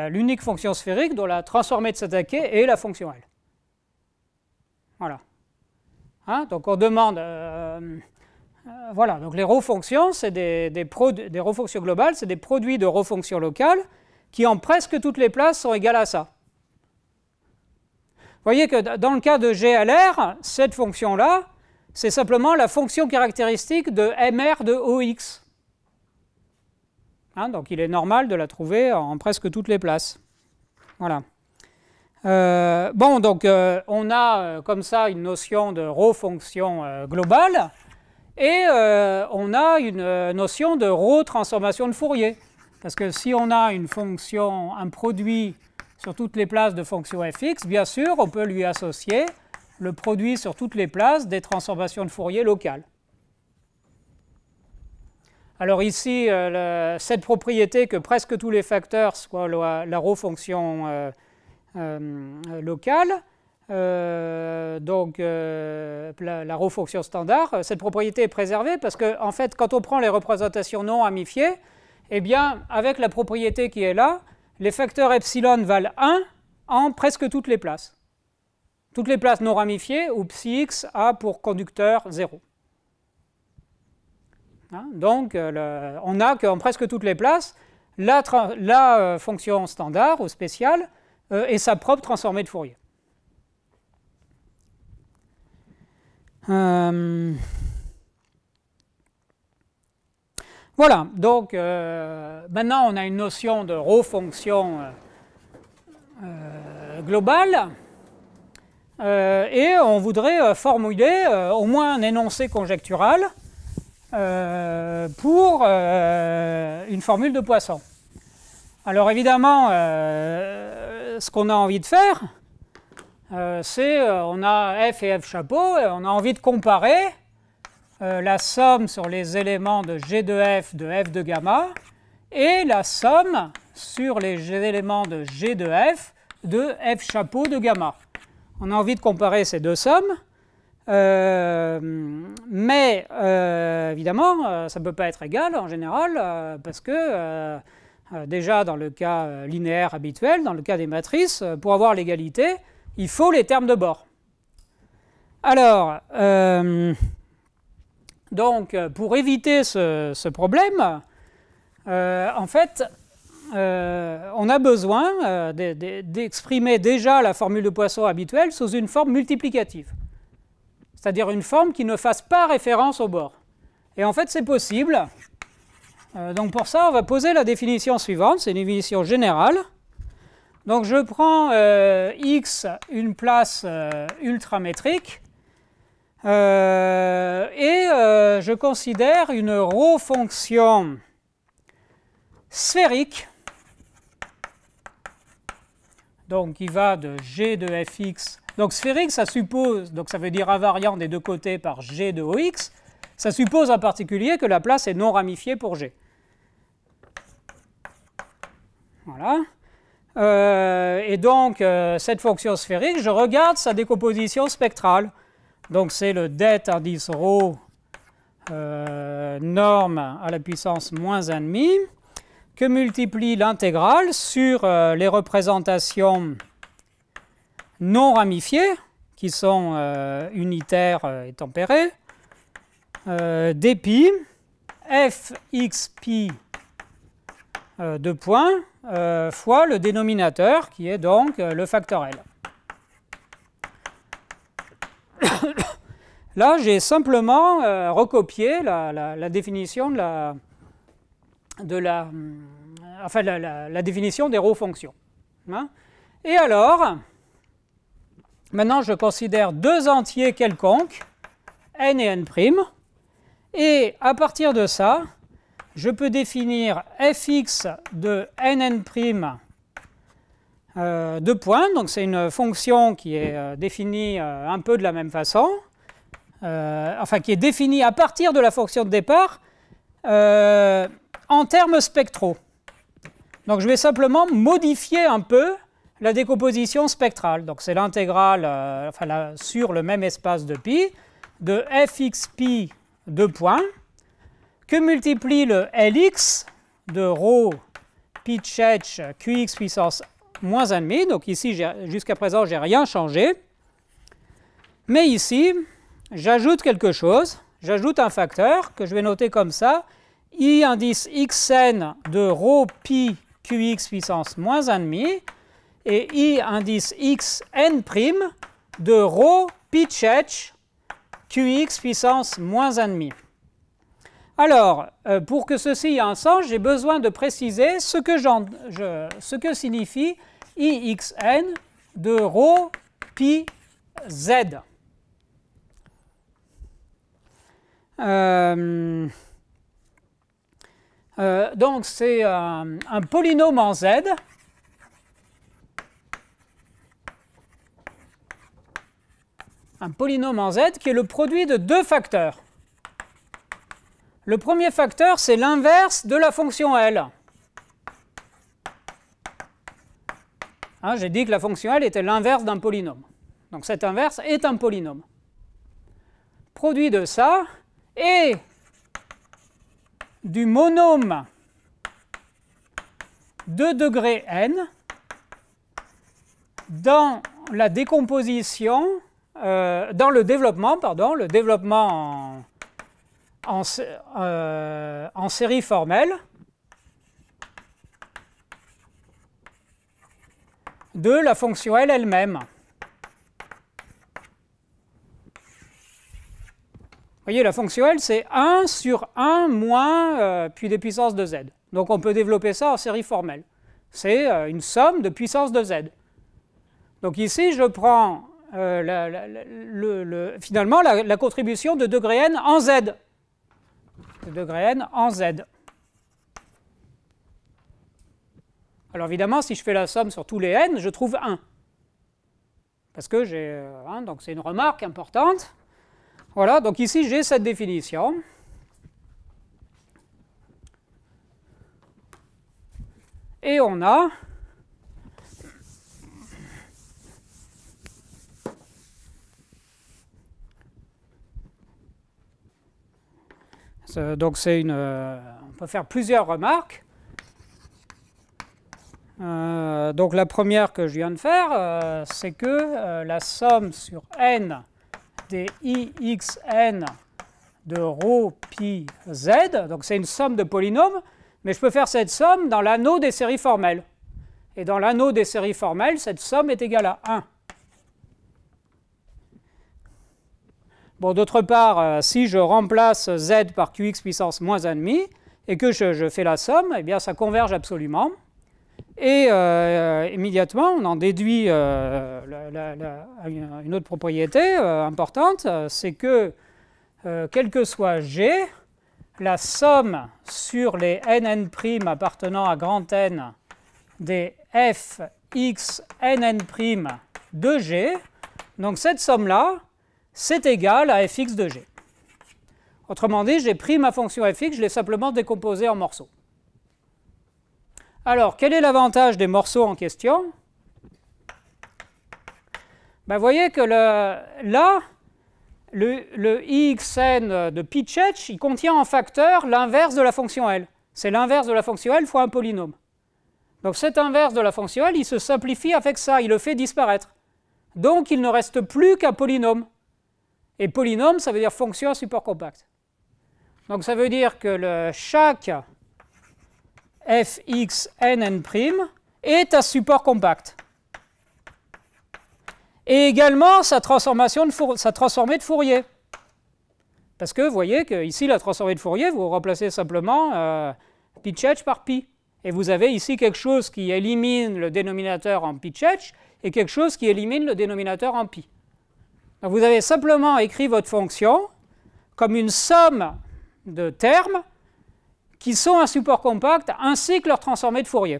l'unique fonction sphérique dont la transformée de s'attaquer est la fonction L. Voilà. Hein, donc on demande... voilà, donc les rho fonctions, c'est des, des, des fonctions globales, c'est des produits de rho fonctions locales qui en presque toutes les places sont égales à ça. Vous voyez que dans le cas de GLR, cette fonction-là, c'est simplement la fonction caractéristique de MR de OX. Hein, donc il est normal de la trouver en presque toutes les places. Voilà. Euh, bon, donc euh, on a euh, comme ça une notion de ρ fonction globale et on a une notion de ρ transformation de Fourier. Parce que si on a une fonction, un produit sur toutes les places de fonction fx, bien sûr, on peut lui associer le produit sur toutes les places des transformations de Fourier locales. Alors ici, euh, cette propriété que presque tous les facteurs soient la, la fonction euh, euh, locale, donc la, la, fonction standard, cette propriété est préservée parce que, en fait, quand on prend les représentations non amifiées, eh bien, avec la propriété qui est là, les facteurs epsilon valent 1 en presque toutes les places. Toutes les places non ramifiées où psi-x a pour conducteur 0. Hein, donc euh, on a qu'en presque toutes les places, la, euh, fonction standard ou spéciale est euh, sa propre transformée de Fourier. Voilà, donc euh, maintenant on a une notion de refonction fonction euh, euh, globale. et on voudrait formuler au moins un énoncé conjectural pour une formule de Poisson. Alors évidemment, ce qu'on a envie de faire, c'est on a f et f chapeau, et on a envie de comparer euh, la somme sur les éléments de G de f de f de gamma et la somme sur les éléments de G de f de f chapeau de gamma. On a envie de comparer ces deux sommes, euh, mais euh, évidemment, ça ne peut pas être égal en général, parce que déjà dans le cas linéaire habituel, dans le cas des matrices, pour avoir l'égalité, il faut les termes de bord. Alors, donc, euh, pour éviter ce, problème, euh, en fait, euh, on a besoin d'exprimer déjà la formule de Poisson habituelle sous une forme multiplicative, c'est-à-dire une forme qui ne fasse pas référence au bord. Et en fait, c'est possible. donc pour ça, on va poser la définition suivante, c'est une définition générale. Donc je prends x une place ultramétrique euh, et euh, je considère une ρ fonction sphérique, donc qui va de g de fx. Donc sphérique, ça suppose, donc ça veut dire invariant des deux côtés par g de ox, ça suppose en particulier que la place est non ramifiée pour g. Voilà. Euh, et donc, cette fonction sphérique, je regarde sa décomposition spectrale. Donc c'est le det indice ρ norme à la puissance moins 1,5 que multiplie l'intégrale sur euh, les représentations non ramifiées qui sont euh, unitaires euh, et tempérées dpi fxpi de points fois le dénominateur qui est donc le factoriel. Là, j'ai simplement euh, recopié la, définition de la, de la, euh, définition des rôles fonctions. Hein. Et alors, maintenant, je considère deux entiers quelconques, n et n', et à partir de ça, je peux définir fx de nn' Euh, de points. Donc c'est une fonction qui est euh, définie euh, un peu de la même façon, enfin qui est définie à partir de la fonction de départ en termes spectraux. Donc je vais simplement modifier un peu la décomposition spectrale. Donc c'est l'intégrale enfin, sur le même espace de pi de fxpi de points que multiplie le lx de rho pi qx puissance moins 1,5. Donc ici, jusqu'à présent, je n'ai rien changé. Mais ici, j'ajoute quelque chose. J'ajoute un facteur que je vais noter comme ça. I indice xn de rho pi qx puissance moins 1,5 et I indice xn prime de rho pi qx puissance moins 1,5. Alors, euh, pour que ceci ait un sens, j'ai besoin de préciser ce que signifie IXN de rho pi z. Euh, euh, donc c'est euh, un, polynôme en z un polynôme en z qui est le produit de deux facteurs. Le premier facteur, c'est l'inverse de la fonction L. Hein, j'ai dit que la fonction L était l'inverse d'un polynôme. Donc cet inverse est un polynôme. Produit de ça et du monôme de degré n dans la décomposition, euh, dans le développement, pardon, le développement en euh, série formelle de la fonction L elle-même. Vous voyez, la fonction L, c'est 1 sur 1 moins, euh, puis des puissances de z. Donc on peut développer ça en série formelle. C'est euh, une somme de puissances de z. Donc ici, je prends euh, le, finalement la, contribution de degré n en z. De degré n en z. Alors évidemment, si je fais la somme sur tous les n, je trouve 1. Parce que j'ai. Euh, donc c'est une remarque importante. Voilà, donc ici j'ai cette définition. Et on a. Donc c'est une. Euh, on peut faire plusieurs remarques. Euh, donc la première que je viens de faire, euh, c'est que euh, la somme sur n des ixn de ρ pi z, donc c'est une somme de polynômes, mais je peux faire cette somme dans l'anneau des séries formelles. Et dans l'anneau des séries formelles, cette somme est égale à 1. Bon, d'autre part, si je remplace z par qx puissance moins 1,5 et que je, je, fais la somme, eh bien ça converge absolument. Et euh, immédiatement, on en déduit euh, une autre propriété euh, importante, c'est que, quel que soit G, la somme sur les nn' appartenant à grand N des f x nn' de G, donc cette somme-là, c'est égal à fx de G. Autrement dit, j'ai pris ma fonction fx, je l'ai simplement décomposée en morceaux. Alors, quel est l'avantage des morceaux en question ben, Vous voyez que là, le, xn de Pitchetch, il contient en facteur l'inverse de la fonction L. C'est l'inverse de la fonction L fois un polynôme. Donc cet inverse de la fonction L, il se simplifie avec ça, il le fait disparaître. Donc il ne reste plus qu'un polynôme. Et polynôme, ça veut dire fonction à support compact. Donc ça veut dire que chaque prime est un support compact. Et également sa, transformation de sa transformée de Fourier. Parce que vous voyez ici la transformée de Fourier, vous remplacez simplement euh, pitch h par pi. Et vous avez ici quelque chose qui élimine le dénominateur en pitch et quelque chose qui élimine le dénominateur en pi. vous avez simplement écrit votre fonction comme une somme de termes qui sont un support compact ainsi que leur transformée de Fourier.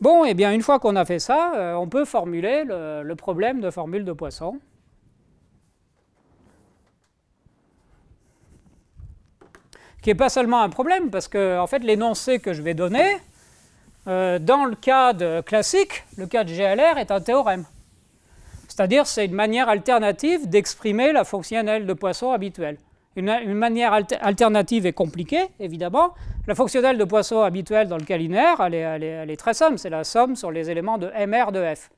Bon, et eh bien une fois qu'on a fait ça, euh, on peut formuler le, problème de formule de Poisson. Qui n'est pas seulement un problème, parce que en fait l'énoncé que je vais donner, euh, dans le cas de classique, le cas de GLR est un théorème. C'est-à-dire c'est une manière alternative d'exprimer la fonctionnelle de Poisson habituelle une, manière alternative est compliquée, évidemment. La fonctionnelle de Poisson habituelle dans le calinaire, elle est, très somme, c'est la somme sur les éléments de MR de F.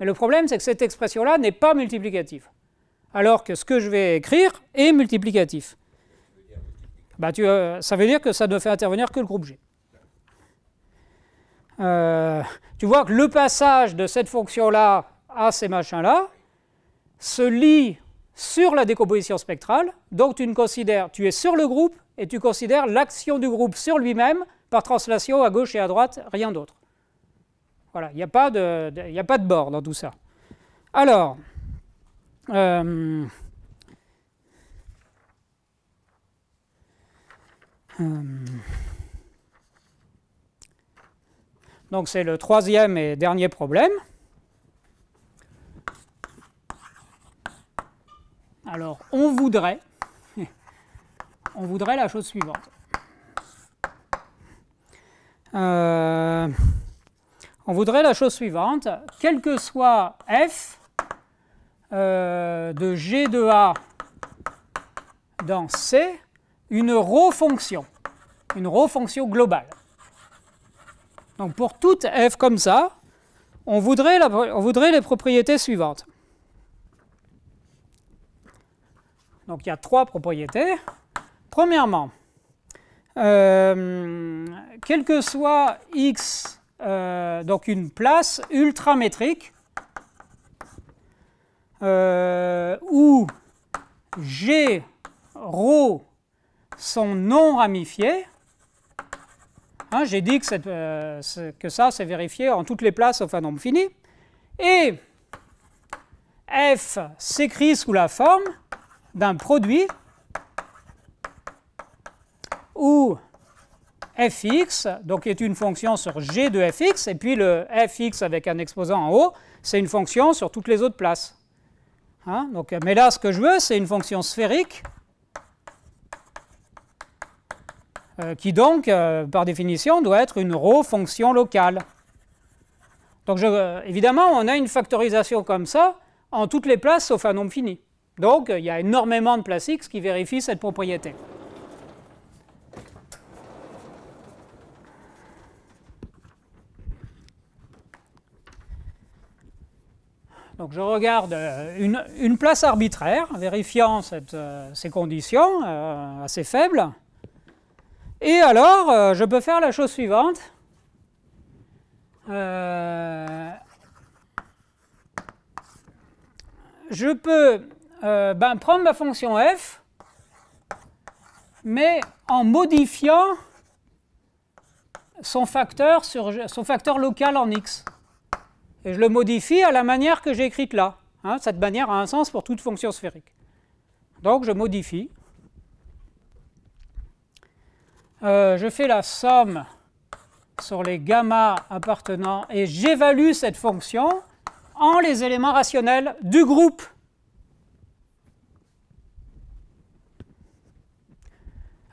Mais le problème, c'est que cette expression-là n'est pas multiplicative, alors que ce que je vais écrire est multiplicatif. Bah, euh, ça veut dire que ça ne fait intervenir que le groupe G. Euh, tu vois que le passage de cette fonction-là à ces machins-là se lie sur la décomposition spectrale. Donc tu, ne considères, tu es sur le groupe et tu considères l'action du groupe sur lui-même par translation à gauche et à droite, rien d'autre. Voilà, il n'y a, pas de, a pas de bord dans tout ça. Alors, euh, euh, donc c'est le troisième et dernier problème. Alors, on voudrait, on voudrait la chose suivante. Euh, on voudrait la chose suivante, quel que soit f euh, de g de a dans C, une rho fonction, une rho fonction globale. Donc pour toute f comme ça, on voudrait, on voudrait les propriétés suivantes. Donc il y a trois propriétés. Premièrement, euh, quelle que soit x, euh, donc une place ultramétrique, euh, où g, rho sont non ramifiés, hein, j'ai dit que, euh, que ça c'est vérifié en toutes les places au un nombre fini, et f s'écrit sous la forme d'un produit où fx, donc est une fonction sur g de fx, et puis le fx avec un exposant en haut, c'est une fonction sur toutes les autres places. Hein, donc, mais là, ce que je veux, c'est une fonction sphérique euh, qui donc, euh, par définition, doit être une ρ fonction locale. Donc je, euh, évidemment, on a une factorisation comme ça en toutes les places sauf un nombre fini. Donc il y a énormément de plastiques qui vérifient cette propriété. Donc je regarde euh, une, place arbitraire, vérifiant euh, ces conditions euh, assez faibles. Et alors, je peux faire la chose suivante. je peux euh, ben, prendre ma fonction f, mais en modifiant son facteur, local en x. Et je le modifie à la manière que j'ai écrite là. Hein, cette manière a un sens pour toute fonction sphérique. Donc je modifie. Euh, je fais la somme sur les gamma appartenant et j'évalue cette fonction en les éléments rationnels du groupe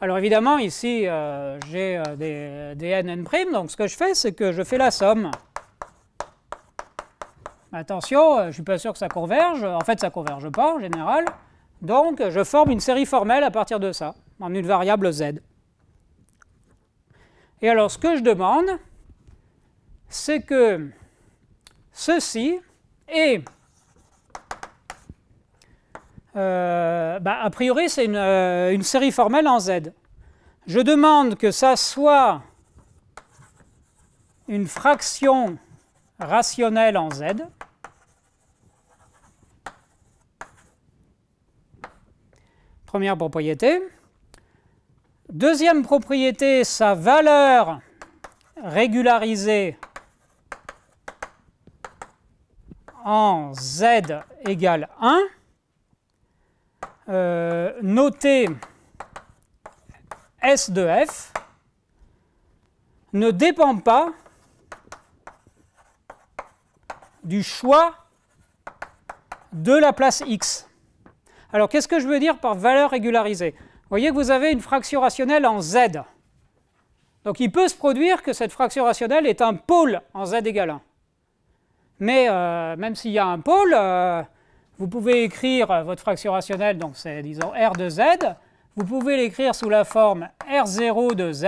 Alors évidemment, ici, euh, j'ai euh, des, n, n', donc ce que je fais, c'est que je fais la somme. Attention, euh, je ne suis pas sûr que ça converge. En fait, ça ne converge pas en général. Donc, je forme une série formelle à partir de ça, en une variable z. Et alors, ce que je demande, c'est que ceci est euh, bah, a priori, c'est une, euh, une, série formelle en Z. Je demande que ça soit une fraction rationnelle en Z. Première propriété. Deuxième propriété, sa valeur régularisée en Z égale 1 noté euh, noter S de f ne dépend pas du choix de la place x. Alors qu'est-ce que je veux dire par valeur régularisée Vous voyez que vous avez une fraction rationnelle en z. Donc il peut se produire que cette fraction rationnelle est un pôle en z égale 1. Mais euh, même s'il y a un pôle, euh, vous pouvez écrire votre fraction rationnelle, donc c'est disons R de Z. Vous pouvez l'écrire sous la forme R0 de Z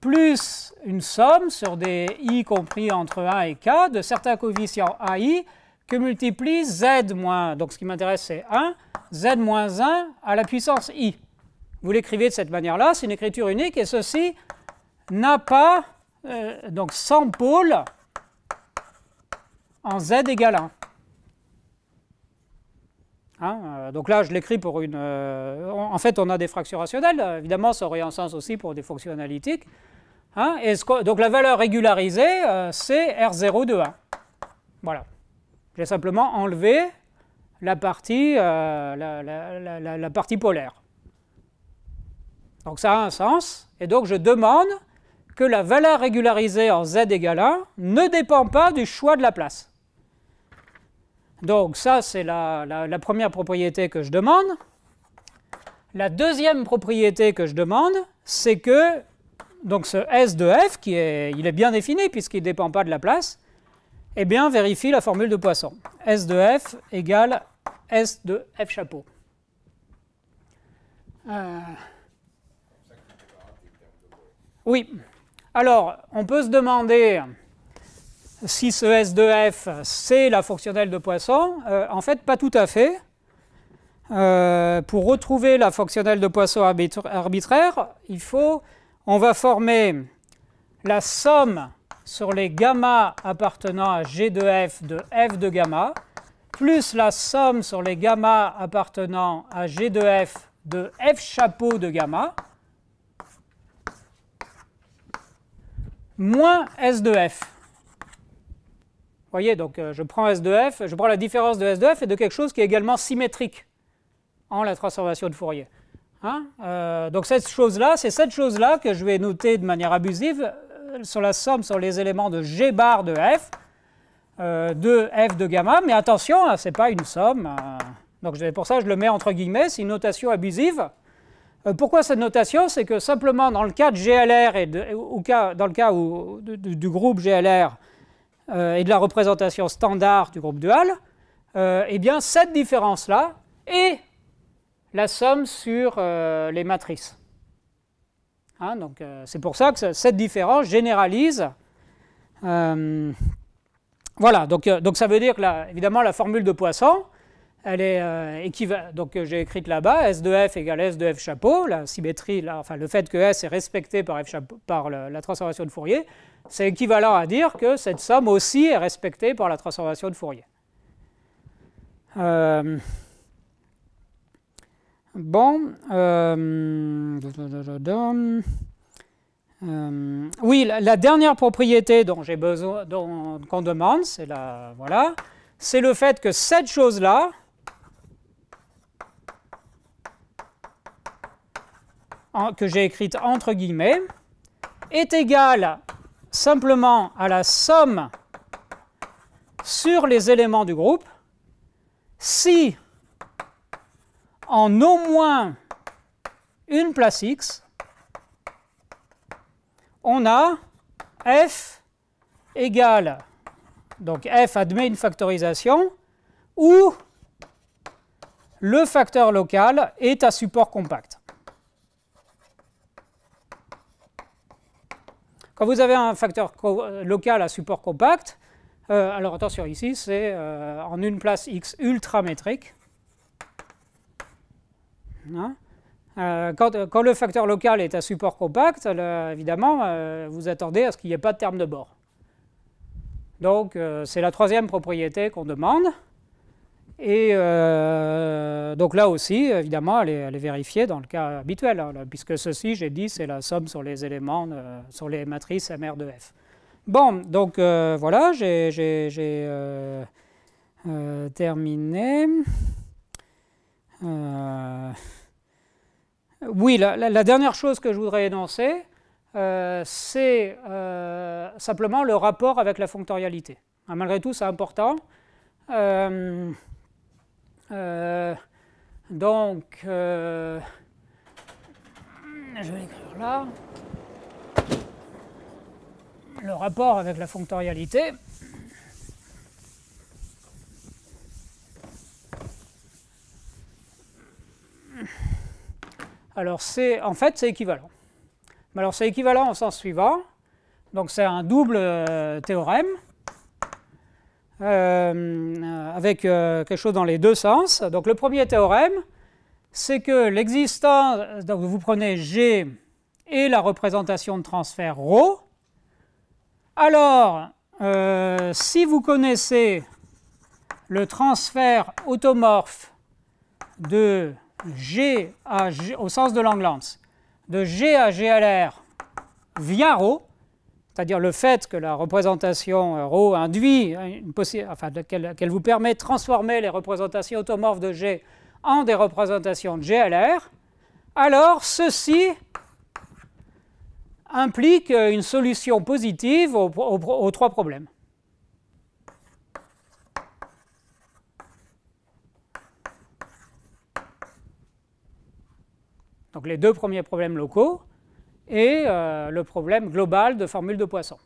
plus une somme sur des i compris entre 1 et k de certains coefficients ai que multiplie z moins, donc ce qui m'intéresse c'est 1, z moins 1 à la puissance i. Vous l'écrivez de cette manière-là, c'est une écriture unique et ceci n'a pas, euh, donc sans pôle en z égale 1. Hein, euh, donc là, je l'écris pour une... Euh, en fait, on a des fractions rationnelles. Évidemment, ça aurait un sens aussi pour des fonctions analytiques. Hein, donc la valeur régularisée, euh, c'est R0 de 1. Voilà. J'ai simplement enlevé la partie, la, la partie polaire. Donc ça a un sens. Et donc je demande que la valeur régularisée en z égale 1 ne dépend pas du choix de la place. Donc ça, c'est la, première propriété que je demande. La deuxième propriété que je demande, c'est que donc ce S de F, qui est, il est bien défini puisqu'il ne dépend pas de la place, eh bien vérifie la formule de Poisson. S de F égale S de F chapeau. Euh. Oui. Alors, on peut se demander si ce s 2 f c'est la fonctionnelle de Poisson euh, En fait, pas tout à fait. Euh, pour retrouver la fonctionnelle de Poisson arbitraire, il faut, on va former la somme sur les gamma appartenant à G de F de F de gamma, plus la somme sur les gammas appartenant à G de F de F chapeau de gamma, moins S de F. Vous voyez, donc euh, je prends S f, je prends la différence de S de f et de quelque chose qui est également symétrique en la transformation de Fourier. Hein. Euh, donc cette chose-là, c'est cette chose-là que je vais noter de manière abusive euh, sur la somme sur les éléments de G bar de f, de f de gamma, mais attention, hein, c'est ce n'est pas une somme. Hein. donc pour ça, je le mets entre guillemets, c'est une notation abusive. Pourquoi cette notation C'est que simplement dans le cas GLR et ou, dans le cas où, du, groupe GLR, euh, et de la représentation standard du groupe dual, euh, eh bien cette différence-là est la somme sur euh, les matrices. Hein, donc c'est pour ça que cette différence généralise. voilà, donc, ça veut dire que évidemment la formule de Poisson, elle est euh, équivalente. Donc euh, j'ai écrite là-bas, S de F égale S de F chapeau, la symétrie, enfin le fait que S est respecté par, par la, transformation de Fourier, c'est équivalent à dire que cette somme aussi est respectée par la transformation de Fourier. Euh, bon. oui, la, dernière propriété dont j'ai besoin, qu'on demande, c'est voilà, c'est le fait que cette chose-là, que j'ai écrite entre guillemets, est égale simplement à la somme sur les éléments du groupe si en au moins une place x, on a f égale, donc f admet une factorisation, où le facteur local est à support compact. Quand vous avez un facteur euh, local à support compact, euh, alors attention ici, c'est euh, en une place x ultramétrique. Hein quand, le facteur local est à support compact, évidemment, vous attendez à ce qu'il n'y ait pas de terme de bord. Donc c'est la troisième propriété qu'on demande. Et euh, donc là aussi, évidemment, elle est, vérifiée dans le cas habituel, hein, puisque ceci, j'ai dit, c'est la somme sur les éléments, euh, sur les matrices MR de F. Bon, donc euh, voilà, j'ai terminé. oui, la, dernière chose que je voudrais énoncer, c'est simplement le rapport avec la fonctorialité. Hein, malgré tout, c'est important. Euh, donc, euh, je vais écrire là. Le rapport avec la fonctorialité. Alors, c'est en fait, c'est équivalent. Mais alors, c'est équivalent au sens suivant. Donc, c'est un double euh, théorème. Euh, euh, avec euh, quelque chose dans les deux sens. Donc le premier théorème, c'est que l'existence, donc vous prenez G et la représentation de transfert ρ, alors si vous connaissez le transfert automorphe de G, à G au sens de Langlands, de G à GLR via ρ, c'est-à-dire le fait que la représentation ρ euh, induit, enfin, qu'elle vous permet de transformer les représentations automorphes de G en des représentations de G à alors ceci implique euh, une solution positive aux trois problèmes. Donc les deux premiers problèmes locaux, et euh, le problème global de formule de Poisson.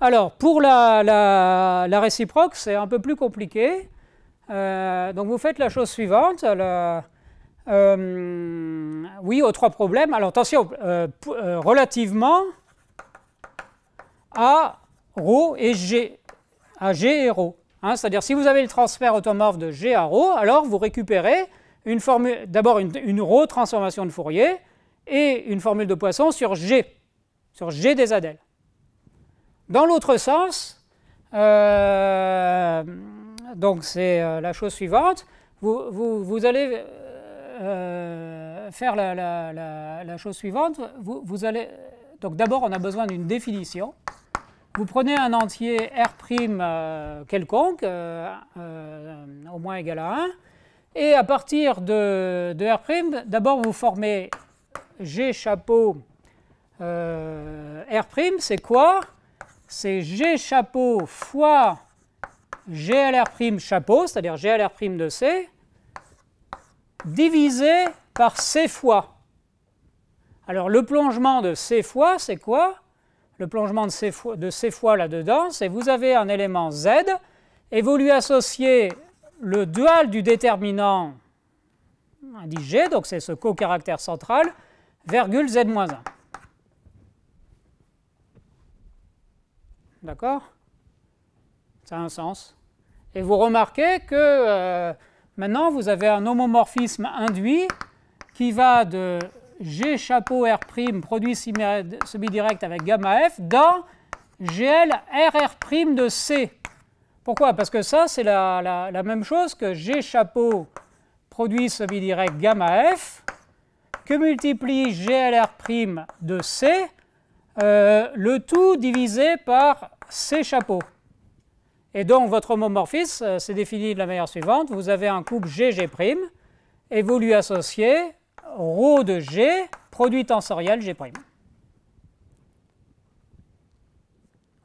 Alors, pour la, réciproque, c'est un peu plus compliqué. Euh, donc, vous faites la chose suivante. Euh, oui, aux trois problèmes. Alors, attention, relativement à ρ et g, à g et ρ. Hein. C'est-à-dire, si vous avez le transfert automorphe de g à ρ, alors vous récupérez d'abord une, une retransformation de Fourier et une formule de Poisson sur G, sur G des adèles. Dans l'autre sens, euh, donc c'est euh, la chose suivante, vous, allez euh, faire la, chose suivante, vous, donc d'abord on a besoin d'une définition, vous prenez un entier R' quelconque, au moins égal à 1, et à partir de, de R', d'abord vous formez G chapeau euh, R', c'est quoi C'est G chapeau fois GLR' chapeau, c'est-à-dire GLR' de C, divisé par C fois. Alors le plongement de C fois, c'est quoi Le plongement de C fois, de C fois là-dedans, c'est vous avez un élément Z et vous lui associez le dual du déterminant dit G, donc c'est ce co-caractère central, virgule Z-1. D'accord Ça a un sens. Et vous remarquez que euh, maintenant, vous avez un homomorphisme induit qui va de G chapeau R' produit semi-direct avec gamma F dans GL RR' de C. Pourquoi Parce que ça, c'est la, même chose que G chapeau produit semi-direct gamma F que multiplie GLR' de C, euh, le tout divisé par C chapeau. Et donc votre homomorphisme euh, c'est défini de la manière suivante. Vous avez un couple GG' et vous lui associez ρ de G, produit tensoriel G'.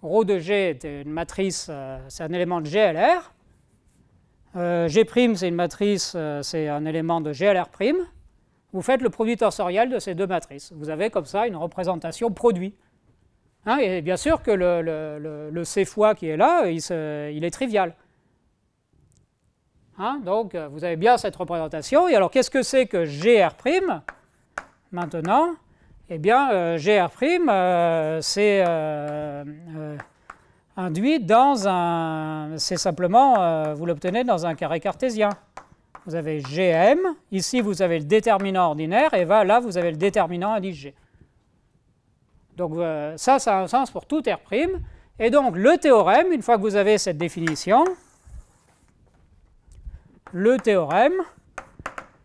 Rho de G est une matrice, euh, c'est un élément de GLR. G' euh, c'est une matrice, euh, c'est un élément de GLR'. Vous faites le produit tensoriel de ces deux matrices. Vous avez comme ça une représentation produit. Hein, et bien sûr que le, C fois qui est là, il, est trivial. Hein, donc vous avez bien cette représentation. Et alors qu'est-ce que c'est que GR' maintenant eh bien, euh, GR', euh, c'est euh, induit dans un... C'est simplement, vous l'obtenez dans un carré cartésien. Vous avez Gm, ici vous avez le déterminant ordinaire, et là vous avez le déterminant indice G. Donc ça, ça a un sens pour tout R'. Et donc le théorème, une fois que vous avez cette définition, le théorème,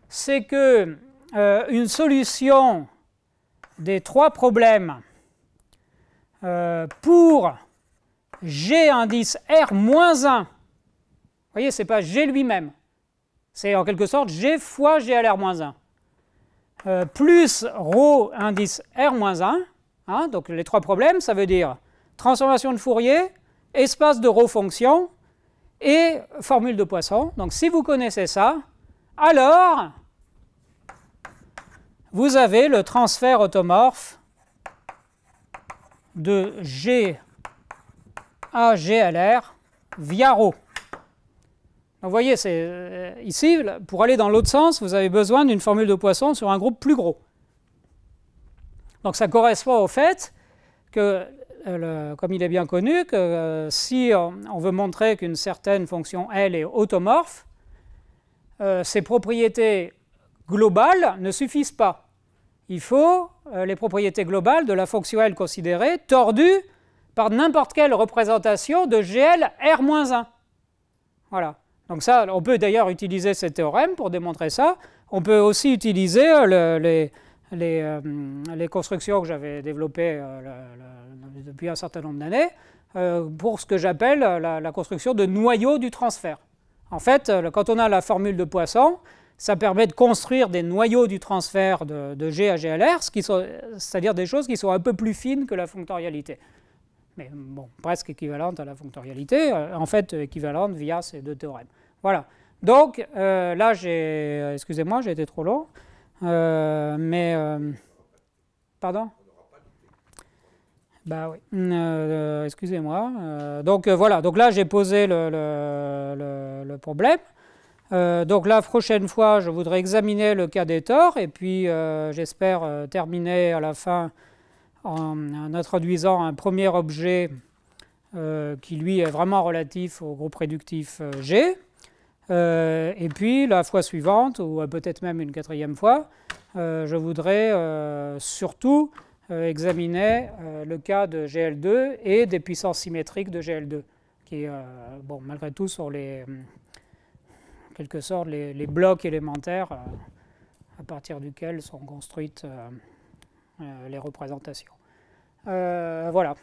c'est que une solution des trois problèmes euh, pour G indice R-1, vous voyez, ce n'est pas G lui-même, c'est en quelque sorte G fois G à l'R-1, euh, plus Rho indice R-1, hein, donc les trois problèmes, ça veut dire transformation de Fourier, espace de rho fonction et formule de Poisson. Donc si vous connaissez ça, alors vous avez le transfert automorphe de G à GLR via ρ. Vous voyez, c'est euh, ici, pour aller dans l'autre sens, vous avez besoin d'une formule de Poisson sur un groupe plus gros. Donc ça correspond au fait que, euh, comme il est bien connu, que euh, si on, on, veut montrer qu'une certaine fonction L est automorphe, ses propriétés globales ne suffisent pas il faut euh, les propriétés globales de la fonction L considérée tordues par n'importe quelle représentation de GL R-1. Voilà. Donc ça, on peut d'ailleurs utiliser ce théorème pour démontrer ça. On peut aussi utiliser euh, les, euh, les, constructions que j'avais développées depuis un certain nombre d'années pour ce que j'appelle la, la, construction de noyau du transfert. En fait, quand on a la formule de Poisson, ça permet de construire des noyaux du transfert de, G à GLR, c'est-à-dire des choses qui sont un peu plus fines que la fonctorialité. Mais bon, presque équivalente à la fonctorialité, euh, en fait équivalente via ces deux théorèmes. Voilà. Donc euh, là, j'ai. Excusez-moi, j'ai été trop long. Euh, mais. pardon bah oui, excusez-moi. donc voilà, donc là j'ai posé le problème. Euh, donc la prochaine fois, je voudrais examiner le cas des torts et puis euh, j'espère euh, terminer à la fin en, introduisant un premier objet qui lui est vraiment relatif au groupe réductif G. et puis la fois suivante, ou peut-être même une quatrième fois, je voudrais surtout examiner le cas de GL2 et des puissances symétriques de GL2, qui, bon, malgré tout, sont les quelque sorte les, les blocs élémentaires euh, à partir duquel sont construites euh, euh, les représentations. voilà.